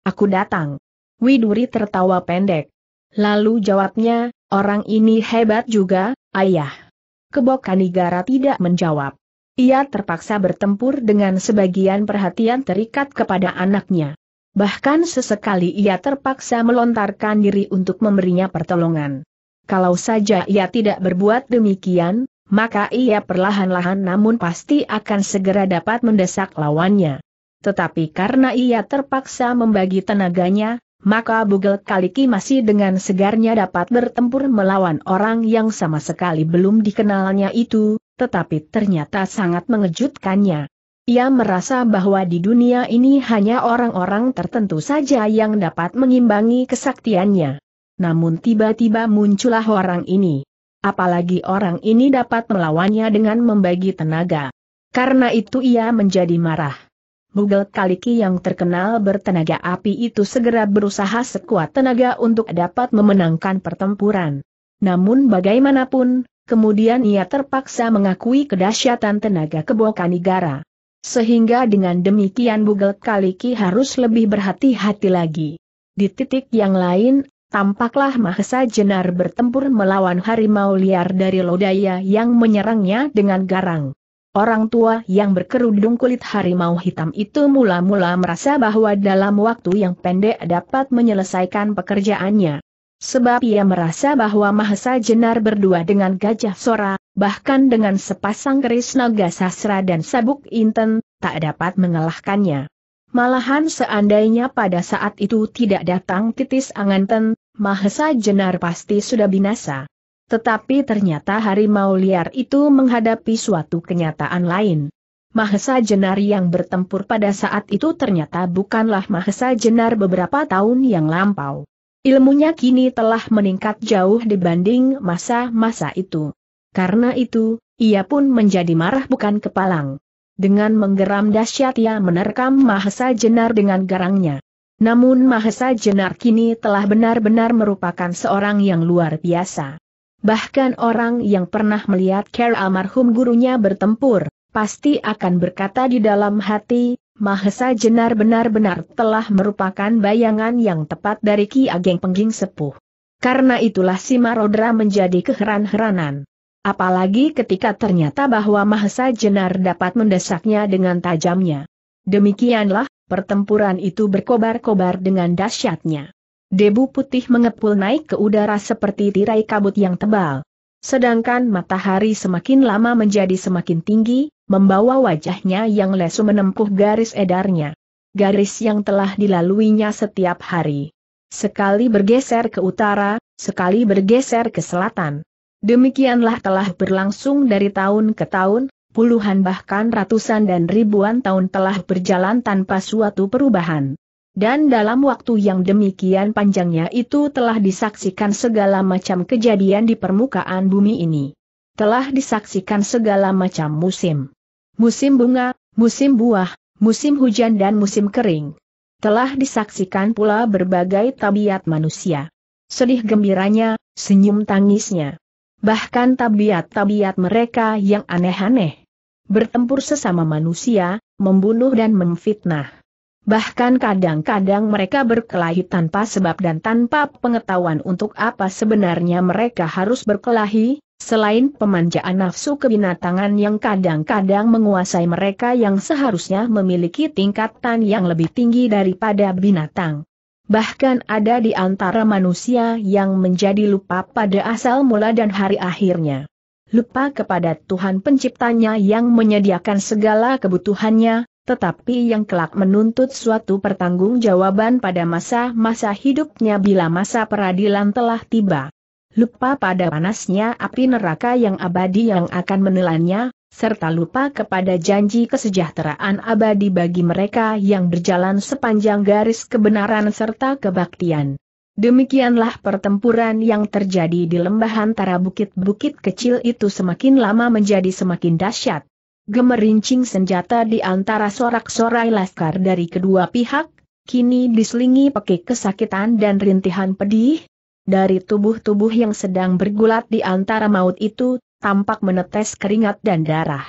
Aku datang. Widuri tertawa pendek. Lalu jawabnya, orang ini hebat juga, ayah. Kebok Kanigara tidak menjawab. Ia terpaksa bertempur dengan sebagian perhatian terikat kepada anaknya. Bahkan sesekali ia terpaksa melontarkan diri untuk memberinya pertolongan. Kalau saja ia tidak berbuat demikian, maka ia perlahan-lahan namun pasti akan segera dapat mendesak lawannya. Tetapi karena ia terpaksa membagi tenaganya, maka Bugel Kaliki masih dengan segarnya dapat bertempur melawan orang yang sama sekali belum dikenalnya itu, tetapi ternyata sangat mengejutkannya. Ia merasa bahwa di dunia ini hanya orang-orang tertentu saja yang dapat mengimbangi kesaktiannya. Namun tiba-tiba muncullah orang ini. Apalagi orang ini dapat melawannya dengan membagi tenaga. Karena itu ia menjadi marah. Bugel Kaliki yang terkenal bertenaga api itu segera berusaha sekuat tenaga untuk dapat memenangkan pertempuran. Namun bagaimanapun, kemudian ia terpaksa mengakui kedahsyatan tenaga Kebokanigara. Sehingga dengan demikian Bugel Kaliki harus lebih berhati-hati lagi. Di titik yang lain, tampaklah Mahesa Jenar bertempur melawan harimau liar dari Lodaya yang menyerangnya dengan garang. Orang tua yang berkerudung kulit harimau hitam itu mula-mula merasa bahwa dalam waktu yang pendek dapat menyelesaikan pekerjaannya. Sebab ia merasa bahwa Mahesa Jenar berdua dengan Gajah Sora, bahkan dengan sepasang keris naga sasra dan sabuk inten, tak dapat mengalahkannya. Malahan seandainya pada saat itu tidak datang titis anganten, Mahesa Jenar pasti sudah binasa. Tetapi ternyata harimau liar itu menghadapi suatu kenyataan lain. Mahesa Jenar yang bertempur pada saat itu ternyata bukanlah Mahesa Jenar beberapa tahun yang lampau. Ilmunya kini telah meningkat jauh dibanding masa-masa itu. Karena itu, ia pun menjadi marah bukan kepalang. Dengan menggeram dahsyat ia menerkam Mahesa Jenar dengan garangnya. Namun Mahesa Jenar kini telah benar-benar merupakan seorang yang luar biasa. Bahkan orang yang pernah melihat Ker almarhum gurunya bertempur, pasti akan berkata di dalam hati, Mahesa Jenar benar-benar telah merupakan bayangan yang tepat dari Ki Ageng Pengging Sepuh. Karena itulah si Marodra menjadi keheran-heranan. Apalagi ketika ternyata bahwa Mahesa Jenar dapat mendesaknya dengan tajamnya. Demikianlah, pertempuran itu berkobar-kobar dengan dahsyatnya. Debu putih mengepul naik ke udara seperti tirai kabut yang tebal. Sedangkan matahari semakin lama menjadi semakin tinggi, membawa wajahnya yang lesu menempuh garis edarnya. Garis yang telah dilaluinya setiap hari. Sekali bergeser ke utara, sekali bergeser ke selatan. Demikianlah telah berlangsung dari tahun ke tahun, puluhan bahkan ratusan dan ribuan tahun telah berjalan tanpa suatu perubahan. Dan dalam waktu yang demikian panjangnya itu telah disaksikan segala macam kejadian di permukaan bumi ini. Telah disaksikan segala macam musim. Musim bunga, musim buah, musim hujan dan musim kering. Telah disaksikan pula berbagai tabiat manusia. Sedih gembiranya, senyum tangisnya. Bahkan tabiat-tabiat mereka yang aneh-aneh. Bertempur sesama manusia, membunuh dan memfitnah Bahkan kadang-kadang mereka berkelahi tanpa sebab dan tanpa pengetahuan untuk apa sebenarnya mereka harus berkelahi, selain pemanjaan nafsu kebinatangan yang kadang-kadang menguasai mereka yang seharusnya memiliki tingkatan yang lebih tinggi daripada binatang. Bahkan ada di antara manusia yang menjadi lupa pada asal mula dan hari akhirnya. Lupa kepada Tuhan penciptanya yang menyediakan segala kebutuhannya, tetapi yang kelak menuntut suatu pertanggungjawaban pada masa-masa hidupnya bila masa peradilan telah tiba. Lupa pada panasnya api neraka yang abadi yang akan menelannya, serta lupa kepada janji kesejahteraan abadi bagi mereka yang berjalan sepanjang garis kebenaran serta kebaktian. Demikianlah pertempuran yang terjadi di lembah antara bukit-bukit kecil itu semakin lama menjadi semakin dahsyat gemerincing senjata di antara sorak-sorai laskar dari kedua pihak, kini diselingi pekik kesakitan dan rintihan pedih. Dari tubuh-tubuh yang sedang bergulat di antara maut itu, tampak menetes keringat dan darah.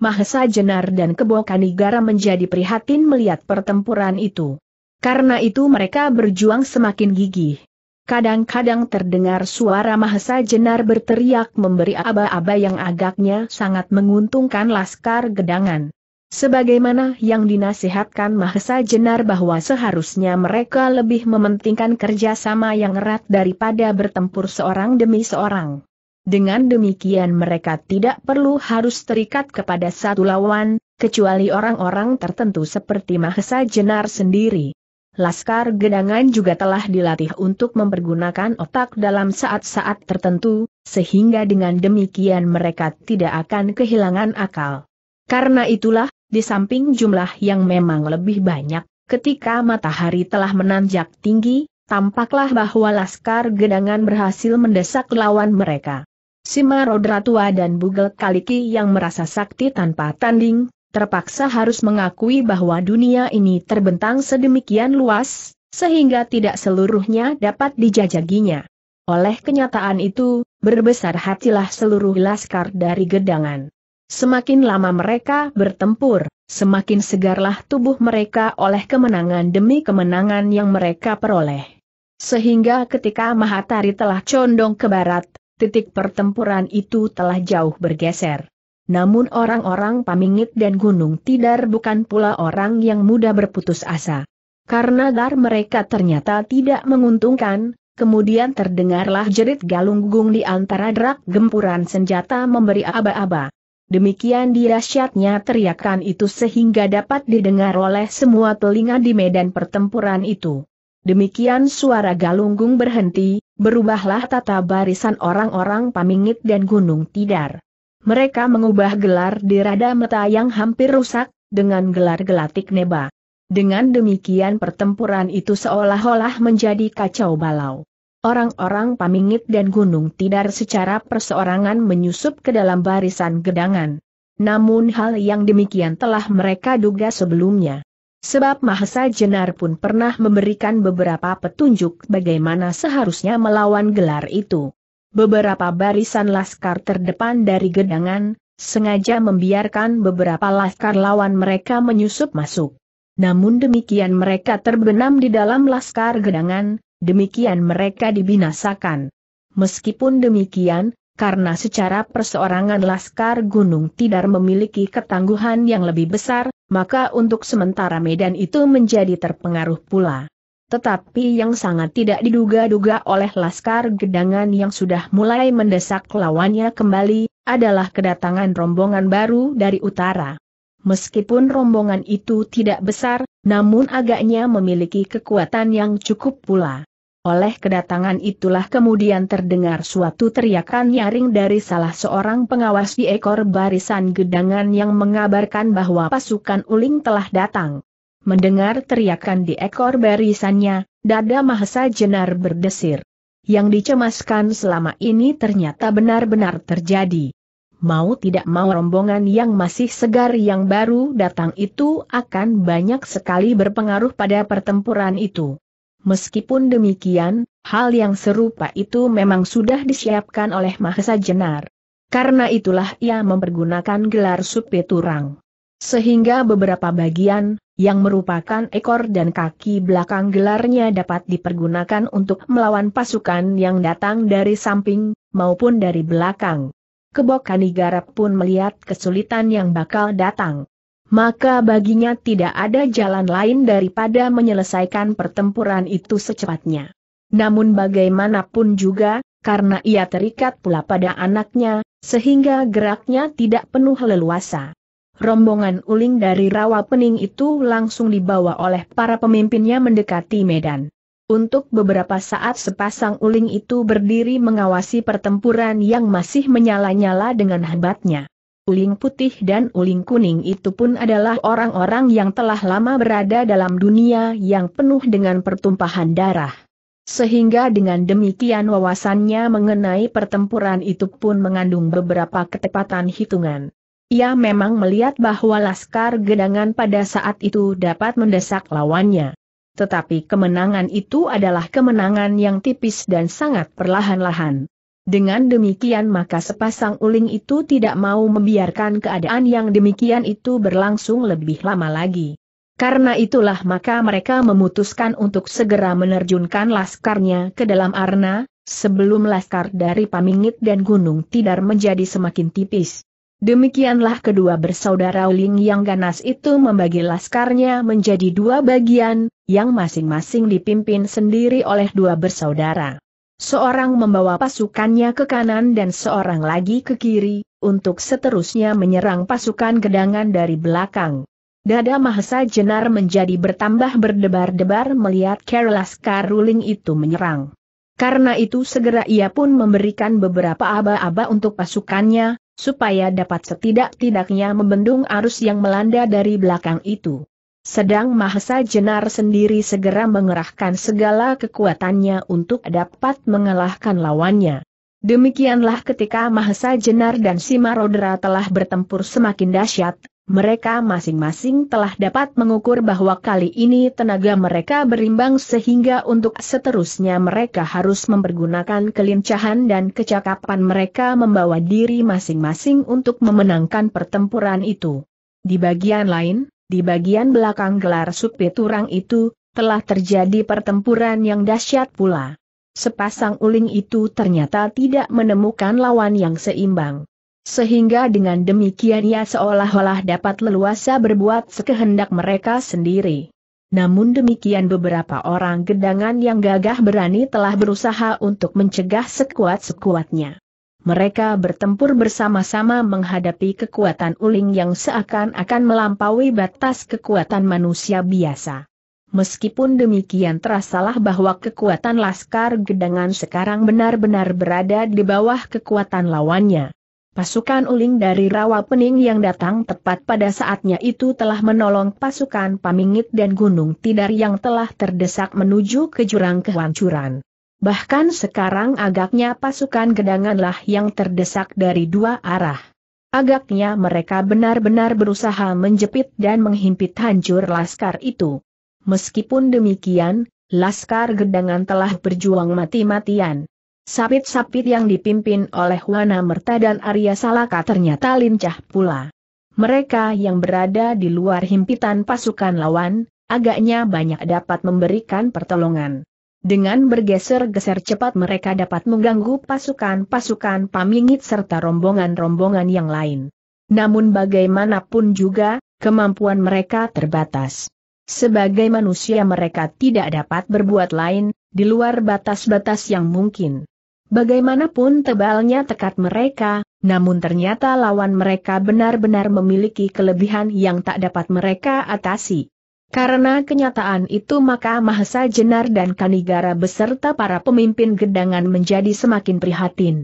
Mahesa Jenar dan Kebo Kanigara menjadi prihatin melihat pertempuran itu. Karena itu mereka berjuang semakin gigih. Kadang-kadang terdengar suara Mahesa Jenar berteriak memberi aba-aba yang agaknya sangat menguntungkan Laskar Gedangan. Sebagaimana yang dinasihatkan Mahesa Jenar bahwa seharusnya mereka lebih mementingkan kerjasama yang erat daripada bertempur seorang demi seorang. Dengan demikian mereka tidak perlu harus terikat kepada satu lawan, kecuali orang-orang tertentu seperti Mahesa Jenar sendiri. Laskar Gedangan juga telah dilatih untuk mempergunakan otak dalam saat-saat tertentu, sehingga dengan demikian mereka tidak akan kehilangan akal. Karena itulah, di samping jumlah yang memang lebih banyak, ketika matahari telah menanjak tinggi, tampaklah bahwa Laskar Gedangan berhasil mendesak lawan mereka. Simarodra tua dan Bugel Kaliki yang merasa sakti tanpa tanding, terpaksa harus mengakui bahwa dunia ini terbentang sedemikian luas, sehingga tidak seluruhnya dapat dijajaginya. Oleh kenyataan itu, berbesar hatilah seluruh laskar dari gedangan. Semakin lama mereka bertempur, semakin segarlah tubuh mereka oleh kemenangan demi kemenangan yang mereka peroleh. Sehingga ketika Mahatari telah condong ke barat, titik pertempuran itu telah jauh bergeser. Namun orang-orang Pamingit dan Gunung Tidar bukan pula orang yang mudah berputus asa. Karena dar mereka ternyata tidak menguntungkan, kemudian terdengarlah jerit galunggung di antara drak gempuran senjata memberi aba-aba. Demikian dirasyatnya teriakan itu sehingga dapat didengar oleh semua telinga di medan pertempuran itu. Demikian suara galunggung berhenti, berubahlah tata barisan orang-orang Pamingit dan Gunung Tidar. Mereka mengubah gelar di Rada Meta yang hampir rusak, dengan gelar gelatik neba. Dengan demikian pertempuran itu seolah-olah menjadi kacau balau. Orang-orang pamingit dan gunung tidak secara perseorangan menyusup ke dalam barisan gedangan. Namun hal yang demikian telah mereka duga sebelumnya. Sebab Mahesa Jenar pun pernah memberikan beberapa petunjuk bagaimana seharusnya melawan gelar itu beberapa barisan laskar terdepan dari gedangan, sengaja membiarkan beberapa laskar lawan mereka menyusup masuk. Namun demikian mereka terbenam di dalam laskar gedangan, demikian mereka dibinasakan. Meskipun demikian, karena secara perseorangan Laskar Gunung tidak memiliki ketangguhan yang lebih besar, maka untuk sementara medan itu menjadi terpengaruh pula tetapi yang sangat tidak diduga-duga oleh Laskar Gedangan yang sudah mulai mendesak lawannya kembali, adalah kedatangan rombongan baru dari utara. Meskipun rombongan itu tidak besar, namun agaknya memiliki kekuatan yang cukup pula. Oleh kedatangan itulah kemudian terdengar suatu teriakan nyaring dari salah seorang pengawas di ekor barisan gedangan yang mengabarkan bahwa pasukan uling telah datang. Mendengar teriakan di ekor barisannya, dada Mahesa Jenar berdesir. Yang dicemaskan selama ini ternyata benar-benar terjadi. Mau tidak mau rombongan yang masih segar yang baru datang itu akan banyak sekali berpengaruh pada pertempuran itu. Meskipun demikian, hal yang serupa itu memang sudah disiapkan oleh Mahesa Jenar. Karena itulah ia mempergunakan gelar Supiturang. Sehingga beberapa bagian, yang merupakan ekor dan kaki belakang gelarnya dapat dipergunakan untuk melawan pasukan yang datang dari samping, maupun dari belakang. Kebokanigarap pun melihat kesulitan yang bakal datang. Maka baginya tidak ada jalan lain daripada menyelesaikan pertempuran itu secepatnya. Namun bagaimanapun juga, karena ia terikat pula pada anaknya, sehingga geraknya tidak penuh leluasa. Rombongan uling dari rawa pening itu langsung dibawa oleh para pemimpinnya mendekati medan. Untuk beberapa saat sepasang uling itu berdiri mengawasi pertempuran yang masih menyala-nyala dengan hebatnya. Uling putih dan uling kuning itu pun adalah orang-orang yang telah lama berada dalam dunia yang penuh dengan pertumpahan darah. Sehingga dengan demikian wawasannya mengenai pertempuran itu pun mengandung beberapa ketepatan hitungan. Ia memang melihat bahwa Laskar Gedangan pada saat itu dapat mendesak lawannya. Tetapi kemenangan itu adalah kemenangan yang tipis dan sangat perlahan-lahan. Dengan demikian maka sepasang uling itu tidak mau membiarkan keadaan yang demikian itu berlangsung lebih lama lagi. Karena itulah maka mereka memutuskan untuk segera menerjunkan laskarnya ke dalam arna, sebelum laskar dari Pamingit dan Gunung Tidar menjadi semakin tipis. Demikianlah kedua bersaudara Ling yang ganas itu membagi laskarnya menjadi dua bagian, yang masing-masing dipimpin sendiri oleh dua bersaudara. Seorang membawa pasukannya ke kanan dan seorang lagi ke kiri, untuk seterusnya menyerang pasukan gedangan dari belakang. Dada Mahesa Jenar menjadi bertambah berdebar-debar melihat Kerlaskar Ruling itu menyerang. Karena itu segera ia pun memberikan beberapa aba-aba untuk pasukannya, supaya dapat setidak-tidaknya membendung arus yang melanda dari belakang itu. Sedang Mahesa Jenar sendiri segera mengerahkan segala kekuatannya untuk dapat mengalahkan lawannya. Demikianlah ketika Mahesa Jenar dan Simarodra telah bertempur semakin dahsyat, mereka masing-masing telah dapat mengukur bahwa kali ini tenaga mereka berimbang sehingga untuk seterusnya mereka harus mempergunakan kelincahan dan kecakapan mereka membawa diri masing-masing untuk memenangkan pertempuran itu. Di bagian lain, di bagian belakang gelar supi turang itu, telah terjadi pertempuran yang dahsyat pula. Sepasang uling itu ternyata tidak menemukan lawan yang seimbang. Sehingga dengan demikian ia seolah-olah dapat leluasa berbuat sekehendak mereka sendiri. Namun demikian beberapa orang gedangan yang gagah berani telah berusaha untuk mencegah sekuat-sekuatnya. Mereka bertempur bersama-sama menghadapi kekuatan uling yang seakan-akan melampaui batas kekuatan manusia biasa. Meskipun demikian terasalah bahwa kekuatan laskar gedangan sekarang benar-benar berada di bawah kekuatan lawannya. Pasukan uling dari Rawa Pening yang datang tepat pada saatnya itu telah menolong pasukan Pamingit dan Gunung Tidar yang telah terdesak menuju ke jurang kehancuran. Bahkan sekarang agaknya pasukan gedanganlah yang terdesak dari dua arah. Agaknya mereka benar-benar berusaha menjepit dan menghimpit hancur laskar itu. Meskipun demikian, laskar gedangan telah berjuang mati-matian. Sapit-sapit yang dipimpin oleh Wana Merta dan Arya Salaka ternyata lincah pula. Mereka yang berada di luar himpitan pasukan lawan, agaknya banyak dapat memberikan pertolongan. Dengan bergeser-geser cepat mereka dapat mengganggu pasukan-pasukan pamingit serta rombongan-rombongan yang lain. Namun bagaimanapun juga, kemampuan mereka terbatas. Sebagai manusia mereka tidak dapat berbuat lain, di luar batas-batas yang mungkin. Bagaimanapun tebalnya tekad mereka, namun ternyata lawan mereka benar-benar memiliki kelebihan yang tak dapat mereka atasi. Karena kenyataan itu maka Mahesa Jenar dan Kanigara beserta para pemimpin gedangan menjadi semakin prihatin.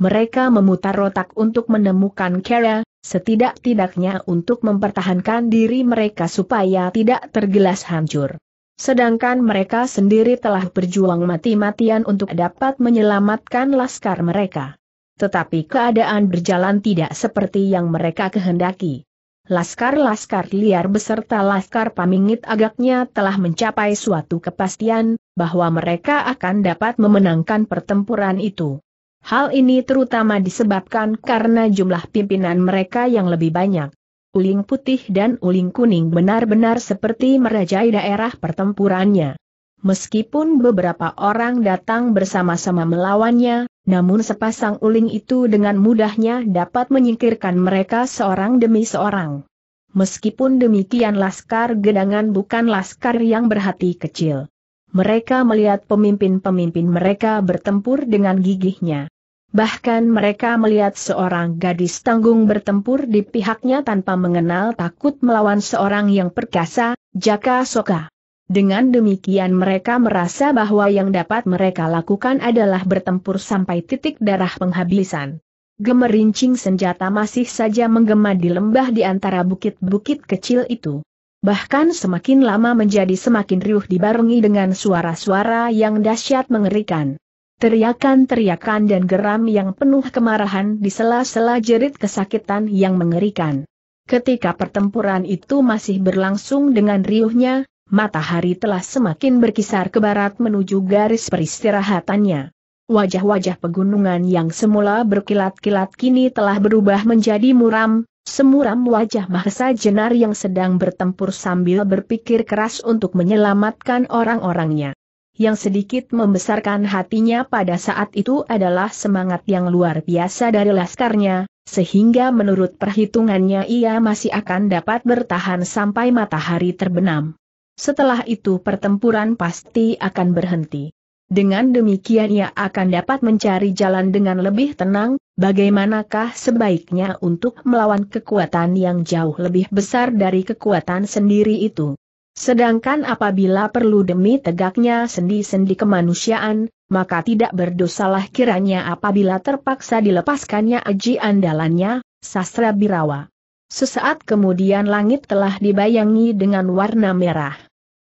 Mereka memutar otak untuk menemukan Kera, setidak-tidaknya untuk mempertahankan diri mereka supaya tidak tergelas hancur. Sedangkan mereka sendiri telah berjuang mati-matian untuk dapat menyelamatkan laskar mereka. Tetapi keadaan berjalan tidak seperti yang mereka kehendaki. Laskar-laskar liar beserta laskar pamingit agaknya telah mencapai suatu kepastian, bahwa mereka akan dapat memenangkan pertempuran itu. Hal ini terutama disebabkan karena jumlah pimpinan mereka yang lebih banyak uling putih dan uling kuning benar-benar seperti merajai daerah pertempurannya. Meskipun beberapa orang datang bersama-sama melawannya, namun sepasang uling itu dengan mudahnya dapat menyingkirkan mereka seorang demi seorang. Meskipun demikian laskar gedangan bukan laskar yang berhati kecil. Mereka melihat pemimpin-pemimpin mereka bertempur dengan gigihnya. Bahkan mereka melihat seorang gadis tanggung bertempur di pihaknya tanpa mengenal takut melawan seorang yang perkasa, Jaka Soka. Dengan demikian mereka merasa bahwa yang dapat mereka lakukan adalah bertempur sampai titik darah penghabisan. Gemerincing senjata masih saja menggema di lembah di antara bukit-bukit kecil itu. Bahkan semakin lama menjadi semakin riuh dibarengi dengan suara-suara yang dahsyat mengerikan. Teriakan-teriakan dan geram yang penuh kemarahan di sela-sela jerit kesakitan yang mengerikan. Ketika pertempuran itu masih berlangsung dengan riuhnya, matahari telah semakin berkisar ke barat menuju garis peristirahatannya. Wajah-wajah pegunungan yang semula berkilat-kilat kini telah berubah menjadi muram, semuram wajah Mahesa Jenar yang sedang bertempur sambil berpikir keras untuk menyelamatkan orang-orangnya yang sedikit membesarkan hatinya pada saat itu adalah semangat yang luar biasa dari laskarnya, sehingga menurut perhitungannya ia masih akan dapat bertahan sampai matahari terbenam. Setelah itu pertempuran pasti akan berhenti. Dengan demikian ia akan dapat mencari jalan dengan lebih tenang, bagaimanakah sebaiknya untuk melawan kekuatan yang jauh lebih besar dari kekuatan sendiri itu. Sedangkan apabila perlu demi tegaknya sendi-sendi kemanusiaan, maka tidak berdosalah kiranya apabila terpaksa dilepaskannya aji andalannya, sastra birawa. Sesaat kemudian langit telah dibayangi dengan warna merah.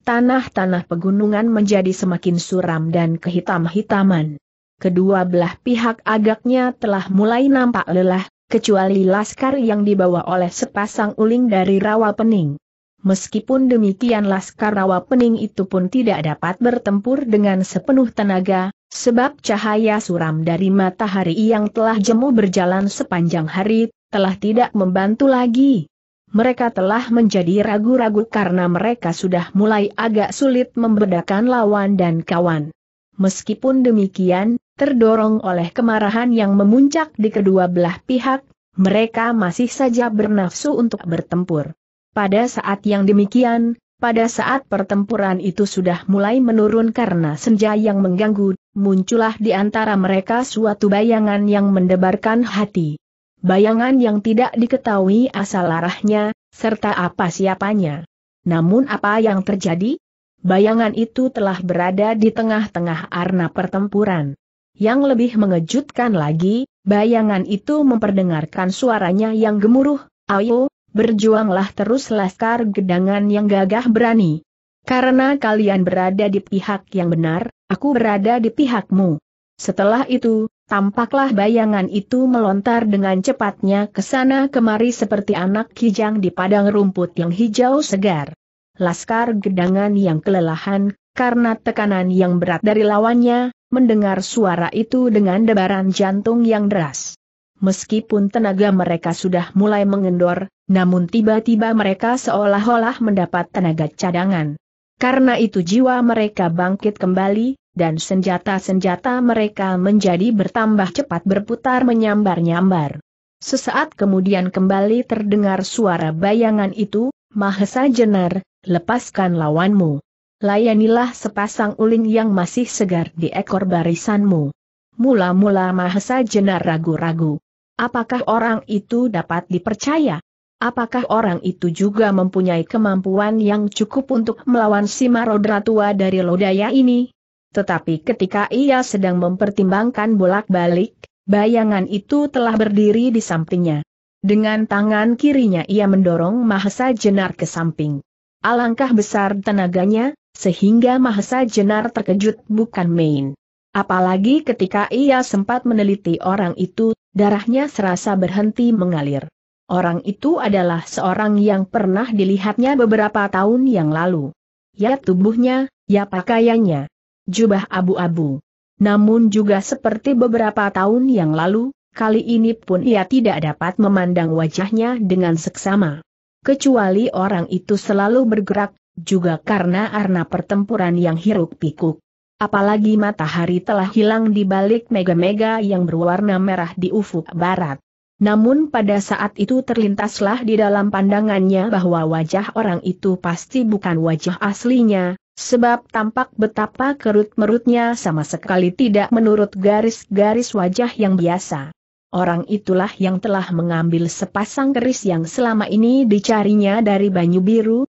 Tanah-tanah pegunungan menjadi semakin suram dan kehitam-hitaman. Kedua belah pihak agaknya telah mulai nampak lelah, kecuali laskar yang dibawa oleh sepasang uling dari rawa pening. Meskipun demikian Laskar Rawa Pening itu pun tidak dapat bertempur dengan sepenuh tenaga, sebab cahaya suram dari matahari yang telah jemu berjalan sepanjang hari, telah tidak membantu lagi. Mereka telah menjadi ragu-ragu karena mereka sudah mulai agak sulit membedakan lawan dan kawan. Meskipun demikian, terdorong oleh kemarahan yang memuncak di kedua belah pihak, mereka masih saja bernafsu untuk bertempur. Pada saat yang demikian, pada saat pertempuran itu sudah mulai menurun karena senja yang mengganggu, muncullah di antara mereka suatu bayangan yang mendebarkan hati. Bayangan yang tidak diketahui asal arahnya, serta apa siapanya. Namun apa yang terjadi? Bayangan itu telah berada di tengah-tengah arna pertempuran. Yang lebih mengejutkan lagi, bayangan itu memperdengarkan suaranya yang gemuruh, Ayo, berjuanglah terus laskar gedangan yang gagah berani. Karena kalian berada di pihak yang benar, aku berada di pihakmu. Setelah itu, tampaklah bayangan itu melontar dengan cepatnya ke sana kemari seperti anak kijang di padang rumput yang hijau segar. Laskar gedangan yang kelelahan karena tekanan yang berat dari lawannya, mendengar suara itu dengan debaran jantung yang deras. Meskipun tenaga mereka sudah mulai mengendor, namun tiba-tiba mereka seolah-olah mendapat tenaga cadangan. Karena itu jiwa mereka bangkit kembali, dan senjata-senjata mereka menjadi bertambah cepat berputar menyambar-nyambar. Sesaat kemudian kembali terdengar suara bayangan itu, Mahesa Jenar, lepaskan lawanmu. Layanilah sepasang uling yang masih segar di ekor barisanmu. Mula-mula Mahesa Jenar ragu-ragu. Apakah orang itu dapat dipercaya? Apakah orang itu juga mempunyai kemampuan yang cukup untuk melawan si marodra tua dari Lodaya ini? Tetapi ketika ia sedang mempertimbangkan bolak-balik, bayangan itu telah berdiri di sampingnya. Dengan tangan kirinya ia mendorong Mahesa Jenar ke samping. Alangkah besar tenaganya, sehingga Mahesa Jenar terkejut bukan main. Apalagi ketika ia sempat meneliti orang itu, darahnya serasa berhenti mengalir. Orang itu adalah seorang yang pernah dilihatnya beberapa tahun yang lalu. Ya tubuhnya, ya pakaiannya. Jubah abu-abu. Namun juga seperti beberapa tahun yang lalu, kali ini pun ia tidak dapat memandang wajahnya dengan seksama. Kecuali orang itu selalu bergerak, juga karena arna pertempuran yang hiruk pikuk. Apalagi matahari telah hilang di balik mega-mega yang berwarna merah di ufuk barat. Namun pada saat itu terlintaslah di dalam pandangannya bahwa wajah orang itu pasti bukan wajah aslinya, sebab tampak betapa kerut-merutnya sama sekali tidak menurut garis-garis wajah yang biasa. Orang itulah yang telah mengambil sepasang keris yang selama ini dicarinya dari Banyu Biru,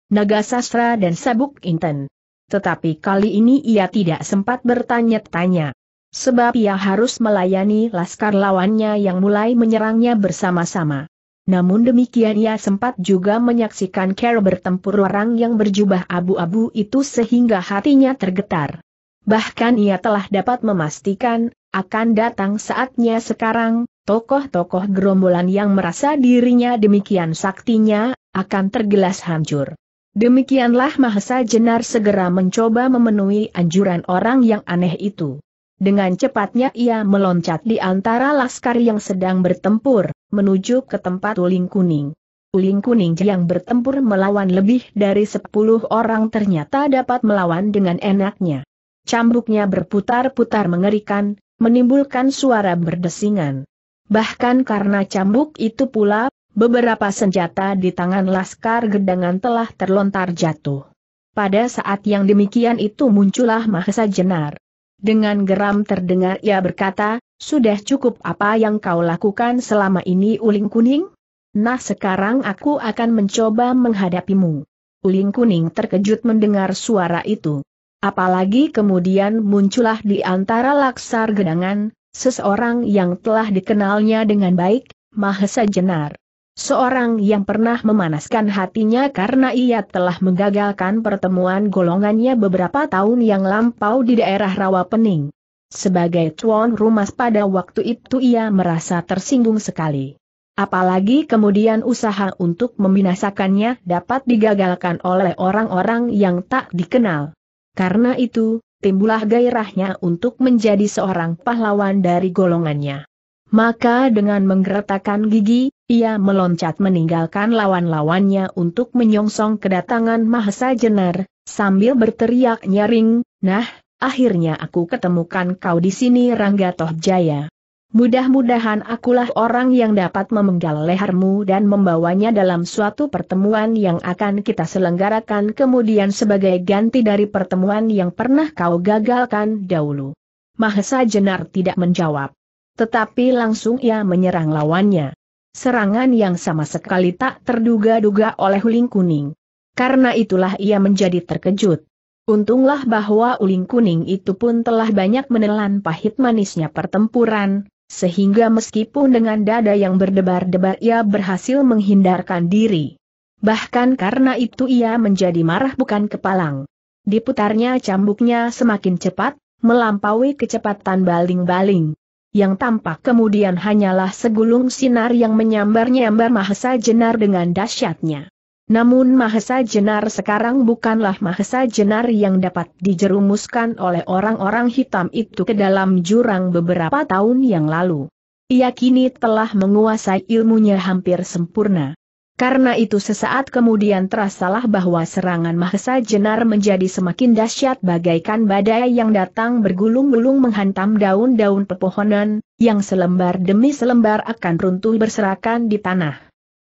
Sastra dan Sabuk Inten tetapi kali ini ia tidak sempat bertanya-tanya. Sebab ia harus melayani laskar lawannya yang mulai menyerangnya bersama-sama. Namun demikian ia sempat juga menyaksikan Carol bertempur orang yang berjubah abu-abu itu sehingga hatinya tergetar. Bahkan ia telah dapat memastikan, akan datang saatnya sekarang, tokoh-tokoh gerombolan yang merasa dirinya demikian saktinya, akan tergelas hancur. Demikianlah Mahesa Jenar segera mencoba memenuhi anjuran orang yang aneh itu. Dengan cepatnya ia meloncat di antara laskar yang sedang bertempur, menuju ke tempat uling kuning. Uling kuning yang bertempur melawan lebih dari sepuluh orang ternyata dapat melawan dengan enaknya. Cambuknya berputar-putar mengerikan, menimbulkan suara berdesingan. Bahkan karena cambuk itu pula, Beberapa senjata di tangan Laskar Gedangan telah terlontar jatuh. Pada saat yang demikian itu muncullah Mahesa Jenar. Dengan geram terdengar ia berkata, sudah cukup apa yang kau lakukan selama ini uling kuning? Nah sekarang aku akan mencoba menghadapimu. Uling kuning terkejut mendengar suara itu. Apalagi kemudian muncullah di antara laksar gedangan, seseorang yang telah dikenalnya dengan baik, Mahesa Jenar. Seorang yang pernah memanaskan hatinya karena ia telah menggagalkan pertemuan golongannya beberapa tahun yang lampau di daerah rawa pening. Sebagai tuan rumah pada waktu itu ia merasa tersinggung sekali. Apalagi kemudian usaha untuk membinasakannya dapat digagalkan oleh orang-orang yang tak dikenal. Karena itu, timbulah gairahnya untuk menjadi seorang pahlawan dari golongannya. Maka dengan menggeretakkan gigi, ia meloncat meninggalkan lawan-lawannya untuk menyongsong kedatangan Mahesa Jenar, sambil berteriak nyaring, Nah, akhirnya aku ketemukan kau di sini Rangga Tohjaya. Mudah-mudahan akulah orang yang dapat memenggal lehermu dan membawanya dalam suatu pertemuan yang akan kita selenggarakan kemudian sebagai ganti dari pertemuan yang pernah kau gagalkan dahulu. Mahesa Jenar tidak menjawab. Tetapi langsung ia menyerang lawannya serangan yang sama sekali tak terduga-duga oleh Uling Kuning. Karena itulah ia menjadi terkejut. Untunglah bahwa Uling Kuning itu pun telah banyak menelan pahit manisnya pertempuran, sehingga meskipun dengan dada yang berdebar-debar ia berhasil menghindarkan diri. Bahkan karena itu ia menjadi marah bukan kepalang. Diputarnya cambuknya semakin cepat, melampaui kecepatan baling-baling yang tampak kemudian hanyalah segulung sinar yang menyambar-nyambar Mahesa Jenar dengan dahsyatnya. Namun Mahesa Jenar sekarang bukanlah Mahesa Jenar yang dapat dijerumuskan oleh orang-orang hitam itu ke dalam jurang beberapa tahun yang lalu. Ia kini telah menguasai ilmunya hampir sempurna. Karena itu sesaat kemudian terasalah bahwa serangan Mahesa Jenar menjadi semakin dahsyat bagaikan badai yang datang bergulung-gulung menghantam daun-daun pepohonan, yang selembar demi selembar akan runtuh berserakan di tanah.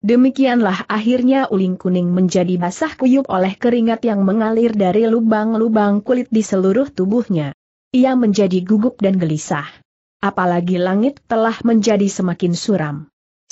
Demikianlah akhirnya uling kuning menjadi basah kuyup oleh keringat yang mengalir dari lubang-lubang kulit di seluruh tubuhnya. Ia menjadi gugup dan gelisah. Apalagi langit telah menjadi semakin suram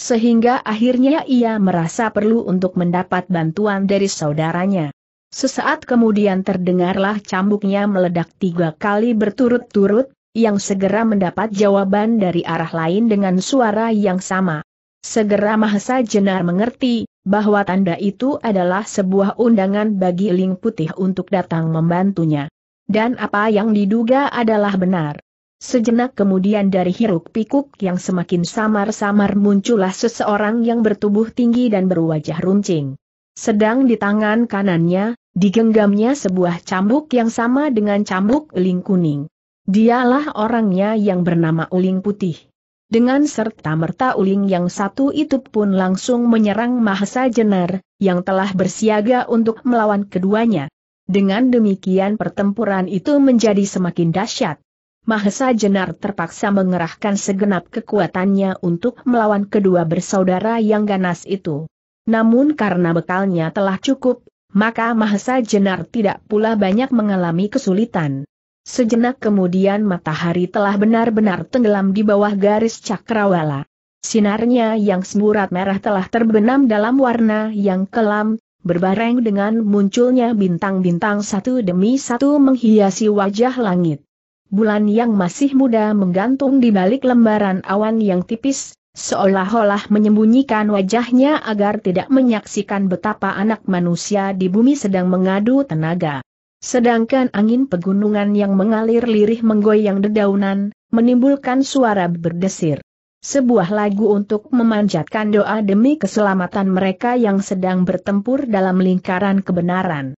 sehingga akhirnya ia merasa perlu untuk mendapat bantuan dari saudaranya. Sesaat kemudian terdengarlah cambuknya meledak tiga kali berturut-turut, yang segera mendapat jawaban dari arah lain dengan suara yang sama. Segera Mahesa Jenar mengerti, bahwa tanda itu adalah sebuah undangan bagi Ling Putih untuk datang membantunya. Dan apa yang diduga adalah benar. Sejenak kemudian dari hiruk pikuk yang semakin samar-samar muncullah seseorang yang bertubuh tinggi dan berwajah runcing. Sedang di tangan kanannya, digenggamnya sebuah cambuk yang sama dengan cambuk uling kuning. Dialah orangnya yang bernama uling putih. Dengan serta merta uling yang satu itu pun langsung menyerang Mahesa Jenar, yang telah bersiaga untuk melawan keduanya. Dengan demikian pertempuran itu menjadi semakin dahsyat. Mahesa Jenar terpaksa mengerahkan segenap kekuatannya untuk melawan kedua bersaudara yang ganas itu. Namun karena bekalnya telah cukup, maka Mahesa Jenar tidak pula banyak mengalami kesulitan. Sejenak kemudian matahari telah benar-benar tenggelam di bawah garis cakrawala. Sinarnya yang semburat merah telah terbenam dalam warna yang kelam, berbareng dengan munculnya bintang-bintang satu demi satu menghiasi wajah langit bulan yang masih muda menggantung di balik lembaran awan yang tipis, seolah-olah menyembunyikan wajahnya agar tidak menyaksikan betapa anak manusia di bumi sedang mengadu tenaga. Sedangkan angin pegunungan yang mengalir lirih menggoyang dedaunan, menimbulkan suara berdesir. Sebuah lagu untuk memanjatkan doa demi keselamatan mereka yang sedang bertempur dalam lingkaran kebenaran.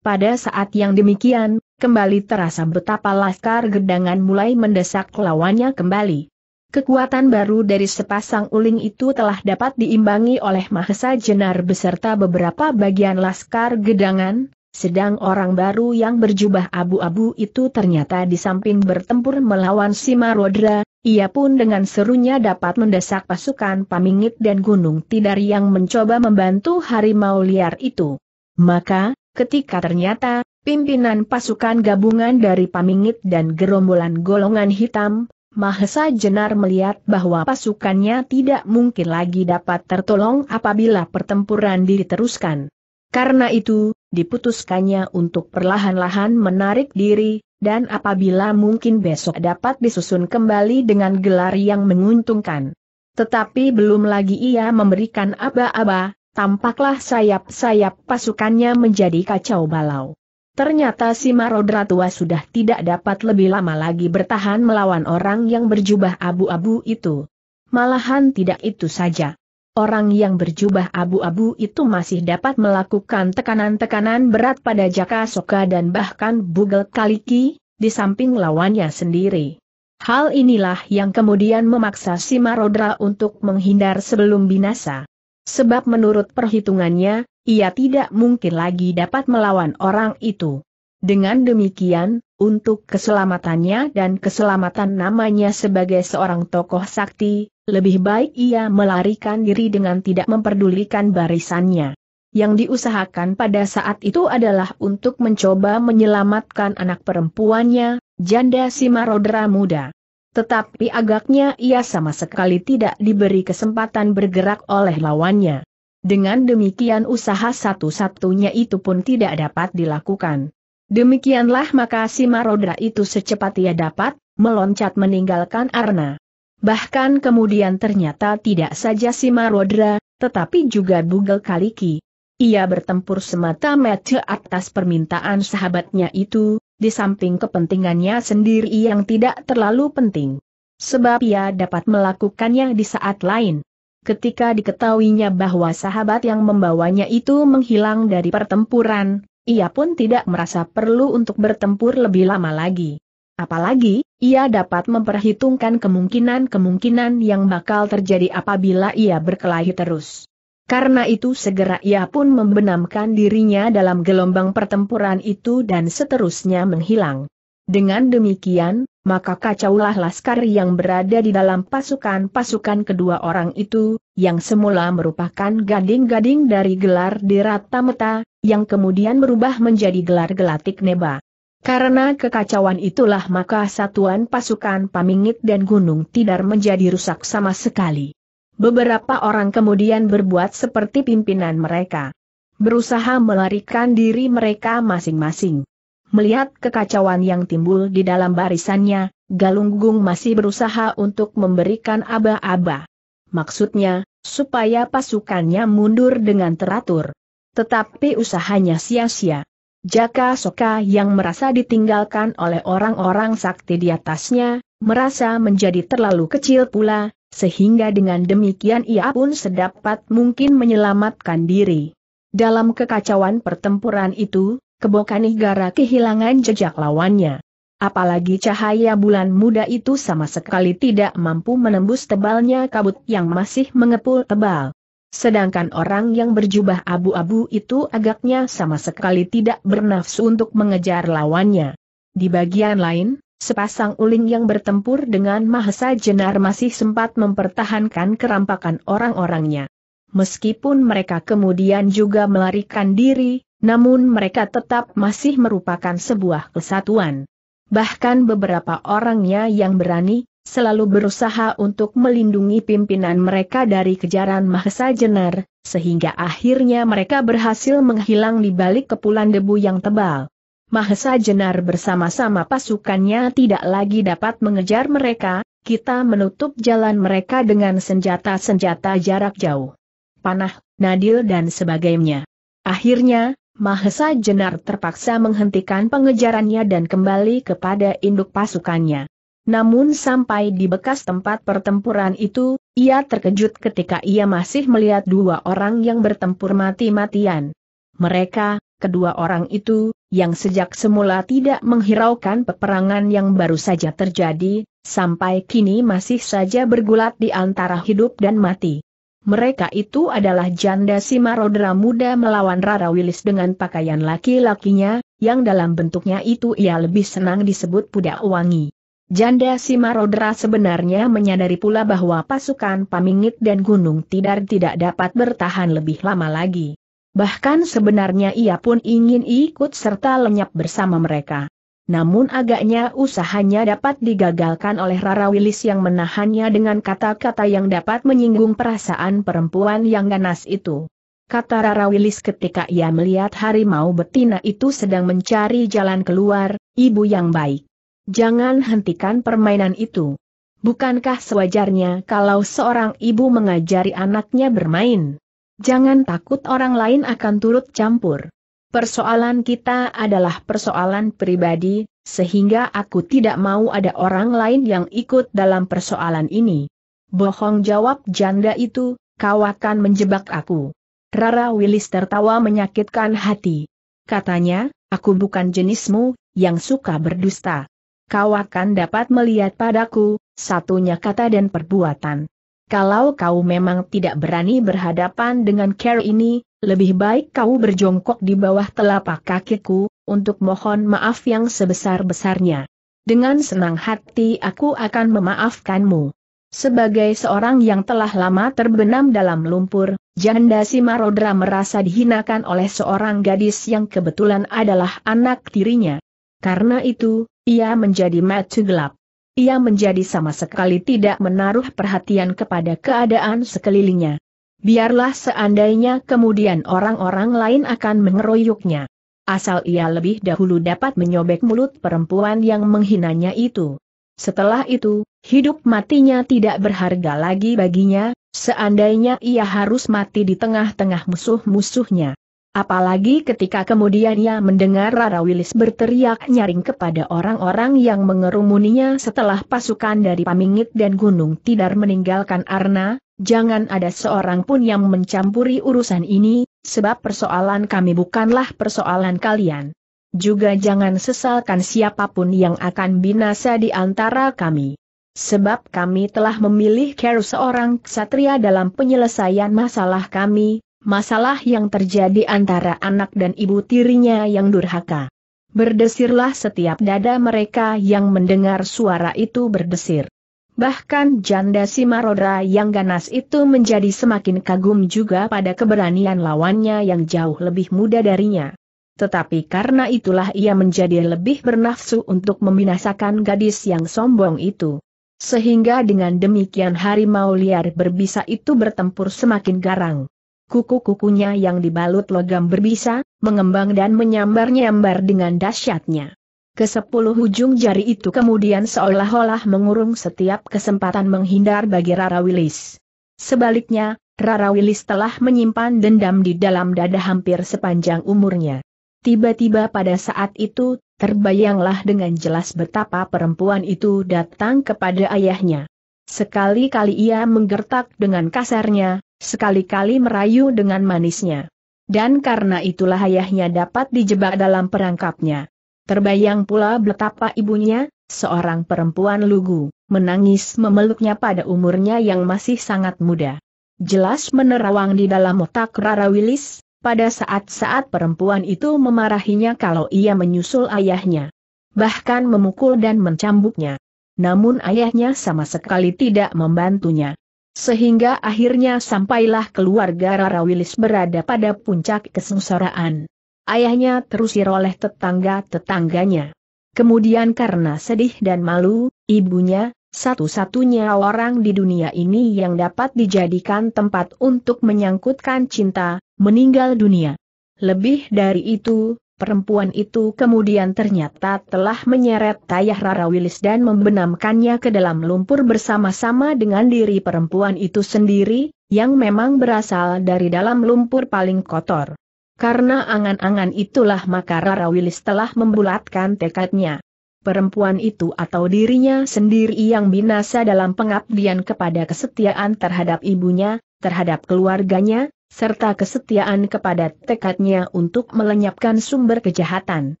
Pada saat yang demikian, kembali terasa betapa laskar gedangan mulai mendesak lawannya kembali. Kekuatan baru dari sepasang uling itu telah dapat diimbangi oleh Mahesa Jenar beserta beberapa bagian laskar gedangan, sedang orang baru yang berjubah abu-abu itu ternyata di samping bertempur melawan Simarodra, ia pun dengan serunya dapat mendesak pasukan Pamingit dan Gunung Tidar yang mencoba membantu harimau liar itu. Maka, ketika ternyata, pimpinan pasukan gabungan dari Pamingit dan gerombolan golongan hitam, Mahesa Jenar melihat bahwa pasukannya tidak mungkin lagi dapat tertolong apabila pertempuran diteruskan. Karena itu, diputuskannya untuk perlahan-lahan menarik diri, dan apabila mungkin besok dapat disusun kembali dengan gelar yang menguntungkan. Tetapi belum lagi ia memberikan aba-aba, tampaklah sayap-sayap pasukannya menjadi kacau balau. Ternyata si Marodra tua sudah tidak dapat lebih lama lagi bertahan melawan orang yang berjubah abu-abu itu. Malahan tidak itu saja. Orang yang berjubah abu-abu itu masih dapat melakukan tekanan-tekanan berat pada Jaka Soka dan bahkan Bugel Kaliki, di samping lawannya sendiri. Hal inilah yang kemudian memaksa si Marodra untuk menghindar sebelum binasa. Sebab menurut perhitungannya, ia tidak mungkin lagi dapat melawan orang itu. Dengan demikian, untuk keselamatannya dan keselamatan namanya sebagai seorang tokoh sakti, lebih baik ia melarikan diri dengan tidak memperdulikan barisannya. Yang diusahakan pada saat itu adalah untuk mencoba menyelamatkan anak perempuannya, janda Simarodra muda tetapi agaknya ia sama sekali tidak diberi kesempatan bergerak oleh lawannya. Dengan demikian usaha satu-satunya itu pun tidak dapat dilakukan. Demikianlah maka si Marodra itu secepat ia dapat, meloncat meninggalkan Arna. Bahkan kemudian ternyata tidak saja si Marodra, tetapi juga Bugel Kaliki. Ia bertempur semata mata atas permintaan sahabatnya itu, di samping kepentingannya sendiri yang tidak terlalu penting. Sebab ia dapat melakukannya di saat lain. Ketika diketahuinya bahwa sahabat yang membawanya itu menghilang dari pertempuran, ia pun tidak merasa perlu untuk bertempur lebih lama lagi. Apalagi, ia dapat memperhitungkan kemungkinan-kemungkinan yang bakal terjadi apabila ia berkelahi terus. Karena itu segera ia pun membenamkan dirinya dalam gelombang pertempuran itu dan seterusnya menghilang. Dengan demikian, maka kacaulah laskar yang berada di dalam pasukan-pasukan kedua orang itu, yang semula merupakan gading-gading dari gelar Diratameta, yang kemudian berubah menjadi gelar Gelatik Neba. Karena kekacauan itulah maka satuan pasukan Pamingit dan Gunung Tidar menjadi rusak sama sekali. Beberapa orang kemudian berbuat seperti pimpinan mereka. Berusaha melarikan diri mereka masing-masing. Melihat kekacauan yang timbul di dalam barisannya, Galunggung masih berusaha untuk memberikan aba-aba. Maksudnya, supaya pasukannya mundur dengan teratur. Tetapi usahanya sia-sia. Jaka Soka yang merasa ditinggalkan oleh orang-orang sakti di atasnya, merasa menjadi terlalu kecil pula, sehingga dengan demikian ia pun sedapat mungkin menyelamatkan diri. Dalam kekacauan pertempuran itu, Kebokanigara kehilangan jejak lawannya. Apalagi cahaya bulan muda itu sama sekali tidak mampu menembus tebalnya kabut yang masih mengepul tebal. Sedangkan orang yang berjubah abu-abu itu agaknya sama sekali tidak bernafsu untuk mengejar lawannya. Di bagian lain, Sepasang uling yang bertempur dengan Mahesa Jenar masih sempat mempertahankan kerampakan orang-orangnya. Meskipun mereka kemudian juga melarikan diri, namun mereka tetap masih merupakan sebuah kesatuan. Bahkan beberapa orangnya yang berani, selalu berusaha untuk melindungi pimpinan mereka dari kejaran Mahesa Jenar, sehingga akhirnya mereka berhasil menghilang di balik kepulan debu yang tebal. Mahesa Jenar bersama-sama pasukannya tidak lagi dapat mengejar mereka, kita menutup jalan mereka dengan senjata-senjata jarak jauh. Panah, nadil dan sebagainya. Akhirnya, Mahesa Jenar terpaksa menghentikan pengejarannya dan kembali kepada induk pasukannya. Namun sampai di bekas tempat pertempuran itu, ia terkejut ketika ia masih melihat dua orang yang bertempur mati-matian. Mereka, kedua orang itu, yang sejak semula tidak menghiraukan peperangan yang baru saja terjadi, sampai kini masih saja bergulat di antara hidup dan mati. Mereka itu adalah janda si muda melawan Rara Wilis dengan pakaian laki-lakinya, yang dalam bentuknya itu ia lebih senang disebut pudak wangi. Janda si sebenarnya menyadari pula bahwa pasukan Pamingit dan Gunung Tidar tidak dapat bertahan lebih lama lagi. Bahkan sebenarnya ia pun ingin ikut serta lenyap bersama mereka. Namun agaknya usahanya dapat digagalkan oleh Rara Wilis yang menahannya dengan kata-kata yang dapat menyinggung perasaan perempuan yang ganas itu. Kata Rara Wilis ketika ia melihat harimau betina itu sedang mencari jalan keluar, ibu yang baik. Jangan hentikan permainan itu. Bukankah sewajarnya kalau seorang ibu mengajari anaknya bermain? Jangan takut orang lain akan turut campur. Persoalan kita adalah persoalan pribadi, sehingga aku tidak mau ada orang lain yang ikut dalam persoalan ini. Bohong jawab janda itu, kau akan menjebak aku. Rara Willis tertawa menyakitkan hati. Katanya, aku bukan jenismu, yang suka berdusta. Kau akan dapat melihat padaku, satunya kata dan perbuatan kalau kau memang tidak berani berhadapan dengan care ini, lebih baik kau berjongkok di bawah telapak kakiku, untuk mohon maaf yang sebesar-besarnya. Dengan senang hati aku akan memaafkanmu. Sebagai seorang yang telah lama terbenam dalam lumpur, janda Simarodra Rodra merasa dihinakan oleh seorang gadis yang kebetulan adalah anak tirinya. Karena itu, ia menjadi mata gelap. Ia menjadi sama sekali tidak menaruh perhatian kepada keadaan sekelilingnya. Biarlah seandainya kemudian orang-orang lain akan mengeroyoknya. Asal ia lebih dahulu dapat menyobek mulut perempuan yang menghinanya itu. Setelah itu, hidup matinya tidak berharga lagi baginya, seandainya ia harus mati di tengah-tengah musuh-musuhnya. Apalagi ketika kemudian ia mendengar Rara Wilis berteriak nyaring kepada orang-orang yang mengerumuninya setelah pasukan dari Pamingit dan Gunung Tidar meninggalkan Arna, jangan ada seorang pun yang mencampuri urusan ini, sebab persoalan kami bukanlah persoalan kalian. Juga jangan sesalkan siapapun yang akan binasa di antara kami. Sebab kami telah memilih Keru seorang ksatria dalam penyelesaian masalah kami, masalah yang terjadi antara anak dan ibu tirinya yang durhaka. Berdesirlah setiap dada mereka yang mendengar suara itu berdesir. Bahkan janda si Marodra yang ganas itu menjadi semakin kagum juga pada keberanian lawannya yang jauh lebih muda darinya. Tetapi karena itulah ia menjadi lebih bernafsu untuk membinasakan gadis yang sombong itu. Sehingga dengan demikian harimau liar berbisa itu bertempur semakin garang kuku-kukunya yang dibalut logam berbisa, mengembang dan menyambar-nyambar dengan dahsyatnya. Kesepuluh ujung jari itu kemudian seolah-olah mengurung setiap kesempatan menghindar bagi Rara Wilis. Sebaliknya, Rara Wilis telah menyimpan dendam di dalam dada hampir sepanjang umurnya. Tiba-tiba pada saat itu, terbayanglah dengan jelas betapa perempuan itu datang kepada ayahnya. Sekali-kali ia menggertak dengan kasarnya, sekali-kali merayu dengan manisnya. Dan karena itulah ayahnya dapat dijebak dalam perangkapnya. Terbayang pula betapa ibunya, seorang perempuan lugu, menangis memeluknya pada umurnya yang masih sangat muda. Jelas menerawang di dalam otak Rara Willis, pada saat-saat perempuan itu memarahinya kalau ia menyusul ayahnya. Bahkan memukul dan mencambuknya namun ayahnya sama sekali tidak membantunya. Sehingga akhirnya sampailah keluarga Rara Willis berada pada puncak kesengsaraan. Ayahnya terusir oleh tetangga-tetangganya. Kemudian karena sedih dan malu, ibunya, satu-satunya orang di dunia ini yang dapat dijadikan tempat untuk menyangkutkan cinta, meninggal dunia. Lebih dari itu, Perempuan itu kemudian ternyata telah menyeret Tayah Rara Wilis dan membenamkannya ke dalam lumpur bersama-sama dengan diri perempuan itu sendiri, yang memang berasal dari dalam lumpur paling kotor. Karena angan-angan itulah maka Rara Wilis telah membulatkan tekadnya. Perempuan itu atau dirinya sendiri yang binasa dalam pengabdian kepada kesetiaan terhadap ibunya, terhadap keluarganya, serta kesetiaan kepada tekadnya untuk melenyapkan sumber kejahatan.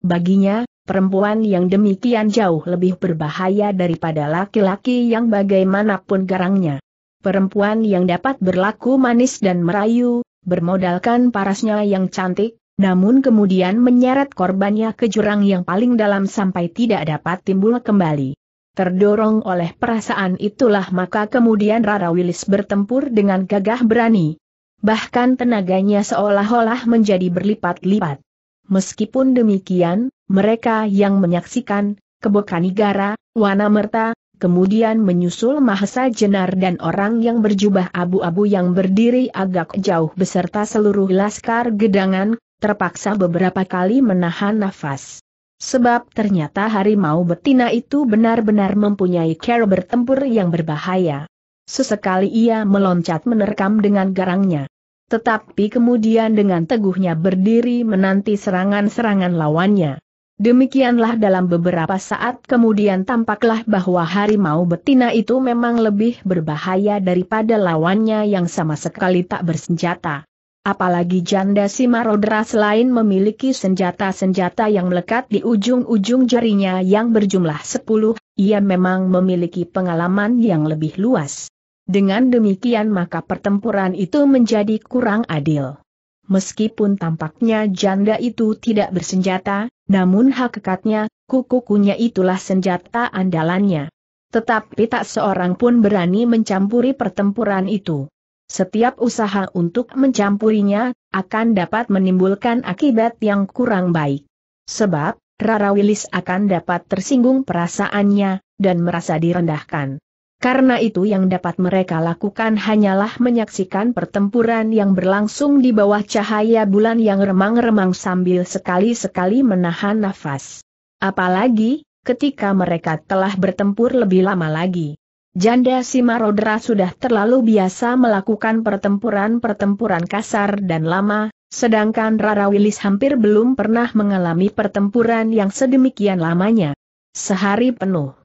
Baginya, perempuan yang demikian jauh lebih berbahaya daripada laki-laki yang bagaimanapun garangnya. Perempuan yang dapat berlaku manis dan merayu, bermodalkan parasnya yang cantik, namun kemudian menyeret korbannya ke jurang yang paling dalam sampai tidak dapat timbul kembali. Terdorong oleh perasaan itulah maka kemudian Rara Willis bertempur dengan gagah berani. Bahkan tenaganya seolah-olah menjadi berlipat-lipat. Meskipun demikian, mereka yang menyaksikan, Kebokanigara, Wanamerta, kemudian menyusul Mahasa Jenar dan orang yang berjubah abu-abu yang berdiri agak jauh beserta seluruh laskar gedangan, terpaksa beberapa kali menahan nafas. Sebab ternyata harimau betina itu benar-benar mempunyai cara bertempur yang berbahaya. Sesekali ia meloncat menerkam dengan garangnya. Tetapi kemudian dengan teguhnya berdiri menanti serangan-serangan lawannya. Demikianlah dalam beberapa saat kemudian tampaklah bahwa harimau betina itu memang lebih berbahaya daripada lawannya yang sama sekali tak bersenjata. Apalagi janda si marodra selain memiliki senjata-senjata yang melekat di ujung-ujung jarinya yang berjumlah 10, ia memang memiliki pengalaman yang lebih luas. Dengan demikian maka pertempuran itu menjadi kurang adil. Meskipun tampaknya janda itu tidak bersenjata, namun hakikatnya, kuku kunya itulah senjata andalannya. Tetapi tak seorang pun berani mencampuri pertempuran itu. Setiap usaha untuk mencampurinya, akan dapat menimbulkan akibat yang kurang baik. Sebab, Rara Wilis akan dapat tersinggung perasaannya, dan merasa direndahkan. Karena itu yang dapat mereka lakukan hanyalah menyaksikan pertempuran yang berlangsung di bawah cahaya bulan yang remang-remang sambil sekali-sekali menahan nafas. Apalagi, ketika mereka telah bertempur lebih lama lagi. Janda Simarodra sudah terlalu biasa melakukan pertempuran-pertempuran kasar dan lama, sedangkan Rara Wilis hampir belum pernah mengalami pertempuran yang sedemikian lamanya. Sehari penuh.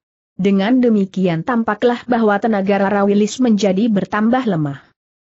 Dengan demikian tampaklah bahwa tenaga Rara Willis menjadi bertambah lemah.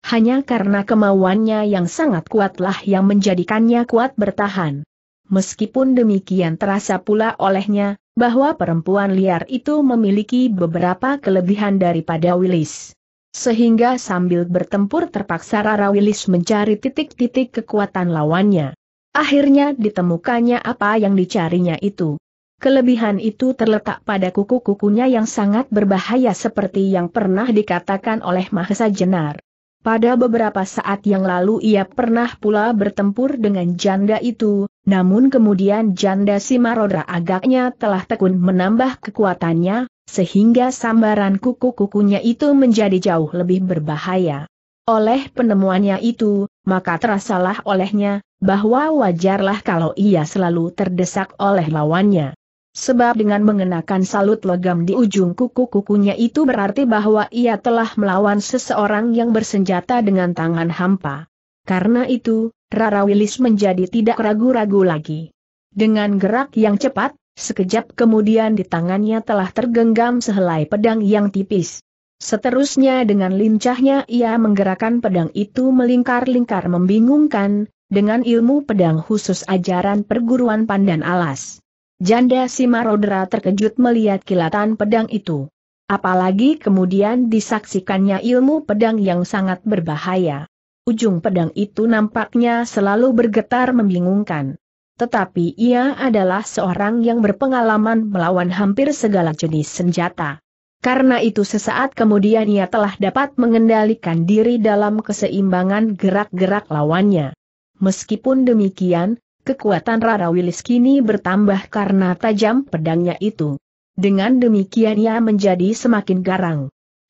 Hanya karena kemauannya yang sangat kuatlah yang menjadikannya kuat bertahan. Meskipun demikian terasa pula olehnya, bahwa perempuan liar itu memiliki beberapa kelebihan daripada Wilis. Sehingga sambil bertempur terpaksa Rara Wilis mencari titik-titik kekuatan lawannya. Akhirnya ditemukannya apa yang dicarinya itu. Kelebihan itu terletak pada kuku-kukunya yang sangat berbahaya seperti yang pernah dikatakan oleh Mahesa Jenar. Pada beberapa saat yang lalu ia pernah pula bertempur dengan janda itu, namun kemudian janda Simaroda agaknya telah tekun menambah kekuatannya, sehingga sambaran kuku-kukunya itu menjadi jauh lebih berbahaya. Oleh penemuannya itu, maka terasalah olehnya, bahwa wajarlah kalau ia selalu terdesak oleh lawannya. Sebab dengan mengenakan salut logam di ujung kuku-kukunya itu berarti bahwa ia telah melawan seseorang yang bersenjata dengan tangan hampa. Karena itu, Rara Willis menjadi tidak ragu-ragu lagi. Dengan gerak yang cepat, sekejap kemudian di tangannya telah tergenggam sehelai pedang yang tipis. Seterusnya dengan lincahnya ia menggerakkan pedang itu melingkar-lingkar membingungkan, dengan ilmu pedang khusus ajaran perguruan pandan alas. Janda Simarodra terkejut melihat kilatan pedang itu. Apalagi kemudian disaksikannya ilmu pedang yang sangat berbahaya. Ujung pedang itu nampaknya selalu bergetar membingungkan. Tetapi ia adalah seorang yang berpengalaman melawan hampir segala jenis senjata. Karena itu sesaat kemudian ia telah dapat mengendalikan diri dalam keseimbangan gerak-gerak lawannya. Meskipun demikian, Kekuatan Rara Wilis kini bertambah karena tajam pedangnya itu. Dengan demikian ia menjadi semakin garang.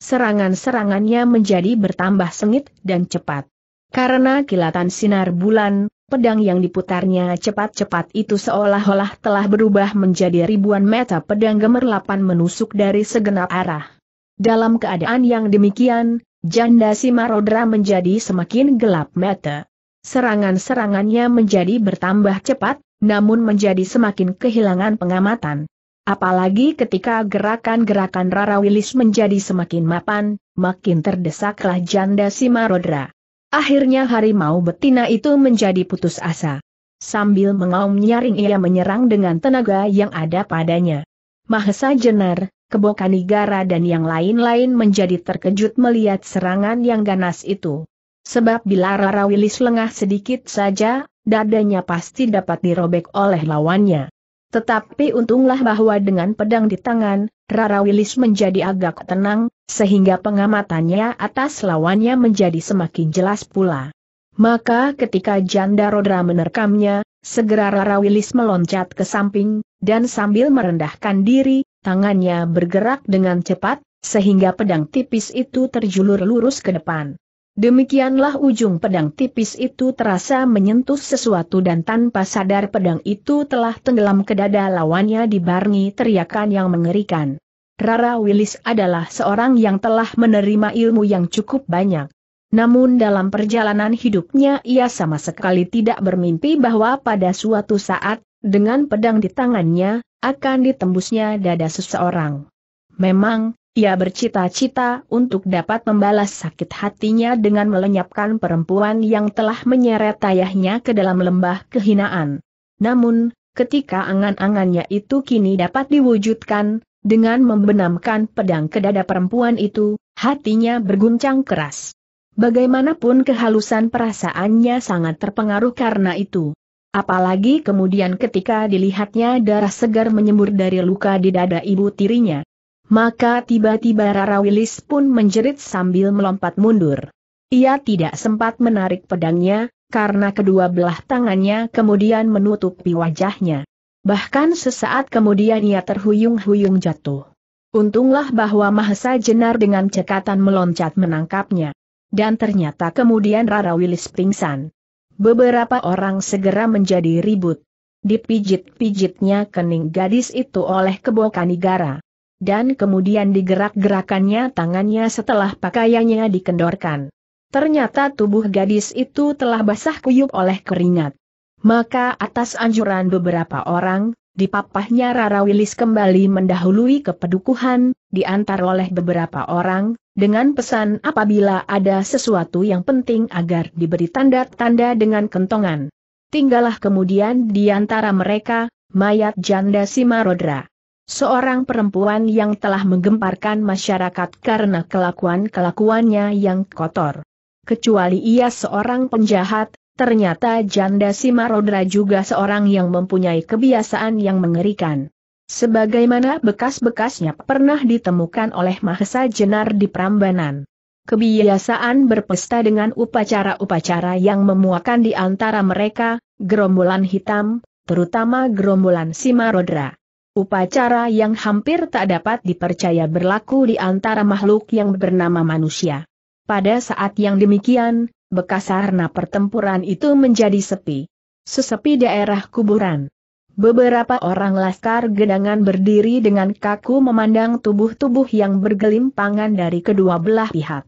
Serangan-serangannya menjadi bertambah sengit dan cepat. Karena kilatan sinar bulan, pedang yang diputarnya cepat-cepat itu seolah-olah telah berubah menjadi ribuan meter pedang gemerlapan menusuk dari segenap arah. Dalam keadaan yang demikian, janda Simarodra menjadi semakin gelap meter. Serangan-serangannya menjadi bertambah cepat, namun menjadi semakin kehilangan pengamatan. Apalagi ketika gerakan-gerakan Rara Wilis menjadi semakin mapan, makin terdesaklah janda Simarodra. Akhirnya harimau betina itu menjadi putus asa. Sambil mengaum nyaring ia menyerang dengan tenaga yang ada padanya. Mahesa Jenar, Kebokanigara dan yang lain-lain menjadi terkejut melihat serangan yang ganas itu. Sebab bila Rara Wilis lengah sedikit saja, dadanya pasti dapat dirobek oleh lawannya. Tetapi untunglah bahwa dengan pedang di tangan, Rara Wilis menjadi agak tenang, sehingga pengamatannya atas lawannya menjadi semakin jelas pula. Maka ketika janda rodra menerkamnya, segera Rara Wilis meloncat ke samping, dan sambil merendahkan diri, tangannya bergerak dengan cepat, sehingga pedang tipis itu terjulur lurus ke depan. Demikianlah ujung pedang tipis itu terasa menyentuh sesuatu dan tanpa sadar pedang itu telah tenggelam ke dada lawannya dibarengi teriakan yang mengerikan. Rara Willis adalah seorang yang telah menerima ilmu yang cukup banyak. Namun dalam perjalanan hidupnya ia sama sekali tidak bermimpi bahwa pada suatu saat, dengan pedang di tangannya, akan ditembusnya dada seseorang. Memang, ia bercita-cita untuk dapat membalas sakit hatinya dengan melenyapkan perempuan yang telah menyeret ayahnya ke dalam lembah kehinaan. Namun, ketika angan-angannya itu kini dapat diwujudkan, dengan membenamkan pedang ke dada perempuan itu, hatinya berguncang keras. Bagaimanapun kehalusan perasaannya sangat terpengaruh karena itu. Apalagi kemudian ketika dilihatnya darah segar menyembur dari luka di dada ibu tirinya. Maka tiba-tiba Rara Wilis pun menjerit sambil melompat mundur. Ia tidak sempat menarik pedangnya, karena kedua belah tangannya kemudian menutupi wajahnya. Bahkan sesaat kemudian ia terhuyung-huyung jatuh. Untunglah bahwa Mahesa Jenar dengan cekatan meloncat menangkapnya. Dan ternyata kemudian Rara Wilis pingsan. Beberapa orang segera menjadi ribut. Dipijit-pijitnya kening gadis itu oleh kebokan negara dan kemudian digerak-gerakannya tangannya setelah pakaiannya dikendorkan. Ternyata tubuh gadis itu telah basah kuyup oleh keringat. Maka atas anjuran beberapa orang, dipapahnya Rara Wilis kembali mendahului kepedukuhan, diantar oleh beberapa orang, dengan pesan apabila ada sesuatu yang penting agar diberi tanda-tanda dengan kentongan. Tinggallah kemudian di antara mereka, mayat janda Simarodra. Seorang perempuan yang telah menggemparkan masyarakat karena kelakuan-kelakuannya yang kotor. Kecuali ia seorang penjahat, ternyata janda si Marodra juga seorang yang mempunyai kebiasaan yang mengerikan. Sebagaimana bekas-bekasnya pernah ditemukan oleh Mahesa Jenar di Prambanan kebiasaan berpesta dengan upacara-upacara yang memuakan di antara mereka, gerombolan hitam, terutama gerombolan Simarodra. Upacara yang hampir tak dapat dipercaya berlaku di antara makhluk yang bernama manusia. Pada saat yang demikian, bekas sarana pertempuran itu menjadi sepi. Sesepi daerah kuburan. Beberapa orang laskar gedangan berdiri dengan kaku memandang tubuh-tubuh yang bergelimpangan dari kedua belah pihak.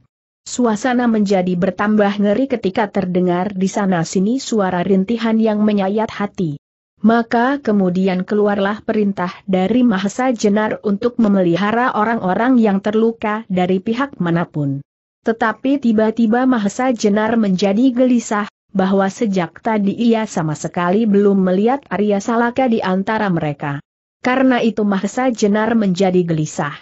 Suasana menjadi bertambah ngeri ketika terdengar di sana-sini suara rintihan yang menyayat hati. Maka kemudian keluarlah perintah dari Mahesa Jenar untuk memelihara orang-orang yang terluka dari pihak manapun. Tetapi tiba-tiba Mahesa Jenar menjadi gelisah, bahwa sejak tadi ia sama sekali belum melihat Arya Salaka di antara mereka. Karena itu Mahesa Jenar menjadi gelisah.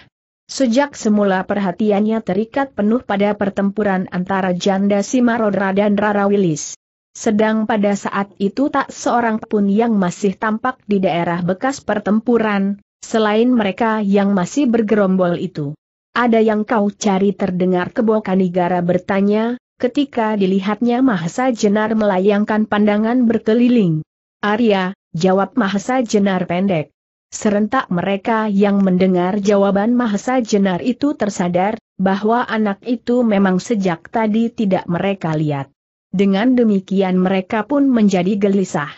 Sejak semula perhatiannya terikat penuh pada pertempuran antara Janda Simarodra dan Rara Wilis. Sedang pada saat itu tak seorang pun yang masih tampak di daerah bekas pertempuran, selain mereka yang masih bergerombol itu. Ada yang kau cari terdengar Kebokanigara bertanya, ketika dilihatnya Mahesa Jenar melayangkan pandangan berkeliling. Arya, jawab Mahesa Jenar pendek. Serentak mereka yang mendengar jawaban Mahesa Jenar itu tersadar, bahwa anak itu memang sejak tadi tidak mereka lihat. Dengan demikian mereka pun menjadi gelisah.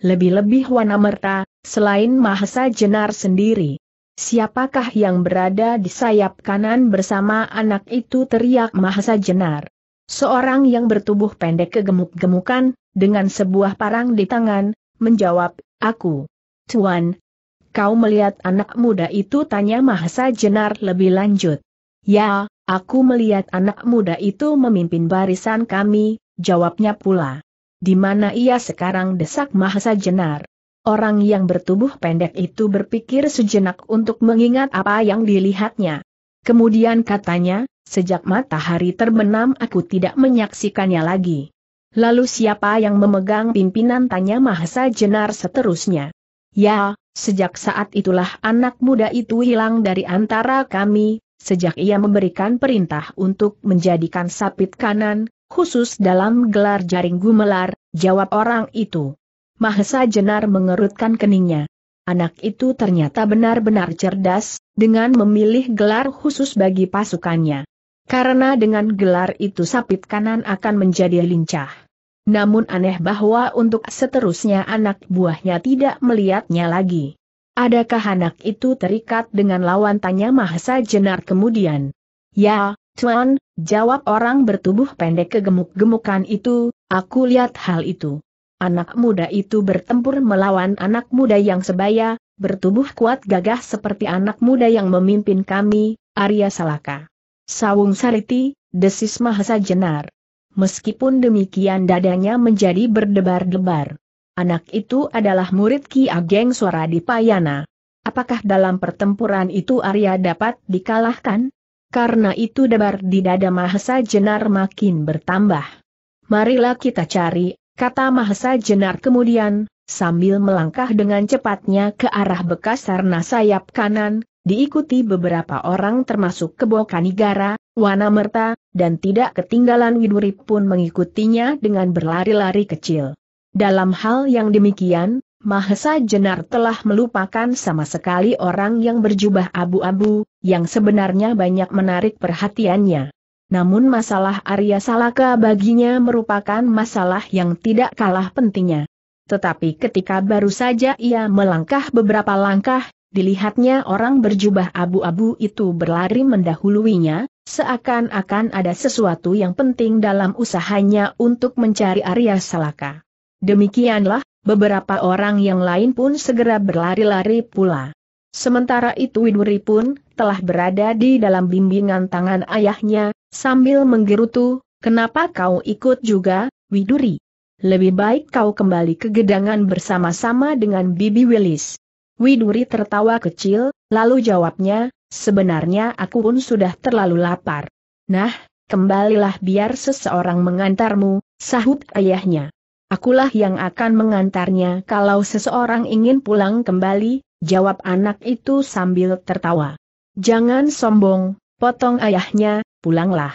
Lebih-lebih Merta, selain Mahesa Jenar sendiri. Siapakah yang berada di sayap kanan bersama anak itu teriak Mahesa Jenar. Seorang yang bertubuh pendek kegemuk-gemukan, dengan sebuah parang di tangan, menjawab, aku. Tuan, kau melihat anak muda itu tanya Mahesa Jenar lebih lanjut. Ya, aku melihat anak muda itu memimpin barisan kami, Jawabnya pula. Di mana ia sekarang desak Mahesa Jenar? Orang yang bertubuh pendek itu berpikir sejenak untuk mengingat apa yang dilihatnya. Kemudian katanya, sejak matahari terbenam aku tidak menyaksikannya lagi. Lalu siapa yang memegang pimpinan tanya Mahesa Jenar seterusnya. Ya, sejak saat itulah anak muda itu hilang dari antara kami, sejak ia memberikan perintah untuk menjadikan sapit kanan, Khusus dalam gelar jaring gumelar, jawab orang itu. Mahesa Jenar mengerutkan keningnya. Anak itu ternyata benar-benar cerdas, dengan memilih gelar khusus bagi pasukannya. Karena dengan gelar itu sapit kanan akan menjadi lincah. Namun aneh bahwa untuk seterusnya anak buahnya tidak melihatnya lagi. Adakah anak itu terikat dengan lawan tanya Mahesa Jenar kemudian? Ya, Tuan, jawab orang bertubuh pendek kegemuk-gemukan itu, aku lihat hal itu. Anak muda itu bertempur melawan anak muda yang sebaya, bertubuh kuat gagah seperti anak muda yang memimpin kami, Arya Salaka. Sawung Sariti, desis Mahasa Jenar. Meskipun demikian dadanya menjadi berdebar-debar. Anak itu adalah murid Ki Ageng Suara di Payana. Apakah dalam pertempuran itu Arya dapat dikalahkan? Karena itu debar di dada Mahesa Jenar makin bertambah. Marilah kita cari, kata Mahesa Jenar kemudian, sambil melangkah dengan cepatnya ke arah bekas sarna sayap kanan, diikuti beberapa orang termasuk Kebo Kanigara, Wanamerta, dan tidak ketinggalan Widuri pun mengikutinya dengan berlari-lari kecil. Dalam hal yang demikian, Mahesa Jenar telah melupakan sama sekali orang yang berjubah abu-abu, yang sebenarnya banyak menarik perhatiannya. Namun masalah Arya Salaka baginya merupakan masalah yang tidak kalah pentingnya. Tetapi ketika baru saja ia melangkah beberapa langkah, dilihatnya orang berjubah abu-abu itu berlari mendahuluinya, seakan-akan ada sesuatu yang penting dalam usahanya untuk mencari Arya Salaka. Demikianlah Beberapa orang yang lain pun segera berlari-lari pula. Sementara itu Widuri pun telah berada di dalam bimbingan tangan ayahnya, sambil menggerutu, kenapa kau ikut juga, Widuri? Lebih baik kau kembali ke gedangan bersama-sama dengan Bibi Willis. Widuri tertawa kecil, lalu jawabnya, sebenarnya aku pun sudah terlalu lapar. Nah, kembalilah biar seseorang mengantarmu, sahut ayahnya. Akulah yang akan mengantarnya kalau seseorang ingin pulang kembali, jawab anak itu sambil tertawa. Jangan sombong, potong ayahnya, pulanglah.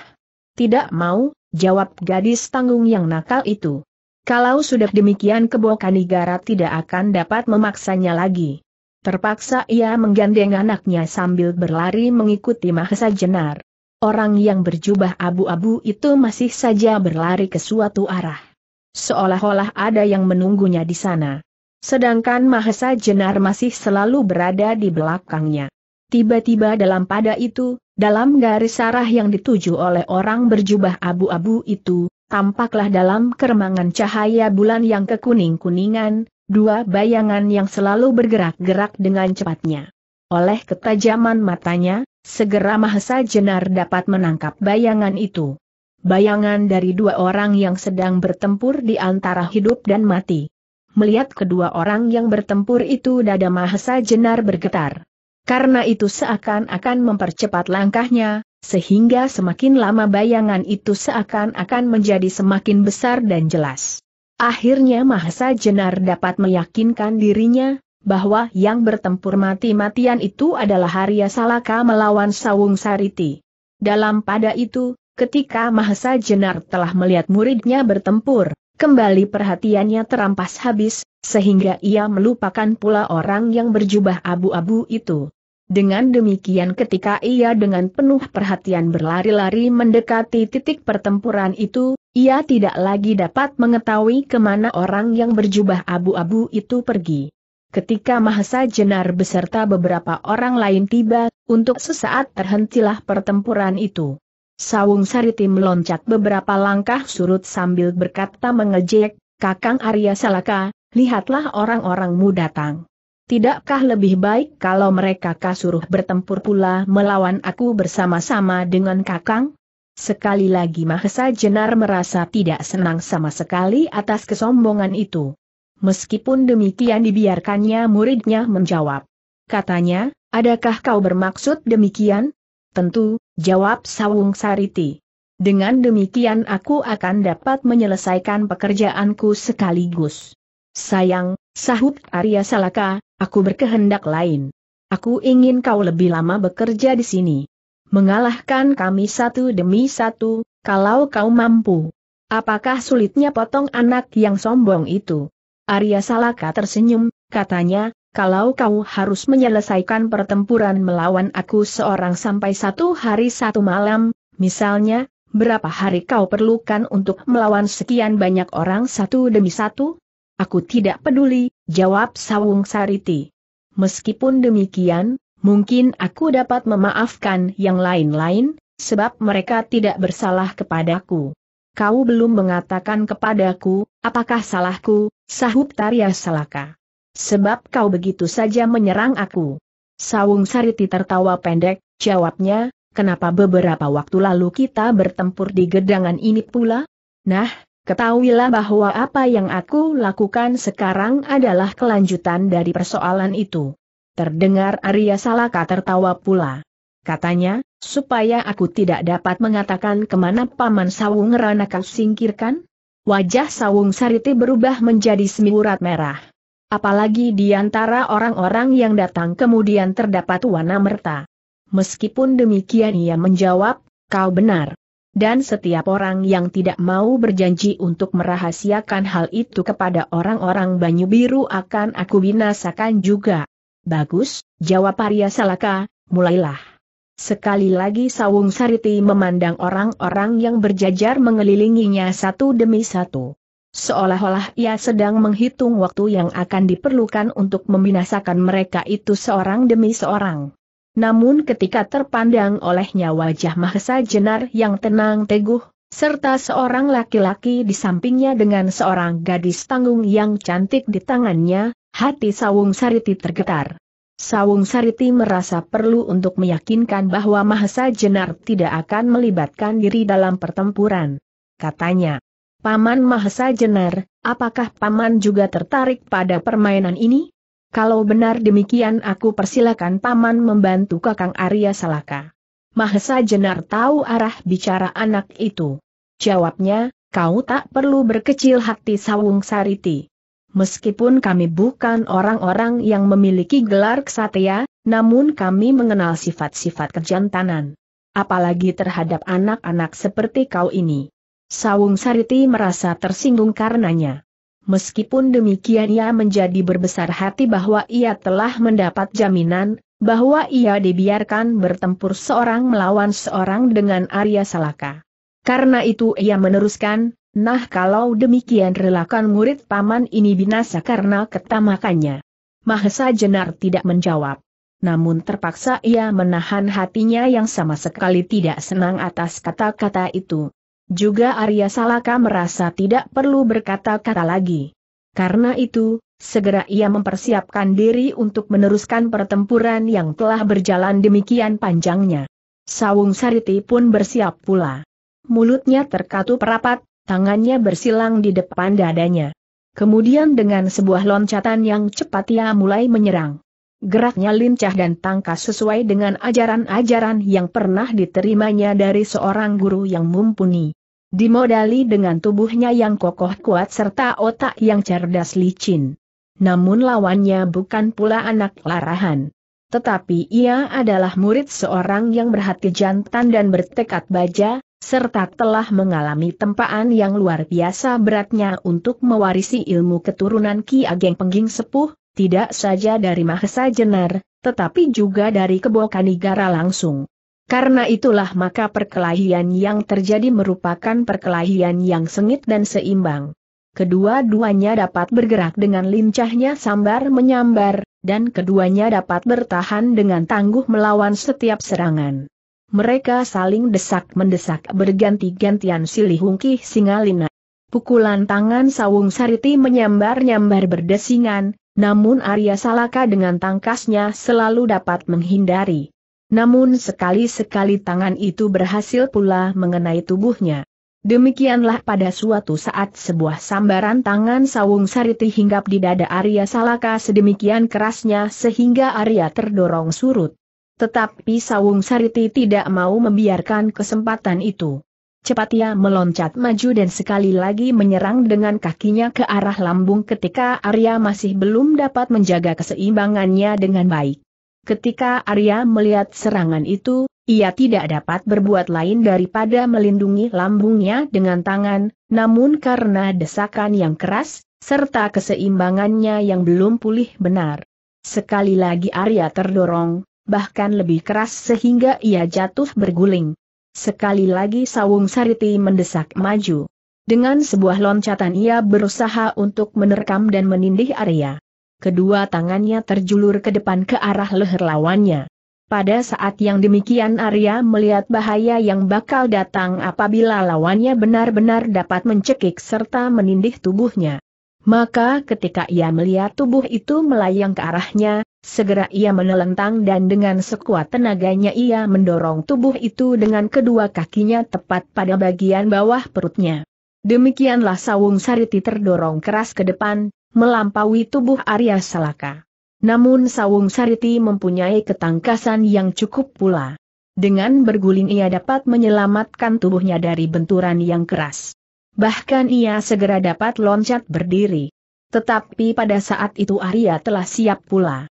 Tidak mau, jawab gadis tanggung yang nakal itu. Kalau sudah demikian Kebo negara tidak akan dapat memaksanya lagi. Terpaksa ia menggandeng anaknya sambil berlari mengikuti Mahesa Jenar. Orang yang berjubah abu-abu itu masih saja berlari ke suatu arah seolah-olah ada yang menunggunya di sana. Sedangkan Mahesa Jenar masih selalu berada di belakangnya. Tiba-tiba dalam pada itu, dalam garis arah yang dituju oleh orang berjubah abu-abu itu, tampaklah dalam keremangan cahaya bulan yang kekuning-kuningan, dua bayangan yang selalu bergerak-gerak dengan cepatnya. Oleh ketajaman matanya, segera Mahesa Jenar dapat menangkap bayangan itu bayangan dari dua orang yang sedang bertempur di antara hidup dan mati. Melihat kedua orang yang bertempur itu dada Mahesa Jenar bergetar. Karena itu seakan-akan mempercepat langkahnya, sehingga semakin lama bayangan itu seakan-akan menjadi semakin besar dan jelas. Akhirnya Mahesa Jenar dapat meyakinkan dirinya, bahwa yang bertempur mati-matian itu adalah Harya Salaka melawan Sawung Sariti. Dalam pada itu, Ketika Mahesa Jenar telah melihat muridnya bertempur, kembali perhatiannya terampas habis, sehingga ia melupakan pula orang yang berjubah abu-abu itu. Dengan demikian ketika ia dengan penuh perhatian berlari-lari mendekati titik pertempuran itu, ia tidak lagi dapat mengetahui kemana orang yang berjubah abu-abu itu pergi. Ketika Mahesa Jenar beserta beberapa orang lain tiba, untuk sesaat terhentilah pertempuran itu. Sawung Sariti meloncat beberapa langkah surut sambil berkata mengejek, Kakang Arya Salaka, lihatlah orang-orangmu datang. Tidakkah lebih baik kalau mereka kasuruh bertempur pula melawan aku bersama-sama dengan Kakang? Sekali lagi Mahesa Jenar merasa tidak senang sama sekali atas kesombongan itu. Meskipun demikian dibiarkannya muridnya menjawab. Katanya, adakah kau bermaksud demikian? tentu, jawab Sawung Sariti. Dengan demikian aku akan dapat menyelesaikan pekerjaanku sekaligus. Sayang, sahut Arya Salaka, aku berkehendak lain. Aku ingin kau lebih lama bekerja di sini. Mengalahkan kami satu demi satu, kalau kau mampu. Apakah sulitnya potong anak yang sombong itu? Arya Salaka tersenyum, katanya, kalau kau harus menyelesaikan pertempuran melawan aku seorang sampai satu hari satu malam, misalnya, berapa hari kau perlukan untuk melawan sekian banyak orang satu demi satu? Aku tidak peduli, jawab Sawung Sariti. Meskipun demikian, mungkin aku dapat memaafkan yang lain-lain, sebab mereka tidak bersalah kepadaku. Kau belum mengatakan kepadaku, apakah salahku, sahut Tarya Salaka. Sebab kau begitu saja menyerang aku. Sawung Sariti tertawa pendek, jawabnya, kenapa beberapa waktu lalu kita bertempur di gedangan ini pula? Nah, ketahuilah bahwa apa yang aku lakukan sekarang adalah kelanjutan dari persoalan itu. Terdengar Arya Salaka tertawa pula. Katanya, supaya aku tidak dapat mengatakan kemana Paman Sawung Rana kau singkirkan? Wajah Sawung Sariti berubah menjadi semiurat merah. Apalagi di antara orang-orang yang datang kemudian terdapat Wana Merta. Meskipun demikian ia menjawab, kau benar. Dan setiap orang yang tidak mau berjanji untuk merahasiakan hal itu kepada orang-orang Banyu Biru akan aku binasakan juga. Bagus, jawab Arya Salaka, mulailah. Sekali lagi Sawung Sariti memandang orang-orang yang berjajar mengelilinginya satu demi satu. Seolah-olah ia sedang menghitung waktu yang akan diperlukan untuk membinasakan mereka itu seorang demi seorang. Namun ketika terpandang olehnya wajah Mahesa Jenar yang tenang teguh, serta seorang laki-laki di sampingnya dengan seorang gadis tanggung yang cantik di tangannya, hati Sawung Sariti tergetar. Sawung Sariti merasa perlu untuk meyakinkan bahwa Mahesa Jenar tidak akan melibatkan diri dalam pertempuran. Katanya, Paman Mahesa Jenar, apakah Paman juga tertarik pada permainan ini? Kalau benar demikian aku persilakan Paman membantu Kakang Arya Salaka. Mahesa Jenar tahu arah bicara anak itu. Jawabnya, kau tak perlu berkecil hati Sawung Sariti. Meskipun kami bukan orang-orang yang memiliki gelar ksatria, namun kami mengenal sifat-sifat kejantanan. Apalagi terhadap anak-anak seperti kau ini. Sawung Sariti merasa tersinggung karenanya. Meskipun demikian ia menjadi berbesar hati bahwa ia telah mendapat jaminan, bahwa ia dibiarkan bertempur seorang melawan seorang dengan Arya Salaka. Karena itu ia meneruskan, nah kalau demikian relakan murid paman ini binasa karena ketamakannya. Mahesa Jenar tidak menjawab. Namun terpaksa ia menahan hatinya yang sama sekali tidak senang atas kata-kata itu. Juga Arya Salaka merasa tidak perlu berkata-kata lagi. Karena itu, segera ia mempersiapkan diri untuk meneruskan pertempuran yang telah berjalan demikian panjangnya. Sawung Sariti pun bersiap pula. Mulutnya terkatup rapat, tangannya bersilang di depan dadanya. Kemudian dengan sebuah loncatan yang cepat ia mulai menyerang. Geraknya lincah dan tangkas sesuai dengan ajaran-ajaran yang pernah diterimanya dari seorang guru yang mumpuni dimodali dengan tubuhnya yang kokoh kuat serta otak yang cerdas licin. Namun lawannya bukan pula anak larahan. Tetapi ia adalah murid seorang yang berhati jantan dan bertekad baja, serta telah mengalami tempaan yang luar biasa beratnya untuk mewarisi ilmu keturunan Ki Ageng Pengging Sepuh, tidak saja dari Mahesa Jenar, tetapi juga dari Kebokanigara langsung. Karena itulah maka perkelahian yang terjadi merupakan perkelahian yang sengit dan seimbang. Kedua-duanya dapat bergerak dengan lincahnya sambar menyambar, dan keduanya dapat bertahan dengan tangguh melawan setiap serangan. Mereka saling desak-mendesak berganti-gantian silih hungkih singalina. Pukulan tangan Sawung Sariti menyambar-nyambar berdesingan, namun Arya Salaka dengan tangkasnya selalu dapat menghindari. Namun sekali-sekali tangan itu berhasil pula mengenai tubuhnya. Demikianlah pada suatu saat sebuah sambaran tangan Sawung Sariti hinggap di dada Arya Salaka sedemikian kerasnya sehingga Arya terdorong surut. Tetapi Sawung Sariti tidak mau membiarkan kesempatan itu. Cepat ia meloncat maju dan sekali lagi menyerang dengan kakinya ke arah lambung ketika Arya masih belum dapat menjaga keseimbangannya dengan baik. Ketika Arya melihat serangan itu, ia tidak dapat berbuat lain daripada melindungi lambungnya dengan tangan, namun karena desakan yang keras, serta keseimbangannya yang belum pulih benar. Sekali lagi Arya terdorong, bahkan lebih keras sehingga ia jatuh berguling. Sekali lagi Sawung Sariti mendesak maju. Dengan sebuah loncatan ia berusaha untuk menerkam dan menindih Arya kedua tangannya terjulur ke depan ke arah leher lawannya. Pada saat yang demikian Arya melihat bahaya yang bakal datang apabila lawannya benar-benar dapat mencekik serta menindih tubuhnya. Maka ketika ia melihat tubuh itu melayang ke arahnya, segera ia menelentang dan dengan sekuat tenaganya ia mendorong tubuh itu dengan kedua kakinya tepat pada bagian bawah perutnya. Demikianlah Sawung Sariti terdorong keras ke depan, melampaui tubuh Arya Salaka. Namun Sawung Sariti mempunyai ketangkasan yang cukup pula. Dengan berguling ia dapat menyelamatkan tubuhnya dari benturan yang keras. Bahkan ia segera dapat loncat berdiri. Tetapi pada saat itu Arya telah siap pula.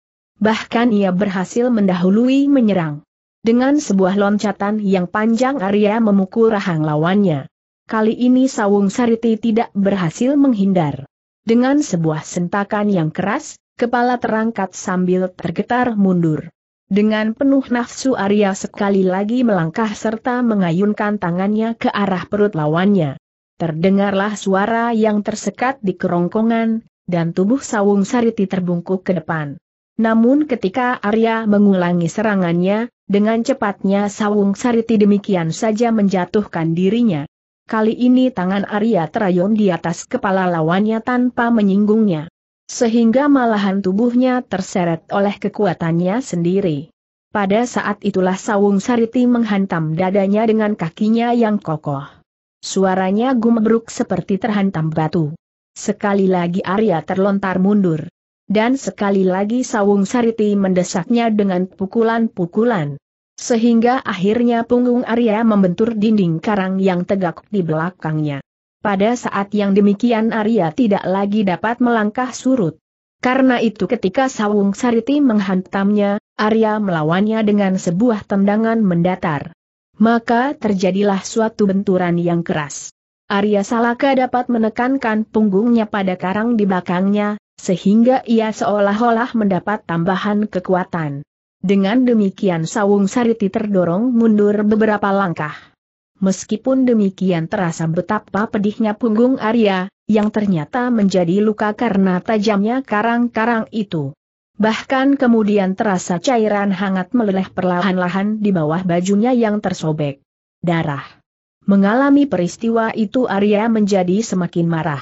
Bahkan ia berhasil mendahului menyerang. Dengan sebuah loncatan yang panjang Arya memukul rahang lawannya. Kali ini Sawung Sariti tidak berhasil menghindar. Dengan sebuah sentakan yang keras, kepala terangkat sambil tergetar mundur. Dengan penuh nafsu Arya sekali lagi melangkah serta mengayunkan tangannya ke arah perut lawannya. Terdengarlah suara yang tersekat di kerongkongan, dan tubuh Sawung Sariti terbungkuk ke depan. Namun ketika Arya mengulangi serangannya, dengan cepatnya Sawung Sariti demikian saja menjatuhkan dirinya. Kali ini tangan Arya terayun di atas kepala lawannya tanpa menyinggungnya. Sehingga malahan tubuhnya terseret oleh kekuatannya sendiri. Pada saat itulah Sawung Sariti menghantam dadanya dengan kakinya yang kokoh. Suaranya gumbruk seperti terhantam batu. Sekali lagi Arya terlontar mundur. Dan sekali lagi Sawung Sariti mendesaknya dengan pukulan-pukulan. Sehingga akhirnya punggung Arya membentur dinding karang yang tegak di belakangnya. Pada saat yang demikian Arya tidak lagi dapat melangkah surut. Karena itu ketika Sawung Sariti menghantamnya, Arya melawannya dengan sebuah tendangan mendatar. Maka terjadilah suatu benturan yang keras. Arya Salaka dapat menekankan punggungnya pada karang di belakangnya, sehingga ia seolah-olah mendapat tambahan kekuatan. Dengan demikian Sawung Sariti terdorong mundur beberapa langkah. Meskipun demikian terasa betapa pedihnya punggung Arya, yang ternyata menjadi luka karena tajamnya karang-karang itu. Bahkan kemudian terasa cairan hangat meleleh perlahan-lahan di bawah bajunya yang tersobek. Darah. Mengalami peristiwa itu Arya menjadi semakin marah.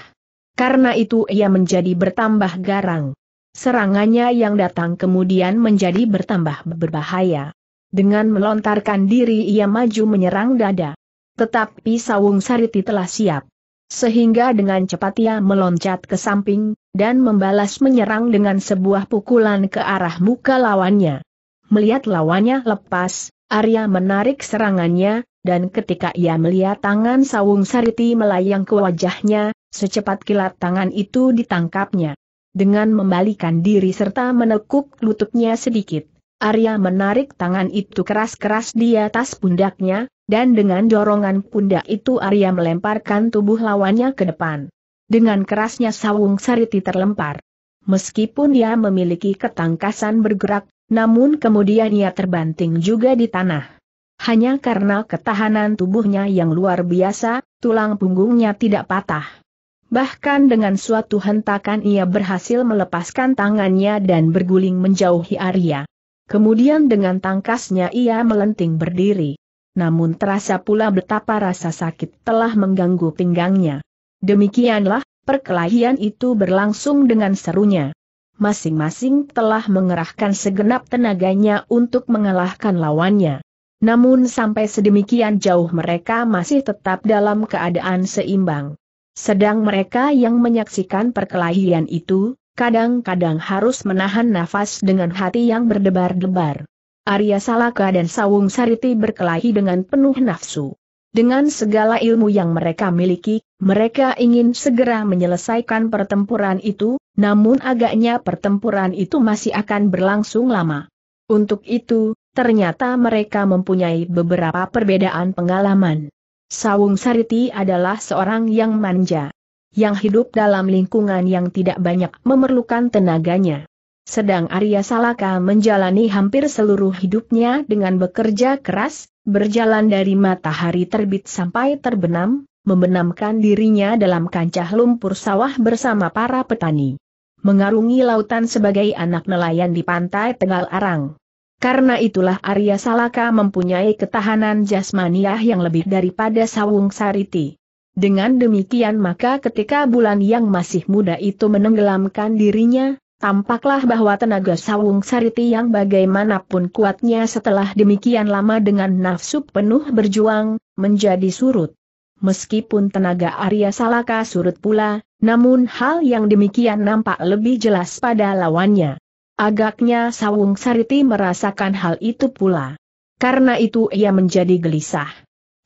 Karena itu ia menjadi bertambah garang serangannya yang datang kemudian menjadi bertambah berbahaya. Dengan melontarkan diri ia maju menyerang dada. Tetapi Sawung Sariti telah siap. Sehingga dengan cepat ia meloncat ke samping, dan membalas menyerang dengan sebuah pukulan ke arah muka lawannya. Melihat lawannya lepas, Arya menarik serangannya, dan ketika ia melihat tangan Sawung Sariti melayang ke wajahnya, secepat kilat tangan itu ditangkapnya dengan membalikan diri serta menekuk lututnya sedikit. Arya menarik tangan itu keras-keras di atas pundaknya, dan dengan dorongan pundak itu Arya melemparkan tubuh lawannya ke depan. Dengan kerasnya sawung sariti terlempar. Meskipun dia memiliki ketangkasan bergerak, namun kemudian ia terbanting juga di tanah. Hanya karena ketahanan tubuhnya yang luar biasa, tulang punggungnya tidak patah. Bahkan dengan suatu hentakan ia berhasil melepaskan tangannya dan berguling menjauhi Arya. Kemudian dengan tangkasnya ia melenting berdiri. Namun terasa pula betapa rasa sakit telah mengganggu pinggangnya. Demikianlah, perkelahian itu berlangsung dengan serunya. Masing-masing telah mengerahkan segenap tenaganya untuk mengalahkan lawannya. Namun sampai sedemikian jauh mereka masih tetap dalam keadaan seimbang. Sedang mereka yang menyaksikan perkelahian itu, kadang-kadang harus menahan nafas dengan hati yang berdebar-debar. Arya Salaka dan Sawung Sariti berkelahi dengan penuh nafsu. Dengan segala ilmu yang mereka miliki, mereka ingin segera menyelesaikan pertempuran itu, namun agaknya pertempuran itu masih akan berlangsung lama. Untuk itu, ternyata mereka mempunyai beberapa perbedaan pengalaman. Sawung Sariti adalah seorang yang manja. Yang hidup dalam lingkungan yang tidak banyak memerlukan tenaganya. Sedang Arya Salaka menjalani hampir seluruh hidupnya dengan bekerja keras, berjalan dari matahari terbit sampai terbenam, membenamkan dirinya dalam kancah lumpur sawah bersama para petani. Mengarungi lautan sebagai anak nelayan di pantai Tegal Arang. Karena itulah Arya Salaka mempunyai ketahanan jasmaniah yang lebih daripada Sawung Sariti. Dengan demikian maka ketika bulan yang masih muda itu menenggelamkan dirinya, tampaklah bahwa tenaga Sawung Sariti yang bagaimanapun kuatnya setelah demikian lama dengan nafsu penuh berjuang, menjadi surut. Meskipun tenaga Arya Salaka surut pula, namun hal yang demikian nampak lebih jelas pada lawannya. Agaknya Sawung Sariti merasakan hal itu pula. Karena itu ia menjadi gelisah.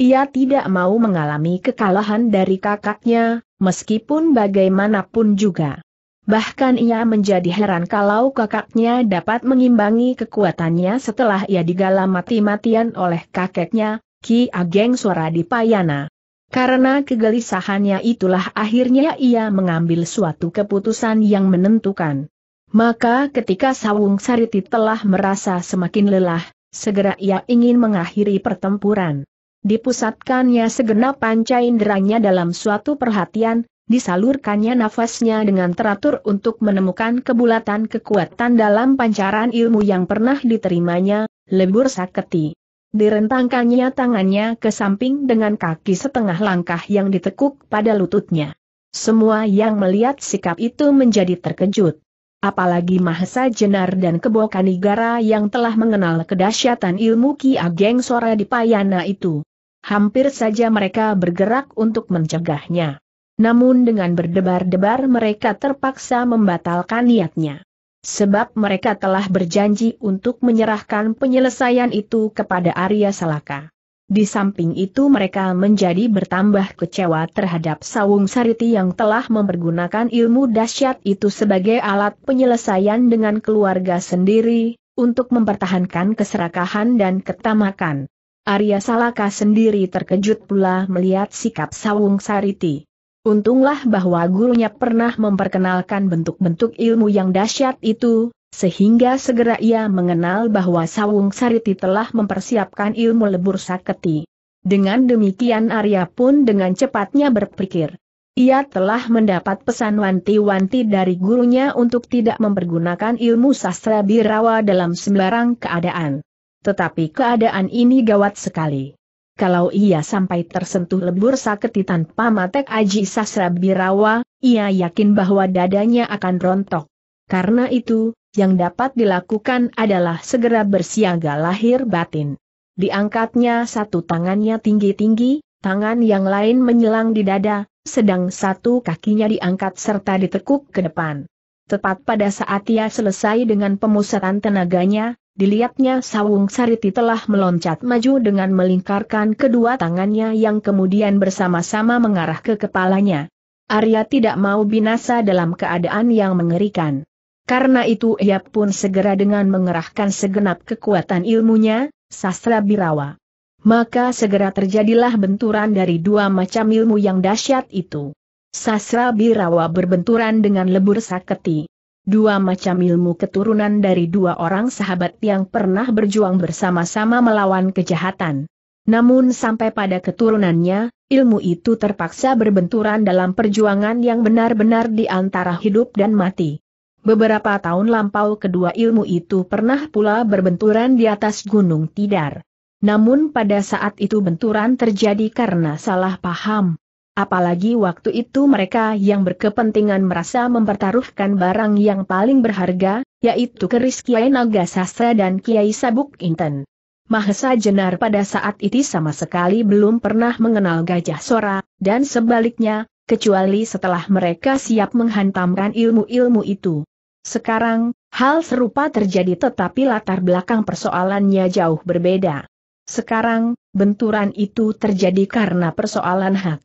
Ia tidak mau mengalami kekalahan dari kakaknya, meskipun bagaimanapun juga. Bahkan ia menjadi heran kalau kakaknya dapat mengimbangi kekuatannya setelah ia digala mati-matian oleh kakeknya, Ki Ageng Suara Dipayana. Karena kegelisahannya itulah akhirnya ia mengambil suatu keputusan yang menentukan. Maka ketika Sawung Sariti telah merasa semakin lelah, segera ia ingin mengakhiri pertempuran. Dipusatkannya segenap panca inderanya dalam suatu perhatian, disalurkannya nafasnya dengan teratur untuk menemukan kebulatan kekuatan dalam pancaran ilmu yang pernah diterimanya, lebur saketi. Direntangkannya tangannya ke samping dengan kaki setengah langkah yang ditekuk pada lututnya. Semua yang melihat sikap itu menjadi terkejut apalagi Mahesa Jenar dan Kebo Kanigara yang telah mengenal kedahsyatan ilmu Ki Ageng Sora di Payana itu. Hampir saja mereka bergerak untuk mencegahnya. Namun dengan berdebar-debar mereka terpaksa membatalkan niatnya. Sebab mereka telah berjanji untuk menyerahkan penyelesaian itu kepada Arya Salaka. Di samping itu mereka menjadi bertambah kecewa terhadap Sawung Sariti yang telah mempergunakan ilmu dahsyat itu sebagai alat penyelesaian dengan keluarga sendiri, untuk mempertahankan keserakahan dan ketamakan. Arya Salaka sendiri terkejut pula melihat sikap Sawung Sariti. Untunglah bahwa gurunya pernah memperkenalkan bentuk-bentuk ilmu yang dahsyat itu, sehingga segera ia mengenal bahwa Sawung Sariti telah mempersiapkan ilmu lebur saketi. Dengan demikian Arya pun dengan cepatnya berpikir. Ia telah mendapat pesan wanti-wanti dari gurunya untuk tidak mempergunakan ilmu sastra birawa dalam sembarang keadaan. Tetapi keadaan ini gawat sekali. Kalau ia sampai tersentuh lebur saketi tanpa matek aji sastra birawa, ia yakin bahwa dadanya akan rontok. Karena itu, yang dapat dilakukan adalah segera bersiaga lahir batin. Diangkatnya satu tangannya tinggi-tinggi, tangan yang lain menyelang di dada, sedang satu kakinya diangkat serta ditekuk ke depan. Tepat pada saat ia selesai dengan pemusatan tenaganya, dilihatnya Sawung Sariti telah meloncat maju dengan melingkarkan kedua tangannya yang kemudian bersama-sama mengarah ke kepalanya. Arya tidak mau binasa dalam keadaan yang mengerikan. Karena itu ia pun segera dengan mengerahkan segenap kekuatan ilmunya, sastra birawa. Maka segera terjadilah benturan dari dua macam ilmu yang dahsyat itu. Sastra birawa berbenturan dengan lebur saketi. Dua macam ilmu keturunan dari dua orang sahabat yang pernah berjuang bersama-sama melawan kejahatan. Namun sampai pada keturunannya, ilmu itu terpaksa berbenturan dalam perjuangan yang benar-benar di antara hidup dan mati. Beberapa tahun lampau kedua ilmu itu pernah pula berbenturan di atas Gunung Tidar. Namun pada saat itu benturan terjadi karena salah paham. Apalagi waktu itu mereka yang berkepentingan merasa mempertaruhkan barang yang paling berharga, yaitu keris Kiai Naga Sastra dan Kiai Sabuk Inten. Mahesa Jenar pada saat itu sama sekali belum pernah mengenal Gajah Sora, dan sebaliknya, kecuali setelah mereka siap menghantamkan ilmu-ilmu itu. Sekarang, hal serupa terjadi tetapi latar belakang persoalannya jauh berbeda. Sekarang, benturan itu terjadi karena persoalan hak.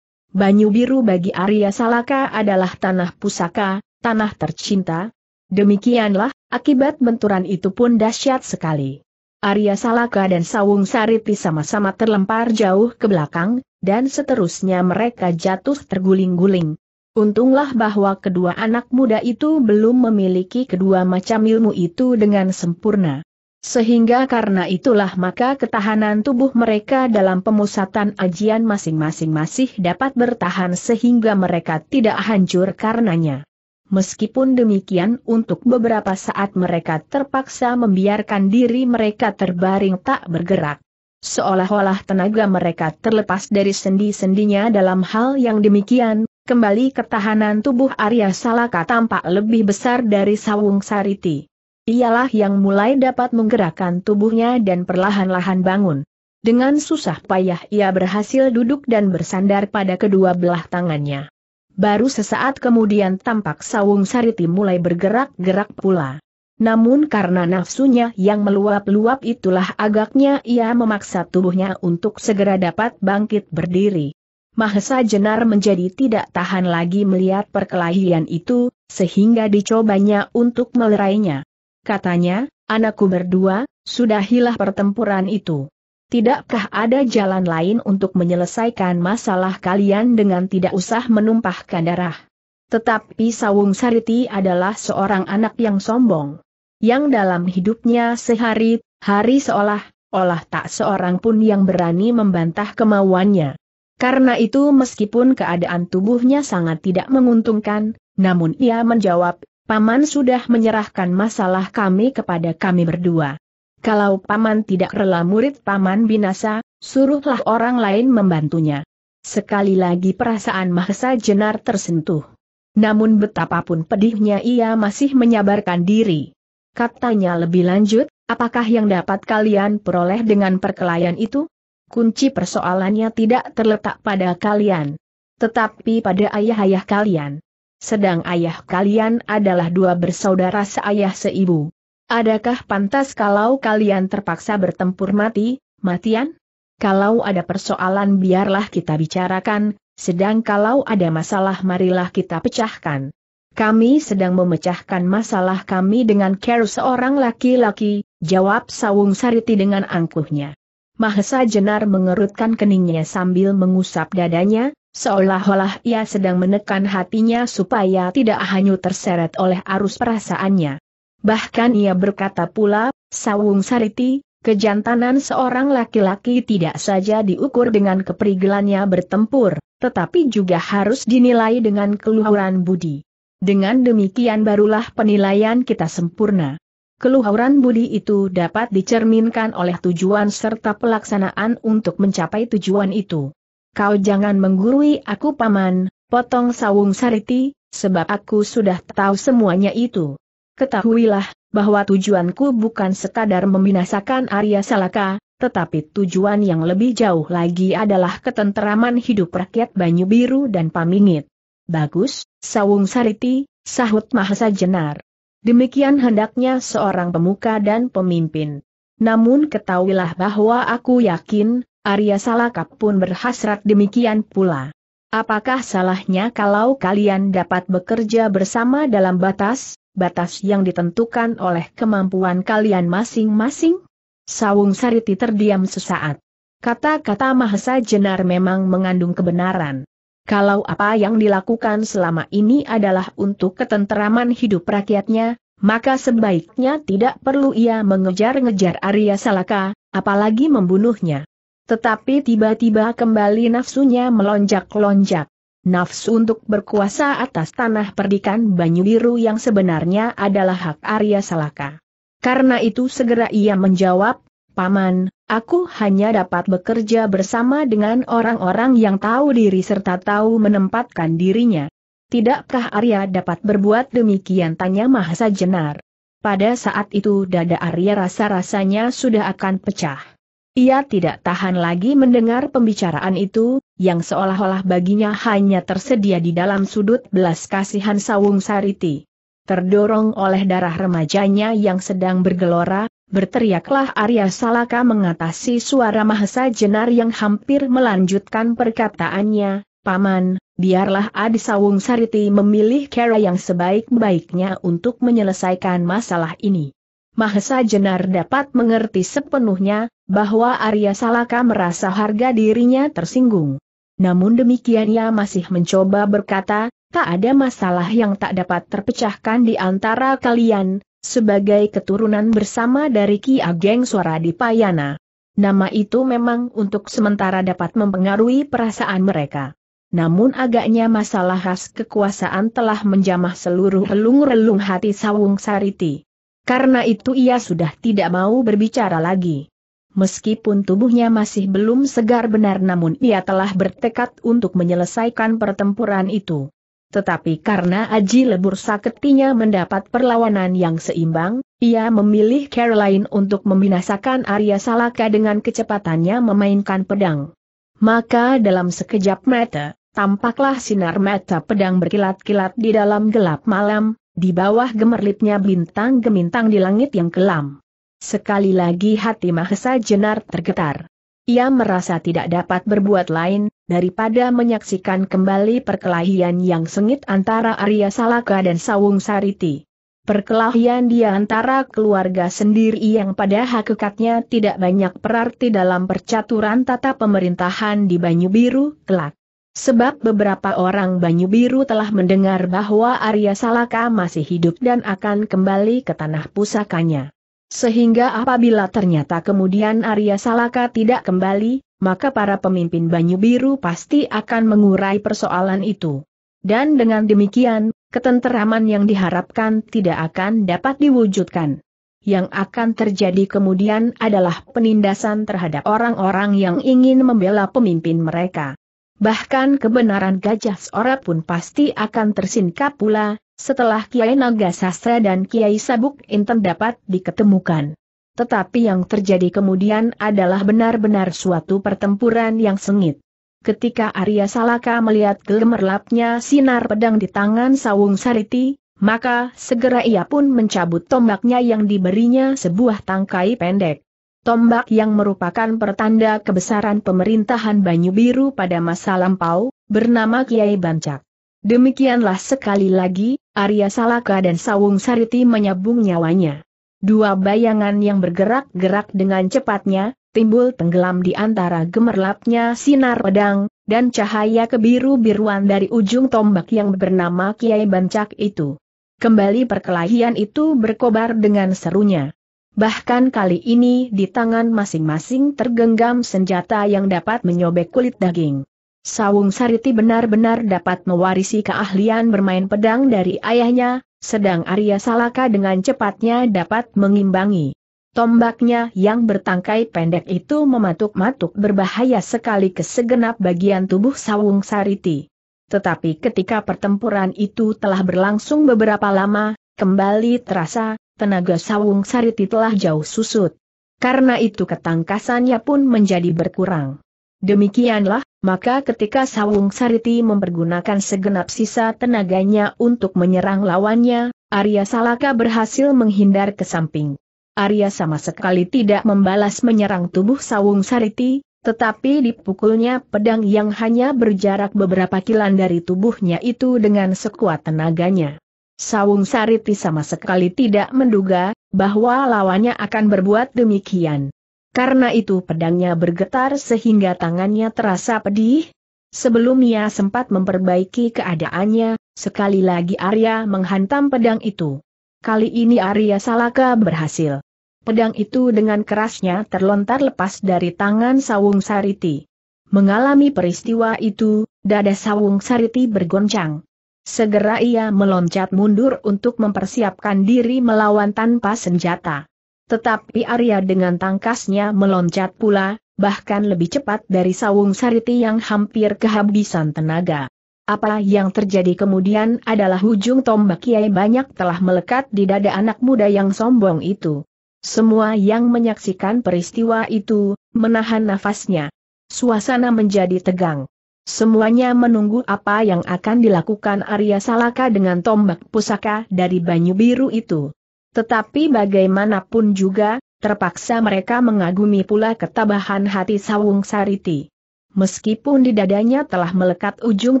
Banyu biru bagi Arya Salaka adalah tanah pusaka, tanah tercinta. Demikianlah, akibat benturan itu pun dahsyat sekali. Arya Salaka dan Sawung Sariti sama-sama terlempar jauh ke belakang, dan seterusnya mereka jatuh terguling-guling. Untunglah bahwa kedua anak muda itu belum memiliki kedua macam ilmu itu dengan sempurna. Sehingga karena itulah maka ketahanan tubuh mereka dalam pemusatan ajian masing-masing masih dapat bertahan sehingga mereka tidak hancur karenanya. Meskipun demikian untuk beberapa saat mereka terpaksa membiarkan diri mereka terbaring tak bergerak. Seolah-olah tenaga mereka terlepas dari sendi-sendinya dalam hal yang demikian, kembali ketahanan tubuh Arya Salaka tampak lebih besar dari Sawung Sariti. Ialah yang mulai dapat menggerakkan tubuhnya dan perlahan-lahan bangun. Dengan susah payah ia berhasil duduk dan bersandar pada kedua belah tangannya. Baru sesaat kemudian tampak Sawung Sariti mulai bergerak-gerak pula. Namun karena nafsunya yang meluap-luap itulah agaknya ia memaksa tubuhnya untuk segera dapat bangkit berdiri. Mahesa Jenar menjadi tidak tahan lagi melihat perkelahian itu, sehingga dicobanya untuk melerainya. Katanya, anakku berdua, sudah sudahilah pertempuran itu. Tidakkah ada jalan lain untuk menyelesaikan masalah kalian dengan tidak usah menumpahkan darah? Tetapi Sawung Sariti adalah seorang anak yang sombong. Yang dalam hidupnya sehari, hari seolah, olah tak seorang pun yang berani membantah kemauannya. Karena itu meskipun keadaan tubuhnya sangat tidak menguntungkan, namun ia menjawab, Paman sudah menyerahkan masalah kami kepada kami berdua. Kalau Paman tidak rela murid Paman binasa, suruhlah orang lain membantunya. Sekali lagi perasaan Mahesa Jenar tersentuh. Namun betapapun pedihnya ia masih menyabarkan diri. Katanya lebih lanjut, apakah yang dapat kalian peroleh dengan perkelahian itu? kunci persoalannya tidak terletak pada kalian. Tetapi pada ayah-ayah kalian. Sedang ayah kalian adalah dua bersaudara seayah seibu. Adakah pantas kalau kalian terpaksa bertempur mati, matian? Kalau ada persoalan biarlah kita bicarakan, sedang kalau ada masalah marilah kita pecahkan. Kami sedang memecahkan masalah kami dengan care seorang laki-laki, jawab Sawung Sariti dengan angkuhnya. Mahesa Jenar mengerutkan keningnya sambil mengusap dadanya, seolah-olah ia sedang menekan hatinya supaya tidak hanyut terseret oleh arus perasaannya. Bahkan ia berkata pula, Sawung Sariti, kejantanan seorang laki-laki tidak saja diukur dengan keperigelannya bertempur, tetapi juga harus dinilai dengan keluhuran budi. Dengan demikian barulah penilaian kita sempurna. Keluhuran budi itu dapat dicerminkan oleh tujuan serta pelaksanaan untuk mencapai tujuan itu. Kau jangan menggurui aku paman, potong sawung sariti, sebab aku sudah tahu semuanya itu. Ketahuilah, bahwa tujuanku bukan sekadar membinasakan Arya Salaka, tetapi tujuan yang lebih jauh lagi adalah ketenteraman hidup rakyat Banyu Biru dan Pamingit. Bagus, Sawung Sariti, sahut Mahasa Jenar. Demikian hendaknya seorang pemuka dan pemimpin. Namun ketahuilah bahwa aku yakin, Arya Salaka pun berhasrat demikian pula. Apakah salahnya kalau kalian dapat bekerja bersama dalam batas, batas yang ditentukan oleh kemampuan kalian masing-masing? Sawung Sariti terdiam sesaat. Kata-kata Mahesa Jenar memang mengandung kebenaran. Kalau apa yang dilakukan selama ini adalah untuk ketenteraman hidup rakyatnya, maka sebaiknya tidak perlu ia mengejar-ngejar Arya Salaka, apalagi membunuhnya. Tetapi tiba-tiba kembali nafsunya melonjak-lonjak. Nafsu untuk berkuasa atas tanah perdikan Banyu Biru yang sebenarnya adalah hak Arya Salaka. Karena itu segera ia menjawab, Paman, aku hanya dapat bekerja bersama dengan orang-orang yang tahu diri serta tahu menempatkan dirinya. Tidakkah Arya dapat berbuat demikian tanya Mahasa Jenar. Pada saat itu dada Arya rasa-rasanya sudah akan pecah. Ia tidak tahan lagi mendengar pembicaraan itu, yang seolah-olah baginya hanya tersedia di dalam sudut belas kasihan Sawung Sariti. Terdorong oleh darah remajanya yang sedang bergelora, Berteriaklah Arya Salaka mengatasi suara Mahesa Jenar yang hampir melanjutkan perkataannya, Paman, biarlah Adi Sawung Sariti memilih cara yang sebaik-baiknya untuk menyelesaikan masalah ini. Mahesa Jenar dapat mengerti sepenuhnya, bahwa Arya Salaka merasa harga dirinya tersinggung. Namun demikian ia masih mencoba berkata, tak ada masalah yang tak dapat terpecahkan di antara kalian, sebagai keturunan bersama dari Ki Ageng Suara di Payana. Nama itu memang untuk sementara dapat mempengaruhi perasaan mereka. Namun agaknya masalah khas kekuasaan telah menjamah seluruh relung-relung hati Sawung Sariti. Karena itu ia sudah tidak mau berbicara lagi. Meskipun tubuhnya masih belum segar benar namun ia telah bertekad untuk menyelesaikan pertempuran itu. Tetapi karena Aji Lebur Saketinya mendapat perlawanan yang seimbang, ia memilih Caroline untuk membinasakan Arya Salaka dengan kecepatannya memainkan pedang. Maka dalam sekejap mata, tampaklah sinar mata pedang berkilat-kilat di dalam gelap malam, di bawah gemerlipnya bintang gemintang di langit yang kelam. Sekali lagi hati Mahesa Jenar tergetar. Ia merasa tidak dapat berbuat lain, daripada menyaksikan kembali perkelahian yang sengit antara Arya Salaka dan Sawung Sariti. Perkelahian di antara keluarga sendiri yang pada hakikatnya tidak banyak berarti dalam percaturan tata pemerintahan di Banyu Biru, kelak. Sebab beberapa orang Banyu Biru telah mendengar bahwa Arya Salaka masih hidup dan akan kembali ke tanah pusakanya. Sehingga apabila ternyata kemudian Arya Salaka tidak kembali, maka para pemimpin Banyu Biru pasti akan mengurai persoalan itu. Dan dengan demikian, ketenteraman yang diharapkan tidak akan dapat diwujudkan. Yang akan terjadi kemudian adalah penindasan terhadap orang-orang yang ingin membela pemimpin mereka. Bahkan kebenaran gajah sora pun pasti akan tersingkap pula, setelah Kiai Naga Sastra dan Kiai Sabuk Inten dapat diketemukan. Tetapi yang terjadi kemudian adalah benar-benar suatu pertempuran yang sengit. Ketika Arya Salaka melihat gemerlapnya sinar pedang di tangan Sawung Sariti, maka segera ia pun mencabut tombaknya yang diberinya sebuah tangkai pendek. Tombak yang merupakan pertanda kebesaran pemerintahan Banyu Biru pada masa lampau, bernama Kiai Bancak. Demikianlah sekali lagi, Arya Salaka dan Sawung Sariti menyambung nyawanya. Dua bayangan yang bergerak-gerak dengan cepatnya, timbul tenggelam di antara gemerlapnya sinar pedang, dan cahaya kebiru-biruan dari ujung tombak yang bernama Kiai Bancak itu. Kembali perkelahian itu berkobar dengan serunya. Bahkan kali ini di tangan masing-masing tergenggam senjata yang dapat menyobek kulit daging. Sawung Sariti benar-benar dapat mewarisi keahlian bermain pedang dari ayahnya, sedang Arya Salaka dengan cepatnya dapat mengimbangi. Tombaknya yang bertangkai pendek itu mematuk-matuk berbahaya sekali ke segenap bagian tubuh Sawung Sariti. Tetapi ketika pertempuran itu telah berlangsung beberapa lama, kembali terasa, tenaga Sawung Sariti telah jauh susut. Karena itu ketangkasannya pun menjadi berkurang. Demikianlah, maka ketika Sawung Sariti mempergunakan segenap sisa tenaganya untuk menyerang lawannya, Arya Salaka berhasil menghindar ke samping. Arya sama sekali tidak membalas menyerang tubuh Sawung Sariti, tetapi dipukulnya pedang yang hanya berjarak beberapa kilan dari tubuhnya itu dengan sekuat tenaganya. Sawung Sariti sama sekali tidak menduga bahwa lawannya akan berbuat demikian. Karena itu pedangnya bergetar sehingga tangannya terasa pedih. Sebelum ia sempat memperbaiki keadaannya, sekali lagi Arya menghantam pedang itu. Kali ini Arya Salaka berhasil. Pedang itu dengan kerasnya terlontar lepas dari tangan Sawung Sariti. Mengalami peristiwa itu, dada Sawung Sariti bergoncang. Segera ia meloncat mundur untuk mempersiapkan diri melawan tanpa senjata. Tetapi Arya dengan tangkasnya meloncat pula, bahkan lebih cepat dari Sawung Sariti yang hampir kehabisan tenaga. Apa yang terjadi kemudian adalah ujung tombak Kiai banyak telah melekat di dada anak muda yang sombong itu. Semua yang menyaksikan peristiwa itu, menahan nafasnya. Suasana menjadi tegang. Semuanya menunggu apa yang akan dilakukan Arya Salaka dengan tombak pusaka dari Banyu Biru itu. Tetapi bagaimanapun juga, terpaksa mereka mengagumi pula ketabahan hati Sawung Sariti. Meskipun di dadanya telah melekat ujung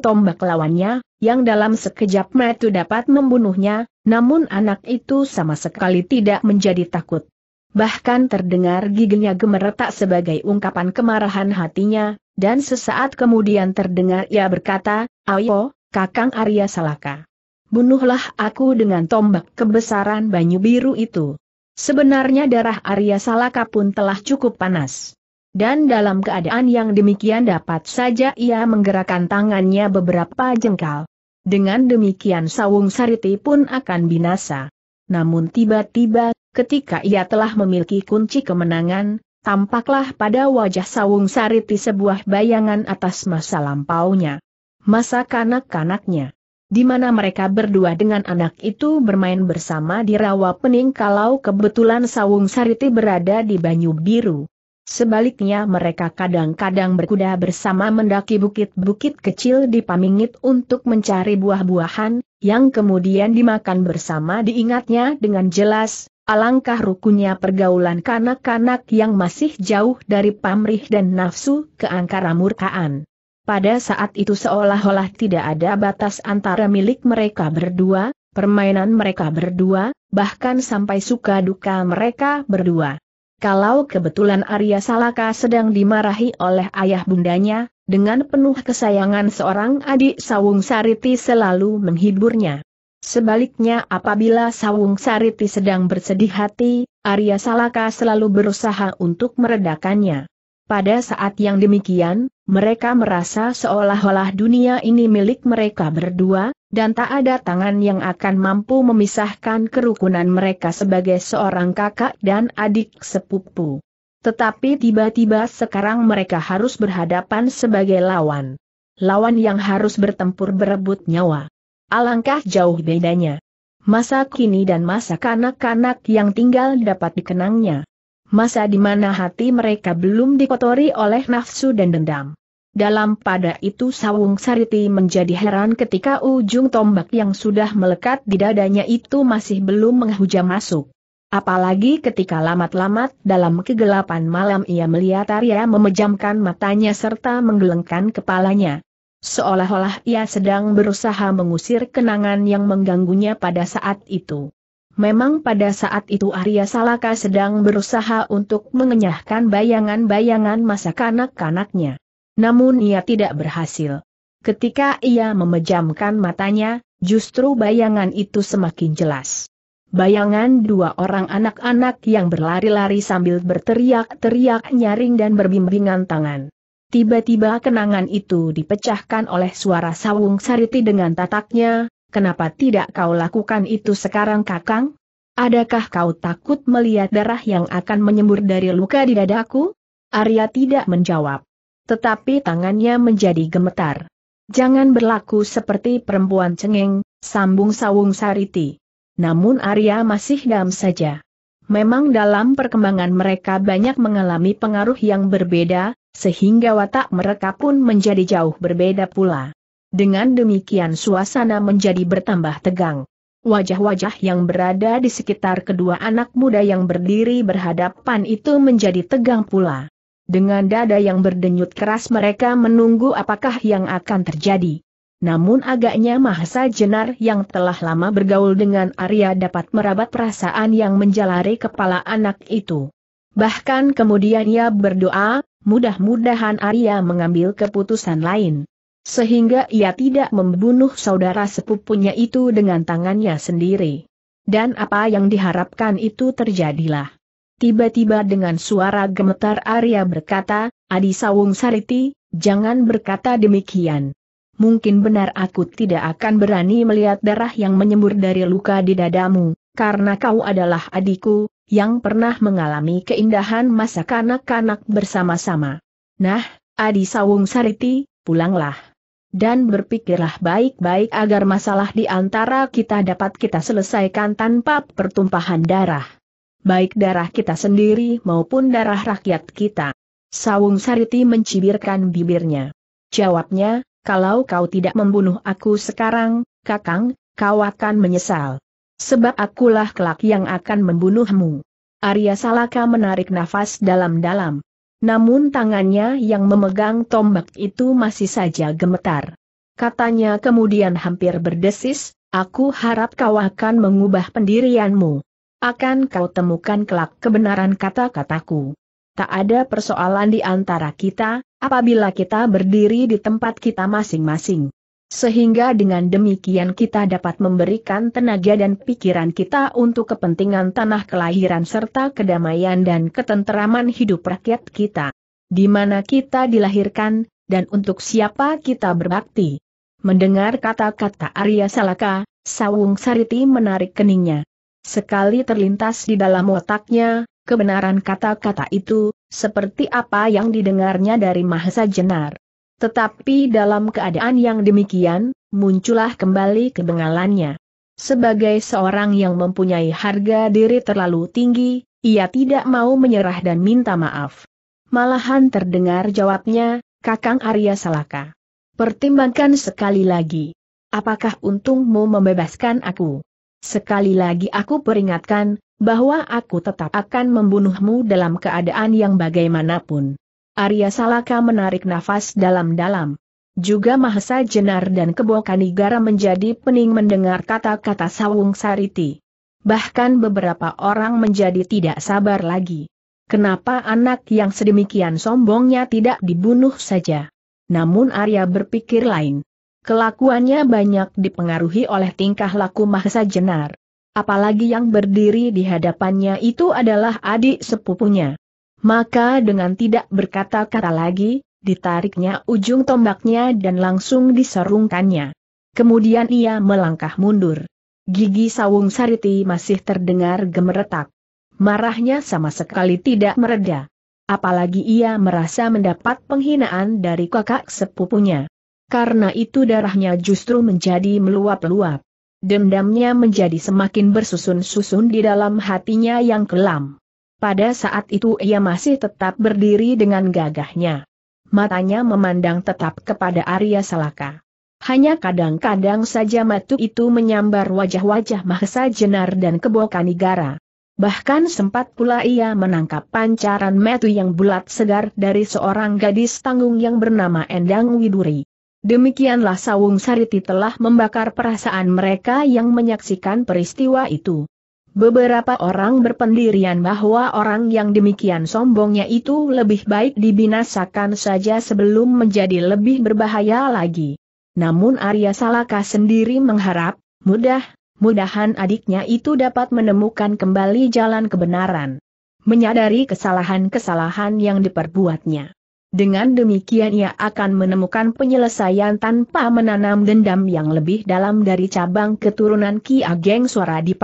tombak lawannya, yang dalam sekejap itu dapat membunuhnya, namun anak itu sama sekali tidak menjadi takut. Bahkan terdengar giginya gemeretak sebagai ungkapan kemarahan hatinya, dan sesaat kemudian terdengar ia berkata, Ayo, Kakang Arya Salaka bunuhlah aku dengan tombak kebesaran banyu biru itu. Sebenarnya darah Arya Salaka pun telah cukup panas. Dan dalam keadaan yang demikian dapat saja ia menggerakkan tangannya beberapa jengkal. Dengan demikian Sawung Sariti pun akan binasa. Namun tiba-tiba, ketika ia telah memiliki kunci kemenangan, tampaklah pada wajah Sawung Sariti sebuah bayangan atas masa lampaunya. Masa kanak-kanaknya di mana mereka berdua dengan anak itu bermain bersama di rawa pening kalau kebetulan Sawung Sariti berada di Banyu Biru. Sebaliknya mereka kadang-kadang berkuda bersama mendaki bukit-bukit kecil di Pamingit untuk mencari buah-buahan, yang kemudian dimakan bersama diingatnya dengan jelas, alangkah rukunya pergaulan kanak-kanak yang masih jauh dari pamrih dan nafsu keangkara murkaan. Pada saat itu seolah-olah tidak ada batas antara milik mereka berdua, permainan mereka berdua, bahkan sampai suka duka mereka berdua. Kalau kebetulan Arya Salaka sedang dimarahi oleh ayah bundanya, dengan penuh kesayangan seorang adik Sawung Sariti selalu menghiburnya. Sebaliknya apabila Sawung Sariti sedang bersedih hati, Arya Salaka selalu berusaha untuk meredakannya. Pada saat yang demikian, mereka merasa seolah-olah dunia ini milik mereka berdua, dan tak ada tangan yang akan mampu memisahkan kerukunan mereka sebagai seorang kakak dan adik sepupu. Tetapi tiba-tiba sekarang mereka harus berhadapan sebagai lawan. Lawan yang harus bertempur berebut nyawa. Alangkah jauh bedanya. Masa kini dan masa kanak-kanak yang tinggal dapat dikenangnya masa di mana hati mereka belum dikotori oleh nafsu dan dendam. Dalam pada itu Sawung Sariti menjadi heran ketika ujung tombak yang sudah melekat di dadanya itu masih belum menghujam masuk. Apalagi ketika lamat-lamat dalam kegelapan malam ia melihat Arya memejamkan matanya serta menggelengkan kepalanya. Seolah-olah ia sedang berusaha mengusir kenangan yang mengganggunya pada saat itu. Memang pada saat itu Arya Salaka sedang berusaha untuk mengenyahkan bayangan-bayangan masa kanak-kanaknya. Namun ia tidak berhasil. Ketika ia memejamkan matanya, justru bayangan itu semakin jelas. Bayangan dua orang anak-anak yang berlari-lari sambil berteriak-teriak nyaring dan berbimbingan tangan. Tiba-tiba kenangan itu dipecahkan oleh suara sawung sariti dengan tataknya, kenapa tidak kau lakukan itu sekarang kakang? Adakah kau takut melihat darah yang akan menyembur dari luka di dadaku? Arya tidak menjawab. Tetapi tangannya menjadi gemetar. Jangan berlaku seperti perempuan cengeng, sambung Sawung Sariti. Namun Arya masih dam saja. Memang dalam perkembangan mereka banyak mengalami pengaruh yang berbeda, sehingga watak mereka pun menjadi jauh berbeda pula. Dengan demikian suasana menjadi bertambah tegang. Wajah-wajah yang berada di sekitar kedua anak muda yang berdiri berhadapan itu menjadi tegang pula. Dengan dada yang berdenyut keras mereka menunggu apakah yang akan terjadi. Namun agaknya Mahasa Jenar yang telah lama bergaul dengan Arya dapat merabat perasaan yang menjalari kepala anak itu. Bahkan kemudian ia berdoa, mudah-mudahan Arya mengambil keputusan lain. Sehingga ia tidak membunuh saudara sepupunya itu dengan tangannya sendiri. Dan apa yang diharapkan itu terjadilah. Tiba-tiba dengan suara gemetar Arya berkata, Adi Sawung Sariti, jangan berkata demikian. Mungkin benar aku tidak akan berani melihat darah yang menyembur dari luka di dadamu, karena kau adalah adikku, yang pernah mengalami keindahan masa kanak-kanak bersama-sama. Nah, Adi Sawung Sariti, pulanglah dan berpikirlah baik-baik agar masalah di antara kita dapat kita selesaikan tanpa pertumpahan darah. Baik darah kita sendiri maupun darah rakyat kita. Sawung Sariti mencibirkan bibirnya. Jawabnya, kalau kau tidak membunuh aku sekarang, kakang, kau akan menyesal. Sebab akulah kelak yang akan membunuhmu. Arya Salaka menarik nafas dalam-dalam. Namun tangannya yang memegang tombak itu masih saja gemetar. Katanya kemudian hampir berdesis, aku harap kau akan mengubah pendirianmu. Akan kau temukan kelak kebenaran kata-kataku. Tak ada persoalan di antara kita, apabila kita berdiri di tempat kita masing-masing. Sehingga dengan demikian kita dapat memberikan tenaga dan pikiran kita untuk kepentingan tanah kelahiran serta kedamaian dan ketenteraman hidup rakyat kita. Di mana kita dilahirkan, dan untuk siapa kita berbakti. Mendengar kata-kata Arya Salaka, Sawung Sariti menarik keningnya. Sekali terlintas di dalam otaknya, kebenaran kata-kata itu, seperti apa yang didengarnya dari Mahesa Jenar. Tetapi dalam keadaan yang demikian, muncullah kembali kebengalannya. Sebagai seorang yang mempunyai harga diri terlalu tinggi, ia tidak mau menyerah dan minta maaf. Malahan terdengar jawabnya, Kakang Arya Salaka. Pertimbangkan sekali lagi. Apakah untungmu membebaskan aku? Sekali lagi aku peringatkan, bahwa aku tetap akan membunuhmu dalam keadaan yang bagaimanapun. Arya Salaka menarik nafas dalam-dalam. Juga Mahesa Jenar dan Kebo Kanigara menjadi pening mendengar kata-kata Sawung Sariti. Bahkan beberapa orang menjadi tidak sabar lagi. Kenapa anak yang sedemikian sombongnya tidak dibunuh saja? Namun Arya berpikir lain. Kelakuannya banyak dipengaruhi oleh tingkah laku Mahesa Jenar. Apalagi yang berdiri di hadapannya itu adalah adik sepupunya. Maka dengan tidak berkata-kata lagi, ditariknya ujung tombaknya dan langsung diserungkannya. Kemudian ia melangkah mundur. Gigi sawung sariti masih terdengar gemeretak. Marahnya sama sekali tidak mereda. Apalagi ia merasa mendapat penghinaan dari kakak sepupunya. Karena itu darahnya justru menjadi meluap-luap. Dendamnya menjadi semakin bersusun-susun di dalam hatinya yang kelam. Pada saat itu ia masih tetap berdiri dengan gagahnya. Matanya memandang tetap kepada Arya Salaka. Hanya kadang-kadang saja matu itu menyambar wajah-wajah Mahesa Jenar dan Kebokanigara. Bahkan sempat pula ia menangkap pancaran matu yang bulat segar dari seorang gadis tanggung yang bernama Endang Widuri. Demikianlah Sawung Sariti telah membakar perasaan mereka yang menyaksikan peristiwa itu. Beberapa orang berpendirian bahwa orang yang demikian sombongnya itu lebih baik dibinasakan saja sebelum menjadi lebih berbahaya lagi. Namun Arya Salaka sendiri mengharap, mudah, mudahan adiknya itu dapat menemukan kembali jalan kebenaran. Menyadari kesalahan-kesalahan yang diperbuatnya. Dengan demikian ia akan menemukan penyelesaian tanpa menanam dendam yang lebih dalam dari cabang keturunan Ki Ageng Suara di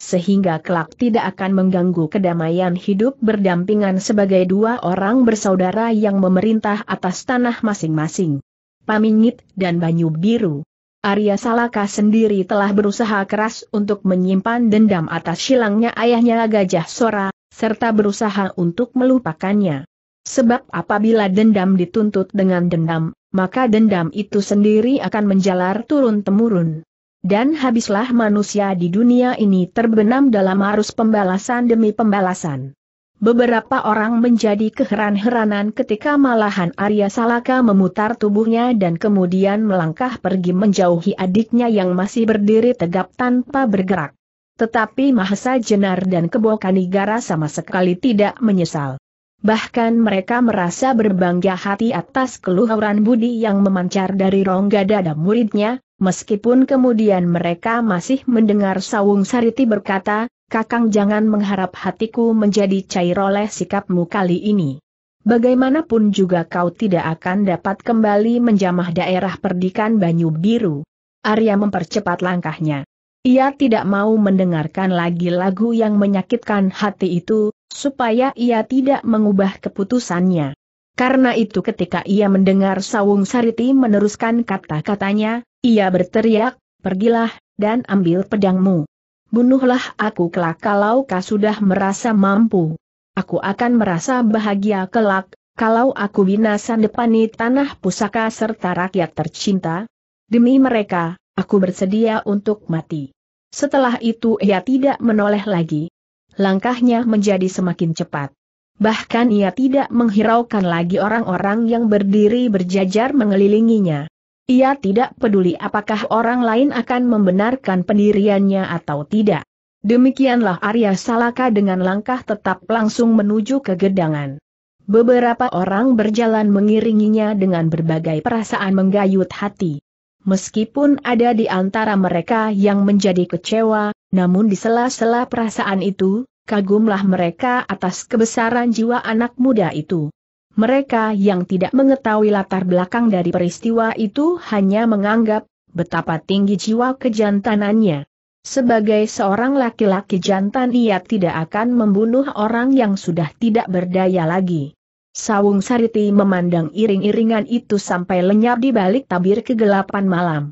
sehingga kelak tidak akan mengganggu kedamaian hidup berdampingan sebagai dua orang bersaudara yang memerintah atas tanah masing-masing. Pamingit dan Banyu Biru. Arya Salaka sendiri telah berusaha keras untuk menyimpan dendam atas silangnya ayahnya Gajah Sora, serta berusaha untuk melupakannya. Sebab apabila dendam dituntut dengan dendam, maka dendam itu sendiri akan menjalar turun-temurun. Dan habislah manusia di dunia ini terbenam dalam arus pembalasan demi pembalasan. Beberapa orang menjadi keheran-heranan ketika malahan Arya Salaka memutar tubuhnya dan kemudian melangkah pergi menjauhi adiknya yang masih berdiri tegap tanpa bergerak. Tetapi Mahesa Jenar dan Kebo Kanigara sama sekali tidak menyesal. Bahkan mereka merasa berbangga hati atas keluhuran budi yang memancar dari rongga dada muridnya, Meskipun kemudian mereka masih mendengar Sawung Sariti berkata, Kakang jangan mengharap hatiku menjadi cair oleh sikapmu kali ini. Bagaimanapun juga kau tidak akan dapat kembali menjamah daerah perdikan Banyu Biru. Arya mempercepat langkahnya. Ia tidak mau mendengarkan lagi lagu yang menyakitkan hati itu, supaya ia tidak mengubah keputusannya. Karena itu ketika ia mendengar Sawung Sariti meneruskan kata-katanya, ia berteriak, pergilah, dan ambil pedangmu. Bunuhlah aku kelak kalau kau sudah merasa mampu. Aku akan merasa bahagia kelak, kalau aku binasa depani tanah pusaka serta rakyat tercinta. Demi mereka, aku bersedia untuk mati. Setelah itu ia tidak menoleh lagi. Langkahnya menjadi semakin cepat bahkan ia tidak menghiraukan lagi orang-orang yang berdiri berjajar mengelilinginya. Ia tidak peduli apakah orang lain akan membenarkan pendiriannya atau tidak. Demikianlah Arya Salaka dengan langkah tetap langsung menuju ke gedangan. Beberapa orang berjalan mengiringinya dengan berbagai perasaan menggayut hati. Meskipun ada di antara mereka yang menjadi kecewa, namun di sela-sela perasaan itu, kagumlah mereka atas kebesaran jiwa anak muda itu. Mereka yang tidak mengetahui latar belakang dari peristiwa itu hanya menganggap betapa tinggi jiwa kejantanannya. Sebagai seorang laki-laki jantan ia tidak akan membunuh orang yang sudah tidak berdaya lagi. Sawung Sariti memandang iring-iringan itu sampai lenyap di balik tabir kegelapan malam.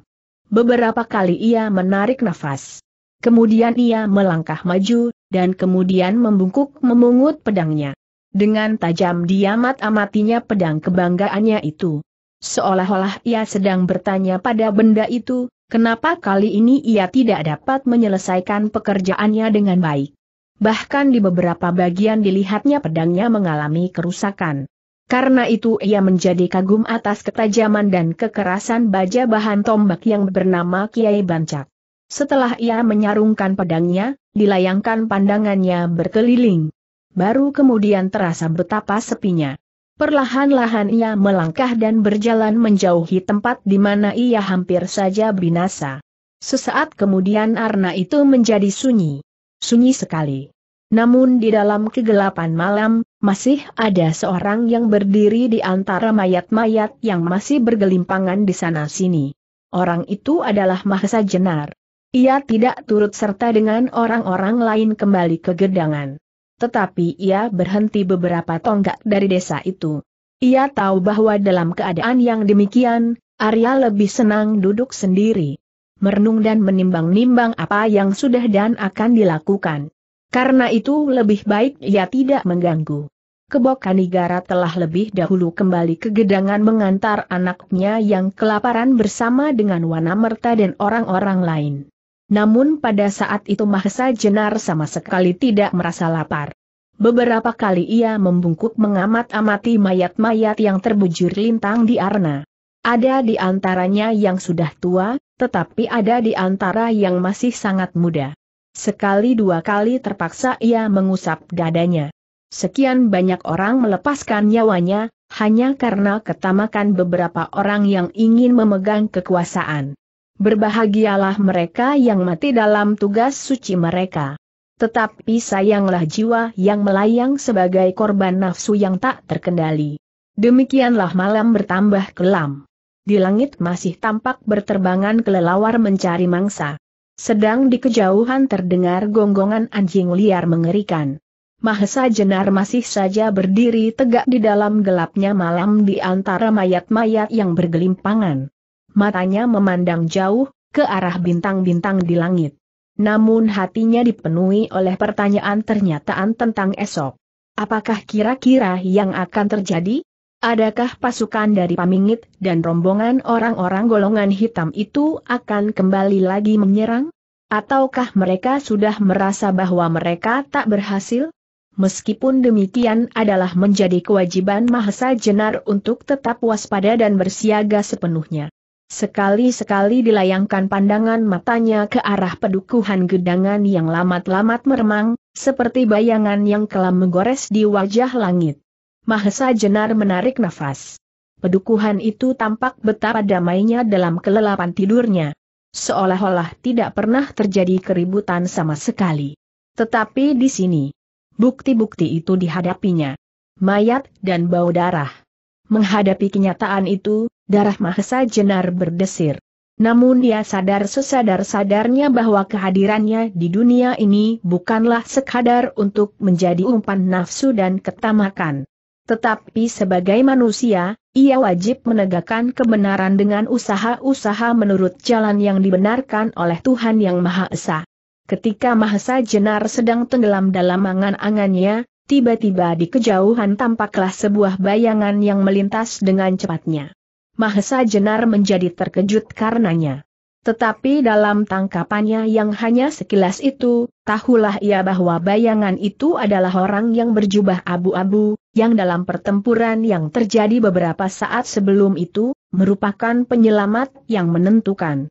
Beberapa kali ia menarik nafas. Kemudian ia melangkah maju, dan kemudian membungkuk memungut pedangnya. Dengan tajam diamat-amatinya pedang kebanggaannya itu. Seolah-olah ia sedang bertanya pada benda itu, kenapa kali ini ia tidak dapat menyelesaikan pekerjaannya dengan baik. Bahkan di beberapa bagian dilihatnya pedangnya mengalami kerusakan. Karena itu ia menjadi kagum atas ketajaman dan kekerasan baja bahan tombak yang bernama Kiai Bancak. Setelah ia menyarungkan pedangnya, dilayangkan pandangannya berkeliling. Baru kemudian terasa betapa sepinya. Perlahan-lahan ia melangkah dan berjalan menjauhi tempat di mana ia hampir saja binasa. Sesaat kemudian Arna itu menjadi sunyi. Sunyi sekali. Namun di dalam kegelapan malam, masih ada seorang yang berdiri di antara mayat-mayat yang masih bergelimpangan di sana-sini. Orang itu adalah Mahesa Jenar. Ia tidak turut serta dengan orang-orang lain kembali ke gedangan. Tetapi ia berhenti beberapa tonggak dari desa itu. Ia tahu bahwa dalam keadaan yang demikian, Arya lebih senang duduk sendiri. Merenung dan menimbang-nimbang apa yang sudah dan akan dilakukan. Karena itu lebih baik ia tidak mengganggu. Kebokanigara telah lebih dahulu kembali ke gedangan mengantar anaknya yang kelaparan bersama dengan Wanamerta dan orang-orang lain. Namun pada saat itu Mahesa Jenar sama sekali tidak merasa lapar. Beberapa kali ia membungkuk mengamat-amati mayat-mayat yang terbujur lintang di arena. Ada di antaranya yang sudah tua, tetapi ada di antara yang masih sangat muda. Sekali dua kali terpaksa ia mengusap dadanya. Sekian banyak orang melepaskan nyawanya, hanya karena ketamakan beberapa orang yang ingin memegang kekuasaan. Berbahagialah mereka yang mati dalam tugas suci mereka. Tetapi sayanglah jiwa yang melayang sebagai korban nafsu yang tak terkendali. Demikianlah malam bertambah kelam. Di langit masih tampak berterbangan kelelawar mencari mangsa. Sedang di kejauhan terdengar gonggongan anjing liar mengerikan. Mahesa Jenar masih saja berdiri tegak di dalam gelapnya malam di antara mayat-mayat yang bergelimpangan matanya memandang jauh, ke arah bintang-bintang di langit. Namun hatinya dipenuhi oleh pertanyaan ternyataan tentang esok. Apakah kira-kira yang akan terjadi? Adakah pasukan dari Pamingit dan rombongan orang-orang golongan hitam itu akan kembali lagi menyerang? Ataukah mereka sudah merasa bahwa mereka tak berhasil? Meskipun demikian adalah menjadi kewajiban Mahesa Jenar untuk tetap waspada dan bersiaga sepenuhnya. Sekali-sekali dilayangkan pandangan matanya ke arah pedukuhan gedangan yang lamat-lamat meremang, seperti bayangan yang kelam menggores di wajah langit. Mahesa Jenar menarik nafas. Pedukuhan itu tampak betapa damainya dalam kelelapan tidurnya. Seolah-olah tidak pernah terjadi keributan sama sekali. Tetapi di sini, bukti-bukti itu dihadapinya. Mayat dan bau darah. Menghadapi kenyataan itu, darah Mahesa Jenar berdesir. Namun dia sadar sesadar-sadarnya bahwa kehadirannya di dunia ini bukanlah sekadar untuk menjadi umpan nafsu dan ketamakan. Tetapi sebagai manusia, ia wajib menegakkan kebenaran dengan usaha-usaha menurut jalan yang dibenarkan oleh Tuhan Yang Maha Esa. Ketika Mahesa Jenar sedang tenggelam dalam angan-angannya, tiba-tiba di kejauhan tampaklah sebuah bayangan yang melintas dengan cepatnya. Mahesa Jenar menjadi terkejut karenanya. Tetapi dalam tangkapannya yang hanya sekilas itu, tahulah ia bahwa bayangan itu adalah orang yang berjubah abu-abu, yang dalam pertempuran yang terjadi beberapa saat sebelum itu, merupakan penyelamat yang menentukan.